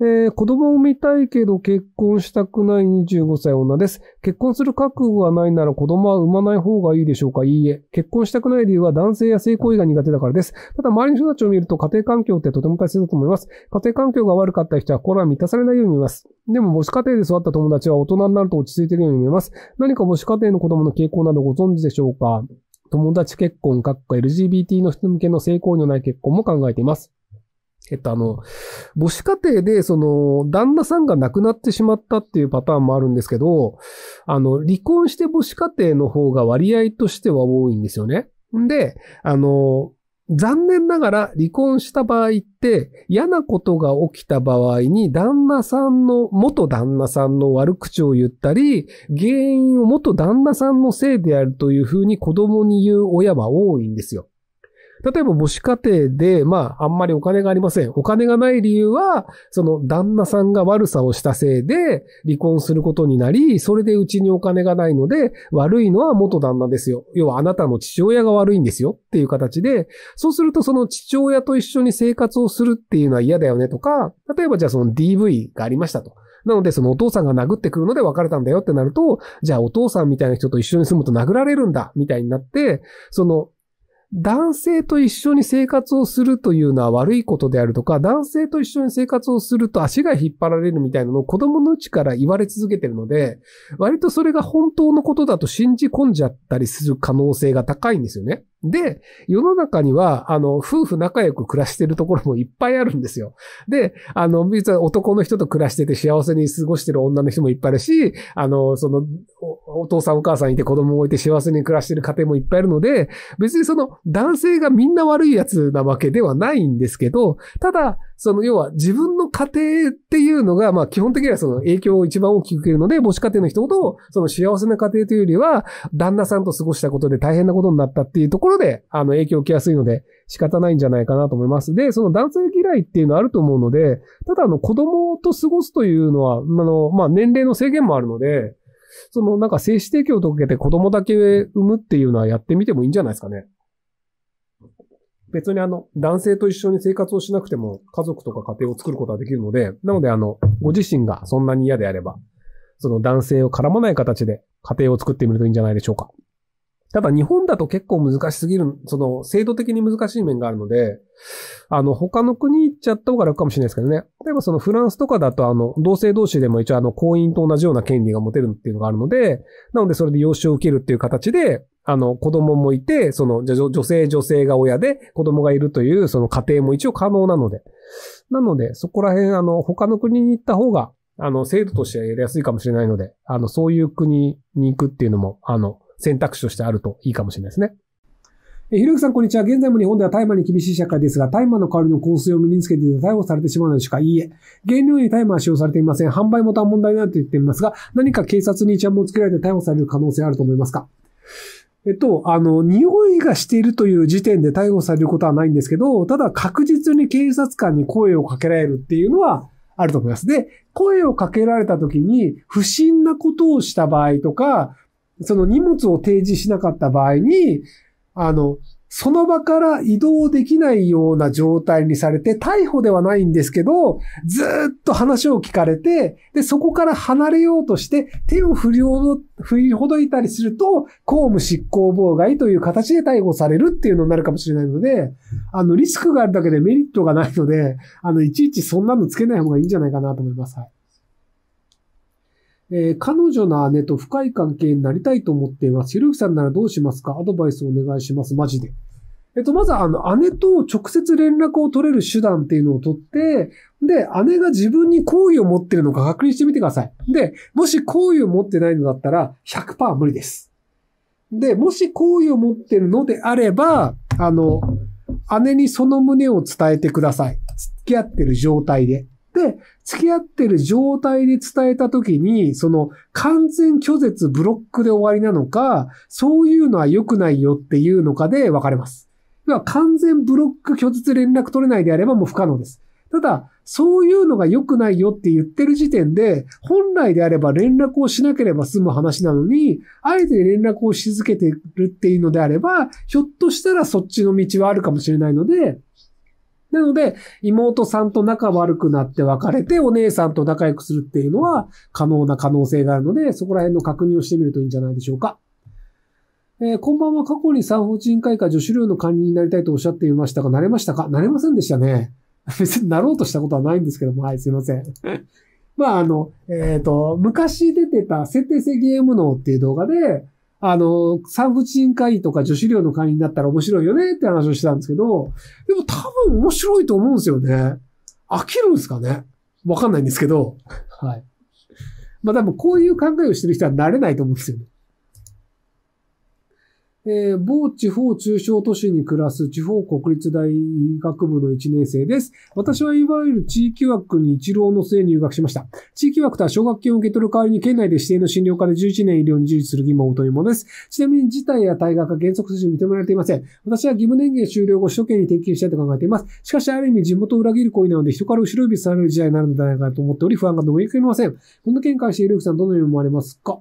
えー、子供を産みたいけど結婚したくない25歳女です。結婚する覚悟がないなら子供は産まない方がいいでしょうかいいえ。結婚したくない理由は男性や性行為が苦手だからです。ただ周りの人たちを見ると家庭環境ってとても大切だと思います。家庭環境が悪かった人は心は満たされないように見えます。でも母子家庭で育った友達は大人になると落ち着いているように見えます。何か母子家庭の子供の傾向などご存知でしょうか友達結婚、各個 LGBT の人向けの性行為のない結婚も考えています。えっと、あの、母子家庭で、その、旦那さんが亡くなってしまったっていうパターンもあるんですけど、あの、離婚して母子家庭の方が割合としては多いんですよね。んで、あの、残念ながら離婚した場合って嫌なことが起きた場合に旦那さんの、元旦那さんの悪口を言ったり、原因を元旦那さんのせいであるというふうに子供に言う親は多いんですよ。例えば母子家庭で、まあ、あんまりお金がありません。お金がない理由は、その旦那さんが悪さをしたせいで離婚することになり、それでうちにお金がないので、悪いのは元旦那ですよ。要はあなたの父親が悪いんですよっていう形で、そうするとその父親と一緒に生活をするっていうのは嫌だよねとか、例えばじゃあその DV がありましたと。なので、そのお父さんが殴ってくるので別れたんだよってなると、じゃあお父さんみたいな人と一緒に住むと殴られるんだ、みたいになって、その男性と一緒に生活をするというのは悪いことであるとか、男性と一緒に生活をすると足が引っ張られるみたいなのを子供のうちから言われ続けてるので、割とそれが本当のことだと信じ込んじゃったりする可能性が高いんですよね。で、世の中には、あの、夫婦仲良く暮らしてるところもいっぱいあるんですよ。で、あの、実は男の人と暮らしてて幸せに過ごしてる女の人もいっぱいあるし、あの、そのお、お父さんお母さんいて子供もいて幸せに暮らしてる家庭もいっぱいあるので、別にその、男性がみんな悪いやつなわけではないんですけど、ただ、その要は自分の家庭っていうのが、まあ基本的にはその影響を一番大きく受けるので、母子家庭の人ほど、その幸せな家庭というよりは、旦那さんと過ごしたことで大変なことになったっていうところで、あの影響を受けやすいので仕方ないんじゃないかなと思います。で、その男性嫌いっていうのはあると思うので、ただあの子供と過ごすというのは、あの、まあ年齢の制限もあるので、そのなんか精子提供を受けて子供だけ産むっていうのはやってみてもいいんじゃないですかね。別にあの、男性と一緒に生活をしなくても、家族とか家庭を作ることはできるので、なのであの、ご自身がそんなに嫌であれば、その男性を絡まない形で家庭を作ってみるといいんじゃないでしょうか。ただ日本だと結構難しすぎる、その制度的に難しい面があるので、あの他の国行っちゃった方が楽かもしれないですけどね。例えばそのフランスとかだとあの同性同士でも一応あの婚姻と同じような権利が持てるっていうのがあるので、なのでそれで養子を受けるっていう形で、あの、子供もいて、その、じゃ女性、女性が親で、子供がいるという、その家庭も一応可能なので。なので、そこら辺、あの、他の国に行った方が、あの、制度としてはやりやすいかもしれないので、あの、そういう国に行くっていうのも、あの、選択肢としてあるといいかもしれないですね。え、ひろゆきさん、こんにちは。現在も日本では大麻に厳しい社会ですが、大麻の代わりの香水を身につけていて逮捕されてしまうのでしか、いいえ。原料に大麻は使用されていません。販売元は問題ないと言っていますが、何か警察に一案もつけられて逮捕される可能性あると思いますかえっと、あの、匂いがしているという時点で逮捕されることはないんですけど、ただ確実に警察官に声をかけられるっていうのはあると思います。で、声をかけられた時に不審なことをした場合とか、その荷物を提示しなかった場合に、あの、その場から移動できないような状態にされて、逮捕ではないんですけど、ずっと話を聞かれて、で、そこから離れようとして、手を振りほど、振りほどいたりすると、公務執行妨害という形で逮捕されるっていうのになるかもしれないので、あの、リスクがあるだけでメリットがないので、あの、いちいちそんなのつけない方がいいんじゃないかなと思います。はい。えー、彼女の姉と深い関係になりたいと思っています。ひろゆきさんならどうしますかアドバイスお願いします。マジで。えっと、まずあの、姉と直接連絡を取れる手段っていうのを取って、で、姉が自分に好意を持ってるのか確認してみてください。で、もし好意を持ってないのだったら100%無理です。で、もし好意を持ってるのであれば、あの、姉にその旨を伝えてください。付き合ってる状態で。で、付き合ってる状態で伝えたときに、その完全拒絶ブロックで終わりなのか、そういうのは良くないよっていうのかで分かれます。要は完全ブロック拒絶連絡取れないであればもう不可能です。ただ、そういうのが良くないよって言ってる時点で、本来であれば連絡をしなければ済む話なのに、あえて連絡をし続けてるっていうのであれば、ひょっとしたらそっちの道はあるかもしれないので、なので、妹さんと仲悪くなって別れて、お姉さんと仲良くするっていうのは可能な可能性があるので、そこら辺の確認をしてみるといいんじゃないでしょうか。えー、こんばんは過去に産婦人科医か助手寮の管理になりたいとおっしゃっていましたが、慣れましたか慣れませんでしたね。別になろうとしたことはないんですけども、はい、すいません。まあ、あの、えっ、ー、と、昔出てた、設定性ゲーム脳っていう動画で、あの、産婦人科医とか女子寮の会員になったら面白いよねって話をしてたんですけど、でも多分面白いと思うんですよね。飽きるんですかねわかんないんですけど。はい。まあ多分こういう考えをしてる人は慣れないと思うんですよね。えー、某地方中小都市に暮らす地方国立大学部の1年生です。私はいわゆる地域枠に一浪の末入学しました。地域枠とは奨学金を受け取る代わりに県内で指定の診療科で11年医療に従事する義務を負うというものです。ちなみに事態や退学は原則として認められていません。私は義務年限終了後、首都圏に転勤したいと考えています。しかし、ある意味地元を裏切る行為なので、人から後ろ指される時代になるのではないかと思っており、不安がどういれません。こんな見解しているゆさん、どのように思われますか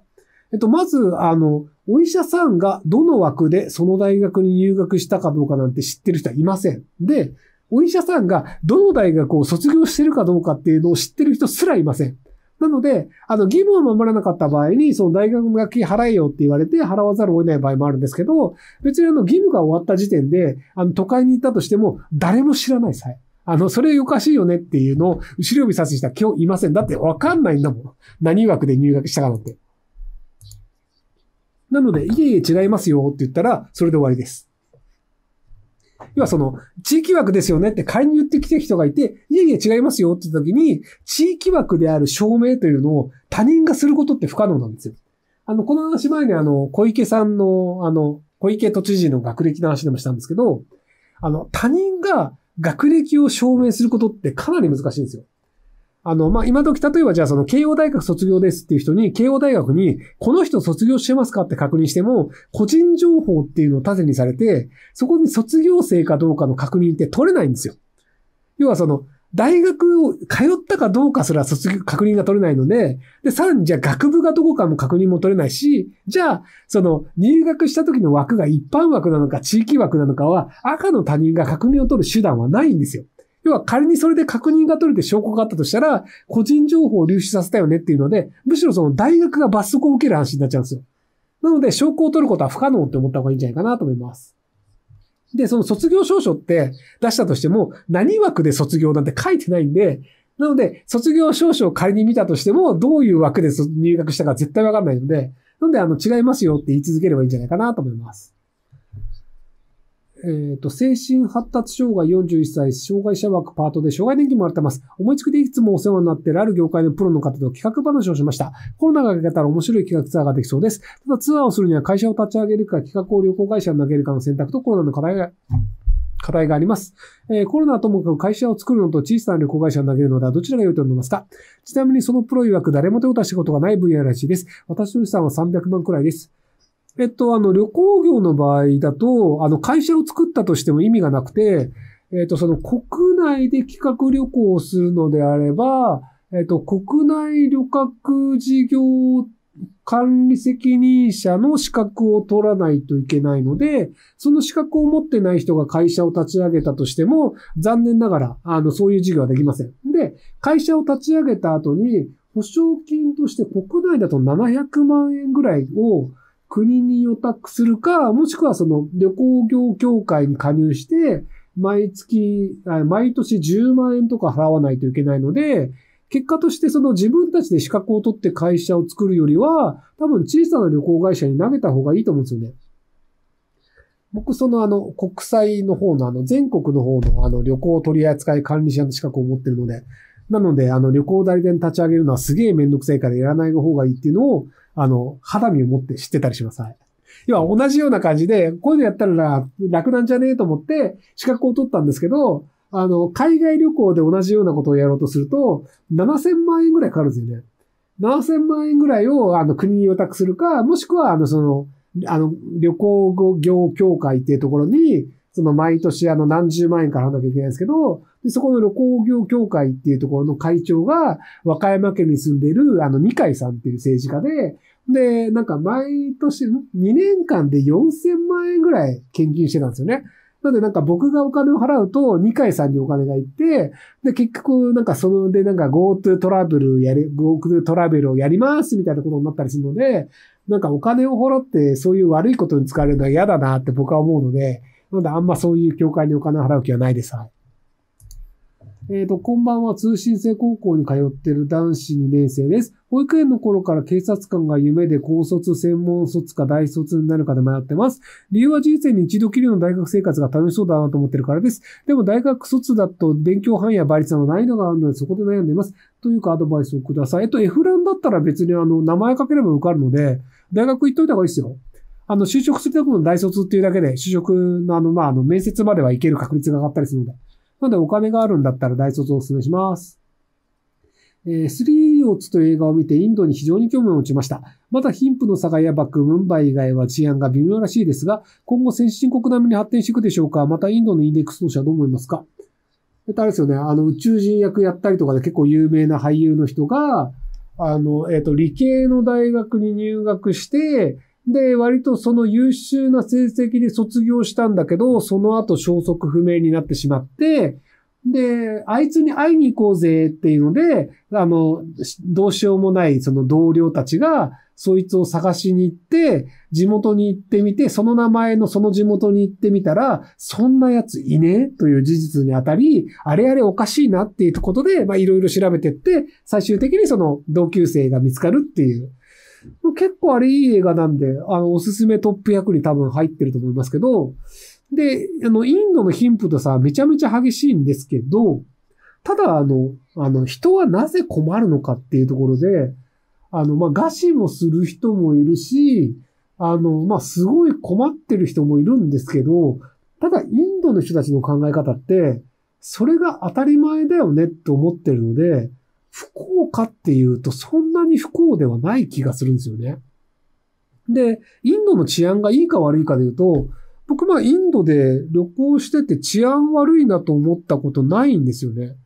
えっと、まず、あの、お医者さんがどの枠でその大学に入学したかどうかなんて知ってる人はいません。で、お医者さんがどの大学を卒業してるかどうかっていうのを知ってる人すらいません。なので、あの、義務を守らなかった場合に、その大学の学費払えよって言われて払わざるを得ない場合もあるんですけど、別にあの、義務が終わった時点で、あの、都会に行ったとしても、誰も知らないさえ。あの、それおかしいよねっていうのを、後ろ指さす人は今日いません。だってわかんないんだもん。何枠で入学したかなんて。なので、いえいえ違いますよって言ったら、それで終わりです。要はその、地域枠ですよねっていに言ってきてる人がいて、いえいえ違いますよって言った時に、地域枠である証明というのを他人がすることって不可能なんですよ。あの、この話前にあの、小池さんの、あの、小池都知事の学歴の話でもしたんですけど、あの、他人が学歴を証明することってかなり難しいんですよ。あの、まあ、今時、例えばじゃあその慶応大学卒業ですっていう人に、慶応大学に、この人卒業してますかって確認しても、個人情報っていうのを盾にされて、そこに卒業生かどうかの確認って取れないんですよ。要はその、大学を通ったかどうかすら卒業、確認が取れないので、で、さらにじゃあ学部がどこかも確認も取れないし、じゃあ、その入学した時の枠が一般枠なのか地域枠なのかは、赤の他人が確認を取る手段はないんですよ。要は仮にそれで確認が取れて証拠があったとしたら、個人情報を流出させたよねっていうので、むしろその大学が罰則を受ける話になっちゃうんですよ。なので、証拠を取ることは不可能って思った方がいいんじゃないかなと思います。で、その卒業証書って出したとしても、何枠で卒業なんて書いてないんで、なので、卒業証書を仮に見たとしても、どういう枠で入学したか絶対わかんないので、なので、あの、違いますよって言い続ければいいんじゃないかなと思います。えっ、ー、と、精神発達障害41歳、障害者枠パートで障害年金もらってます。思いつきでいつもお世話になっているある業界のプロの方と企画話をしました。コロナが明けたら面白い企画ツアーができそうです。ただツアーをするには会社を立ち上げるか企画を旅行会社に投げるかの選択とコロナの課題が課題があります。えー、コロナはともかく会社を作るのと小さな旅行会社を投げるのではどちらが良いと思いますかちなみにそのプロ曰く誰も手を出したことがない分野らしいです。私の資産は300万くらいです。えっと、あの、旅行業の場合だと、あの、会社を作ったとしても意味がなくて、えっと、その国内で企画旅行をするのであれば、えっと、国内旅客事業管理責任者の資格を取らないといけないので、その資格を持ってない人が会社を立ち上げたとしても、残念ながら、あの、そういう事業はできません。で、会社を立ち上げた後に、保証金として国内だと700万円ぐらいを、国に予託するか、もしくはその旅行業協会に加入して、毎月、毎年10万円とか払わないといけないので、結果としてその自分たちで資格を取って会社を作るよりは、多分小さな旅行会社に投げた方がいいと思うんですよね。僕、そのあの、国際の方のあの、全国の方のあの、旅行取扱い管理者の資格を持ってるので、なので、あの、旅行代理店立ち上げるのはすげえめんどくさいからやらない方がいいっていうのを、あの、肌身を持って知ってたりします。はい。今同じような感じで、こういうのやったら楽なんじゃねえと思って、資格を取ったんですけど、あの、海外旅行で同じようなことをやろうとすると、7000万円ぐらいかかるんですよね。7000万円ぐらいを、あの、国に予託するか、もしくは、あの、その、あの、旅行業協会っていうところに、その毎年あの何十万円から払わなきゃいけないんですけど、で、そこの旅行業協会っていうところの会長が、和歌山県に住んでる、あの、二階さんっていう政治家で、で、なんか毎年、2年間で4000万円ぐらい献金してたんですよね。なのでなんか僕がお金を払うと、二階さんにお金が行って、で、結局なんかそのでなんか GoTo トラベルやり、GoTo トラベルをやりますみたいなことになったりするので、なんかお金を払ってそういう悪いことに使われるのは嫌だなって僕は思うので、なんであんまそういう協会にお金を払う気はないです。はい。えっ、ー、と、こんばんは。通信制高校に通ってる男子2年生です。保育園の頃から警察官が夢で高卒、専門卒か大卒になるかで迷ってます。理由は人生に一度きりの大学生活が楽しそうだなと思ってるからです。でも大学卒だと勉強範囲や倍率の難易度があるのでそこで悩んでいます。というかアドバイスをください。えっと、F ランだったら別にあの、名前かければ受かるので、大学行っといた方がいいですよ。あの、就職するとこの大卒っていうだけで、就職のあの、まあ、あの、面接まではいける確率が上がったりするので。なので、お金があるんだったら大卒をお勧めします。えー、スリーイオツという映画を見てインドに非常に興味を持ちました。また、貧富の差がやばく、ムンバイ以外は治安が微妙らしいですが、今後先進国並みに発展していくでしょうかまたインドのインデックス投資はどう思いますかえっと、あれですよね、あの、宇宙人役やったりとかで結構有名な俳優の人が、あの、えっ、と、理系の大学に入学して、で、割とその優秀な成績で卒業したんだけど、その後消息不明になってしまって、で、あいつに会いに行こうぜっていうので、あの、どうしようもないその同僚たちが、そいつを探しに行って、地元に行ってみて、その名前のその地元に行ってみたら、そんな奴いねえという事実にあたり、あれあれおかしいなっていうことで、まあいろいろ調べてって、最終的にその同級生が見つかるっていう結構あれいい映画なんで、あの、おすすめトップ役に多分入ってると思いますけど、で、あの、インドの貧富とさ、めちゃめちゃ激しいんですけど、ただ、あの、あの、人はなぜ困るのかっていうところで、あの、ま餓死もする人もいるし、あの、ますごい困ってる人もいるんですけど、ただ、インドの人たちの考え方って、それが当たり前だよねって思ってるので、不幸かっていうと、そんなに不幸ではない気がするんですよね。で、インドの治安がいいか悪いかで言うと、僕はインドで旅行してて治安悪いなと思ったことないんですよね。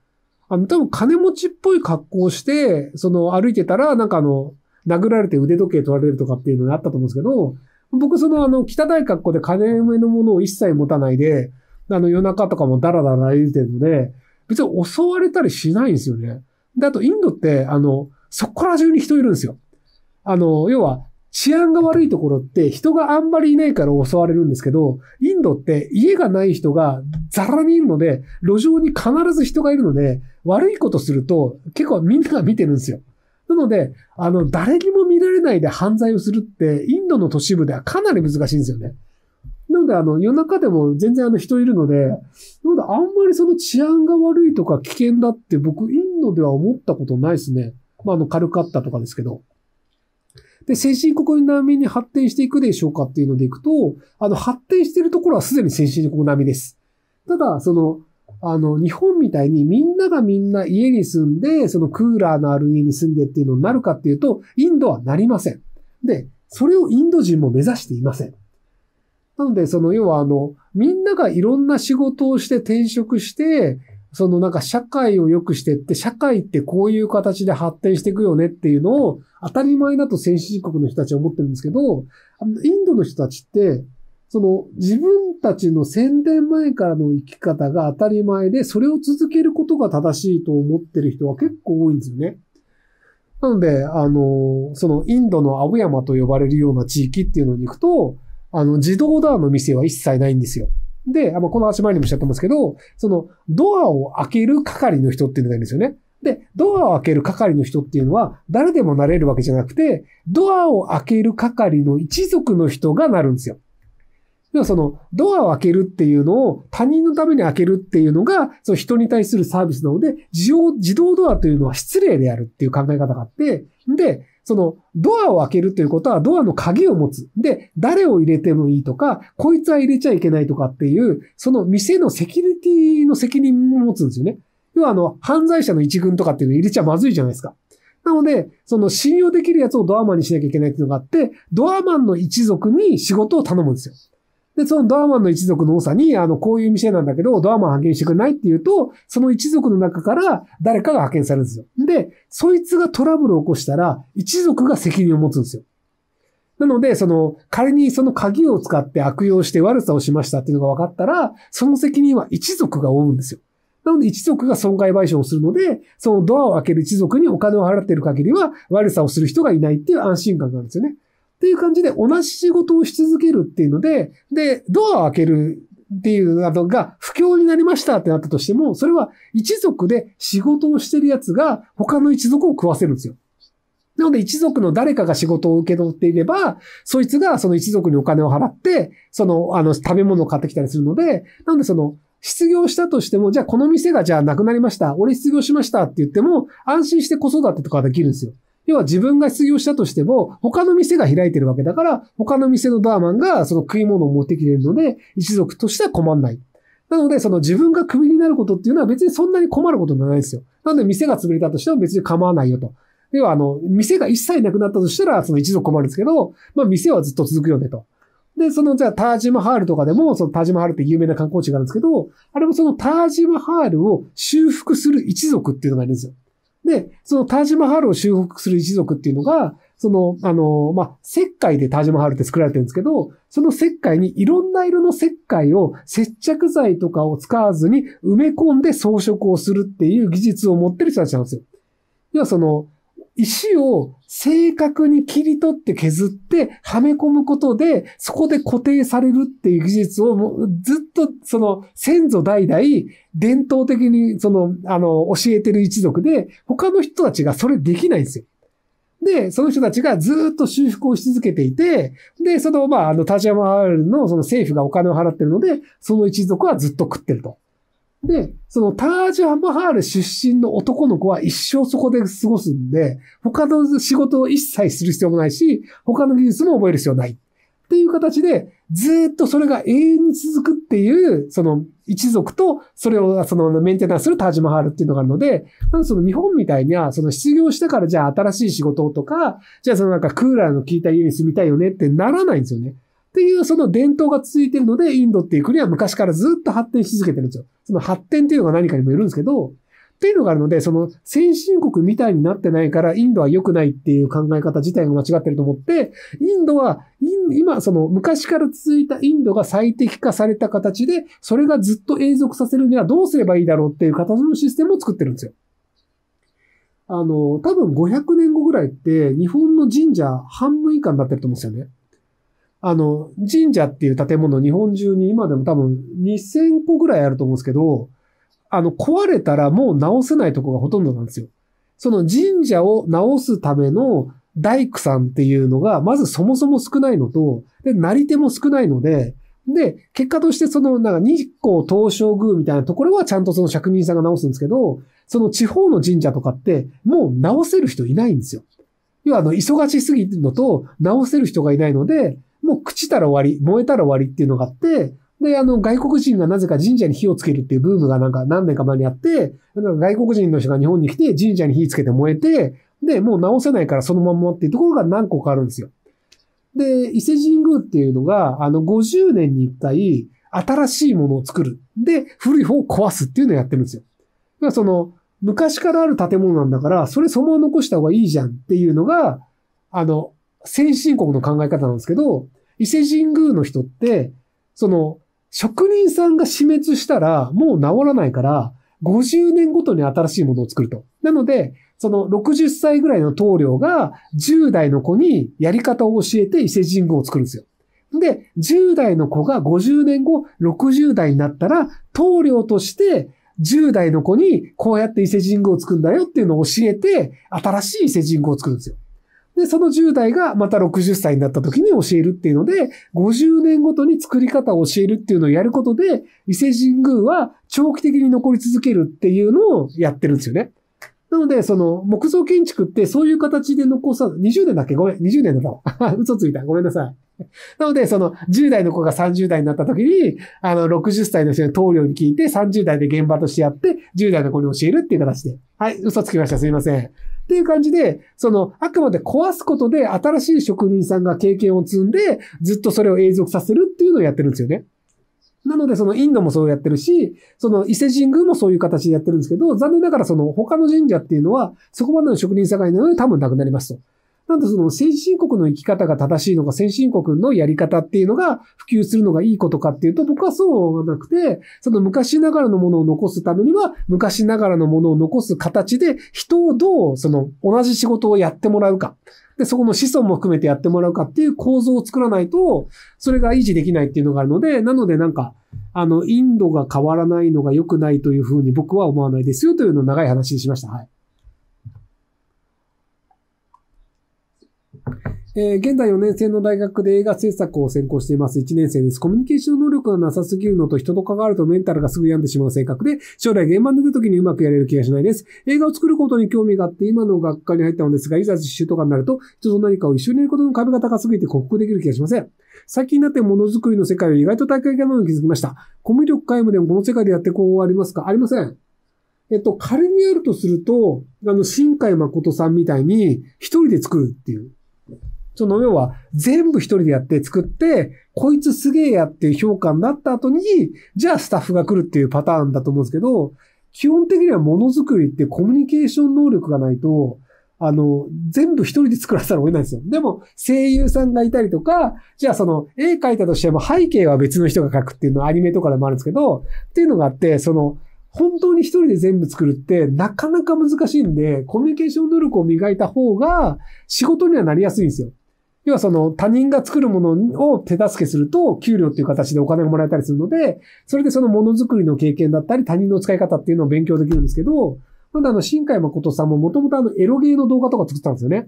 あの、多分金持ちっぽい格好をして、その歩いてたら、なんかあの、殴られて腕時計取られるとかっていうのがあったと思うんですけど、僕そのあの、汚い格好で金上のものを一切持たないで、あの夜中とかもダラダラ歩いてるので、別に襲われたりしないんですよね。で、あとインドって、あの、そこら中に人いるんですよ。あの、要は、治安が悪いところって人があんまりいないから襲われるんですけど、インドって家がない人がザラにいるので、路上に必ず人がいるので、悪いことすると結構みんなが見てるんですよ。なので、あの、誰にも見られないで犯罪をするって、インドの都市部ではかなり難しいんですよね。なので、あの、夜中でも全然あの人いるので、なので、あんまりその治安が悪いとか危険だって僕、インドでは思ったことないですね。まあ、あの、カルカッタとかですけど。で、先進国並みに発展していくでしょうかっていうのでいくと、あの、発展しているところはすでに先進国並みです。ただ、その、あの、日本みたいにみんながみんな家に住んで、そのクーラーのある家に住んでっていうのになるかっていうと、インドはなりません。で、それをインド人も目指していません。なので、その、要はあの、みんながいろんな仕事をして転職して、そのなんか社会を良くしてって、社会ってこういう形で発展していくよねっていうのを当たり前だと先進国の人たちは思ってるんですけど、インドの人たちって、その自分たちの宣伝前からの生き方が当たり前で、それを続けることが正しいと思ってる人は結構多いんですよね。なので、あの、そのインドの青山と呼ばれるような地域っていうのに行くと、あの、自動ドアの店は一切ないんですよ。で、あの、この足前にもおっしゃってますけど、その、ドアを開ける係の人っていうのがいるんですよね。で、ドアを開ける係の人っていうのは、誰でもなれるわけじゃなくて、ドアを開ける係の一族の人がなるんですよ。要はその、ドアを開けるっていうのを他人のために開けるっていうのが、その人に対するサービスなので、自動、自動ドアというのは失礼であるっていう考え方があって、で、その、ドアを開けるということは、ドアの鍵を持つ。で、誰を入れてもいいとか、こいつは入れちゃいけないとかっていう、その店のセキュリティの責任も持つんですよね。要は、あの、犯罪者の一軍とかっていうの入れちゃまずいじゃないですか。なので、その信用できるやつをドアマンにしなきゃいけないっていうのがあって、ドアマンの一族に仕事を頼むんですよ。で、そのドアマンの一族の多さに、あの、こういう店なんだけど、ドアマン派遣してくれないって言うと、その一族の中から誰かが派遣されるんですよ。で、そいつがトラブルを起こしたら、一族が責任を持つんですよ。なので、その、仮にその鍵を使って悪用して悪さをしましたっていうのが分かったら、その責任は一族が負うんですよ。なので、一族が損害賠償をするので、そのドアを開ける一族にお金を払っている限りは、悪さをする人がいないっていう安心感があるんですよね。っていう感じで同じ仕事をし続けるっていうので、で、ドアを開けるっていうなどが不況になりましたってなったとしても、それは一族で仕事をしてる奴が他の一族を食わせるんですよ。なので一族の誰かが仕事を受け取っていれば、そいつがその一族にお金を払って、その、あの、食べ物を買ってきたりするので、なのでその、失業したとしても、じゃあこの店がじゃあなくなりました。俺失業しましたって言っても、安心して子育てとかできるんですよ。要は自分が失業したとしても、他の店が開いてるわけだから、他の店のダーマンがその食い物を持ってきてるので、一族としては困んない。なので、その自分がクビになることっていうのは別にそんなに困ることじゃないですよ。なので、店が潰れたとしても別に構わないよと。要は、あの、店が一切なくなったとしたら、その一族困るんですけど、まあ、店はずっと続くよねと。で、その、じゃあ、タージマハールとかでも、そのタージマハールって有名な観光地があるんですけど、あれもそのタージマハールを修復する一族っていうのがいるんですよ。で、そのタージマハルを修復する一族っていうのが、その、あの、まあ、石灰でタージマハルって作られてるんですけど、その石灰にいろんな色の石灰を接着剤とかを使わずに埋め込んで装飾をするっていう技術を持ってる人たちなんですよ。要はその、石を正確に切り取って削ってはめ込むことで、そこで固定されるっていう技術をもうずっとその先祖代々伝統的にその、あの、教えてる一族で、他の人たちがそれできないんですよ。で、その人たちがずっと修復をし続けていて、で、その、まあ、あの、立山ハールのその政府がお金を払ってるので、その一族はずっと食ってると。で、そのタージュ・ハマハール出身の男の子は一生そこで過ごすんで、他の仕事を一切する必要もないし、他の技術も覚える必要ない。っていう形で、ずっとそれが永遠に続くっていう、その一族と、それをそのメンテナンスするタージュマハールっていうのがあるので、なんその日本みたいには、その失業してからじゃあ新しい仕事とか、じゃあそのなんかクーラーの効いた家に住みたいよねってならないんですよね。っていうその伝統が続いてるので、インドっていう国は昔からずっと発展し続けてるんですよ。その発展っていうのが何かにもよるんですけど、っていうのがあるので、その先進国みたいになってないからインドは良くないっていう考え方自体が間違ってると思って、インドは、今、その昔から続いたインドが最適化された形で、それがずっと永続させるにはどうすればいいだろうっていう形のシステムを作ってるんですよ。あの、多分500年後ぐらいって日本の神社半分以下になってると思うんですよね。あの、神社っていう建物、日本中に今でも多分2000個ぐらいあると思うんですけど、あの、壊れたらもう直せないとこがほとんどなんですよ。その神社を直すための大工さんっていうのが、まずそもそも少ないのと、で、なり手も少ないので、で、結果としてその、なんか日光東照宮みたいなところはちゃんとその職人さんが直すんですけど、その地方の神社とかって、もう直せる人いないんですよ。要は、あの、忙しすぎるのと、直せる人がいないので、もう朽ちたら終わり、燃えたら終わりっていうのがあって、で、あの、外国人がなぜか神社に火をつけるっていうブームがなんか何年か前にあって、外国人の人が日本に来て神社に火つけて燃えて、で、もう直せないからそのまんまっていうところが何個かあるんですよ。で、伊勢神宮っていうのが、あの、50年に一回、新しいものを作る。で、古い方を壊すっていうのをやってるんですよ。だからその、昔からある建物なんだから、それそのまま残した方がいいじゃんっていうのが、あの、先進国の考え方なんですけど、伊勢神宮の人って、その、職人さんが死滅したら、もう治らないから、50年ごとに新しいものを作ると。なので、その60歳ぐらいの棟梁が10代の子にやり方を教えて伊勢神宮を作るんですよ。で、10代の子が50年後、60代になったら、棟梁として10代の子にこうやって伊勢神宮を作るんだよっていうのを教えて、新しい伊勢神宮を作るんですよ。で、その10代がまた60歳になった時に教えるっていうので、50年ごとに作り方を教えるっていうのをやることで、伊勢神宮は長期的に残り続けるっていうのをやってるんですよね。なので、その、木造建築ってそういう形で残さ、20年だっけごめん、20年だろ。嘘ついた。ごめんなさい。なので、その、10代の子が30代になった時に、あの、60歳の人に棟梁に聞いて、30代で現場としてやって、10代の子に教えるっていう形で。はい、嘘つきました。すいません。っていう感じで、その、あくまで壊すことで新しい職人さんが経験を積んで、ずっとそれを永続させるっていうのをやってるんですよね。なので、そのインドもそうやってるし、その伊勢神宮もそういう形でやってるんですけど、残念ながらその他の神社っていうのは、そこまでの職人さんがいないので多分なくなりますと。なんでその先進国の生き方が正しいのか、先進国のやり方っていうのが普及するのがいいことかっていうと、僕はそうはなくて、その昔ながらのものを残すためには、昔ながらのものを残す形で、人をどう、その、同じ仕事をやってもらうか。で、そこの子孫も含めてやってもらうかっていう構造を作らないと、それが維持できないっていうのがあるので、なのでなんか、あの、インドが変わらないのが良くないというふうに僕は思わないですよというのを長い話にしました。はい。えー、現在4年生の大学で映画制作を専攻しています1年生です。コミュニケーション能力がなさすぎるのと人と関わるとメンタルがすぐ病んでしまう性格で、将来現場に出た時にうまくやれる気がしないです。映画を作ることに興味があって今の学科に入ったのですが、いざ実習とかになると、人と何かを一緒にやることの壁が高すぎて克服できる気がしません。最近になってものづくりの世界を意外と大会化なのに気づきました。コミュ力皆無でもこの世界でやってこうありますかありません。えっと、仮にやるとすると、あの、新海誠さんみたいに一人で作るっていう。その要は全部一人でやって作って、こいつすげえやっていう評価になった後に、じゃあスタッフが来るっていうパターンだと思うんですけど、基本的にはものづくりってコミュニケーション能力がないと、あの、全部一人で作らせたら終えないんですよ。でも、声優さんがいたりとか、じゃあその、絵描いたとしても背景は別の人が描くっていうのはアニメとかでもあるんですけど、っていうのがあって、その、本当に一人で全部作るってなかなか難しいんで、コミュニケーション能力を磨いた方が仕事にはなりやすいんですよ。要はその他人が作るものを手助けすると、給料っていう形でお金がもらえたりするので、それでそのものづくりの経験だったり、他人の使い方っていうのを勉強できるんですけど、まだあの、新海誠さんももともとあの、エロゲーの動画とか作ったんですよね。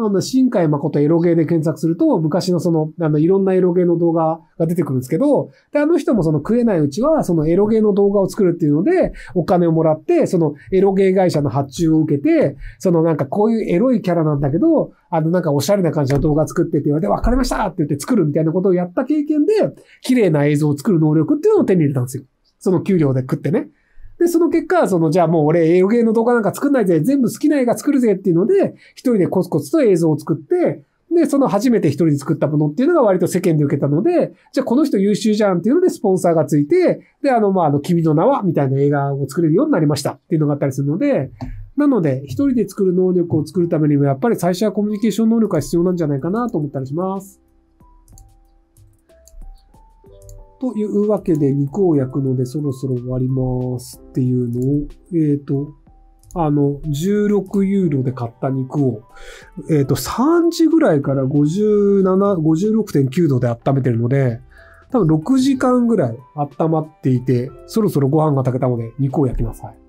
あの、新海誠エロゲーで検索すると、昔のその、あの、いろんなエロゲーの動画が出てくるんですけど、で、あの人もその食えないうちは、そのエロゲーの動画を作るっていうので、お金をもらって、そのエロゲー会社の発注を受けて、そのなんかこういうエロいキャラなんだけど、あの、なんかおしゃれな感じの動画作ってって言われて、わかりましたって言って作るみたいなことをやった経験で、綺麗な映像を作る能力っていうのを手に入れたんですよ。その給料で食ってね。で、その結果、その、じゃあもう俺映画系の動画なんか作んないぜ、全部好きな映画作るぜっていうので、一人でコツコツと映像を作って、で、その初めて一人で作ったものっていうのが割と世間で受けたので、じゃあこの人優秀じゃんっていうのでスポンサーがついて、で、あの、まあ、あの、君の名はみたいな映画を作れるようになりましたっていうのがあったりするので、なので、一人で作る能力を作るためにも、やっぱり最初はコミュニケーション能力が必要なんじゃないかなと思ったりします。というわけで肉を焼くのでそろそろ終わりますっていうのを、えっ、ー、と、あの、16ユーロで買った肉を、えっ、ー、と、3時ぐらいから57、56.9度で温めてるので、多分6時間ぐらい温まっていて、そろそろご飯が炊けたので肉を焼きなさい。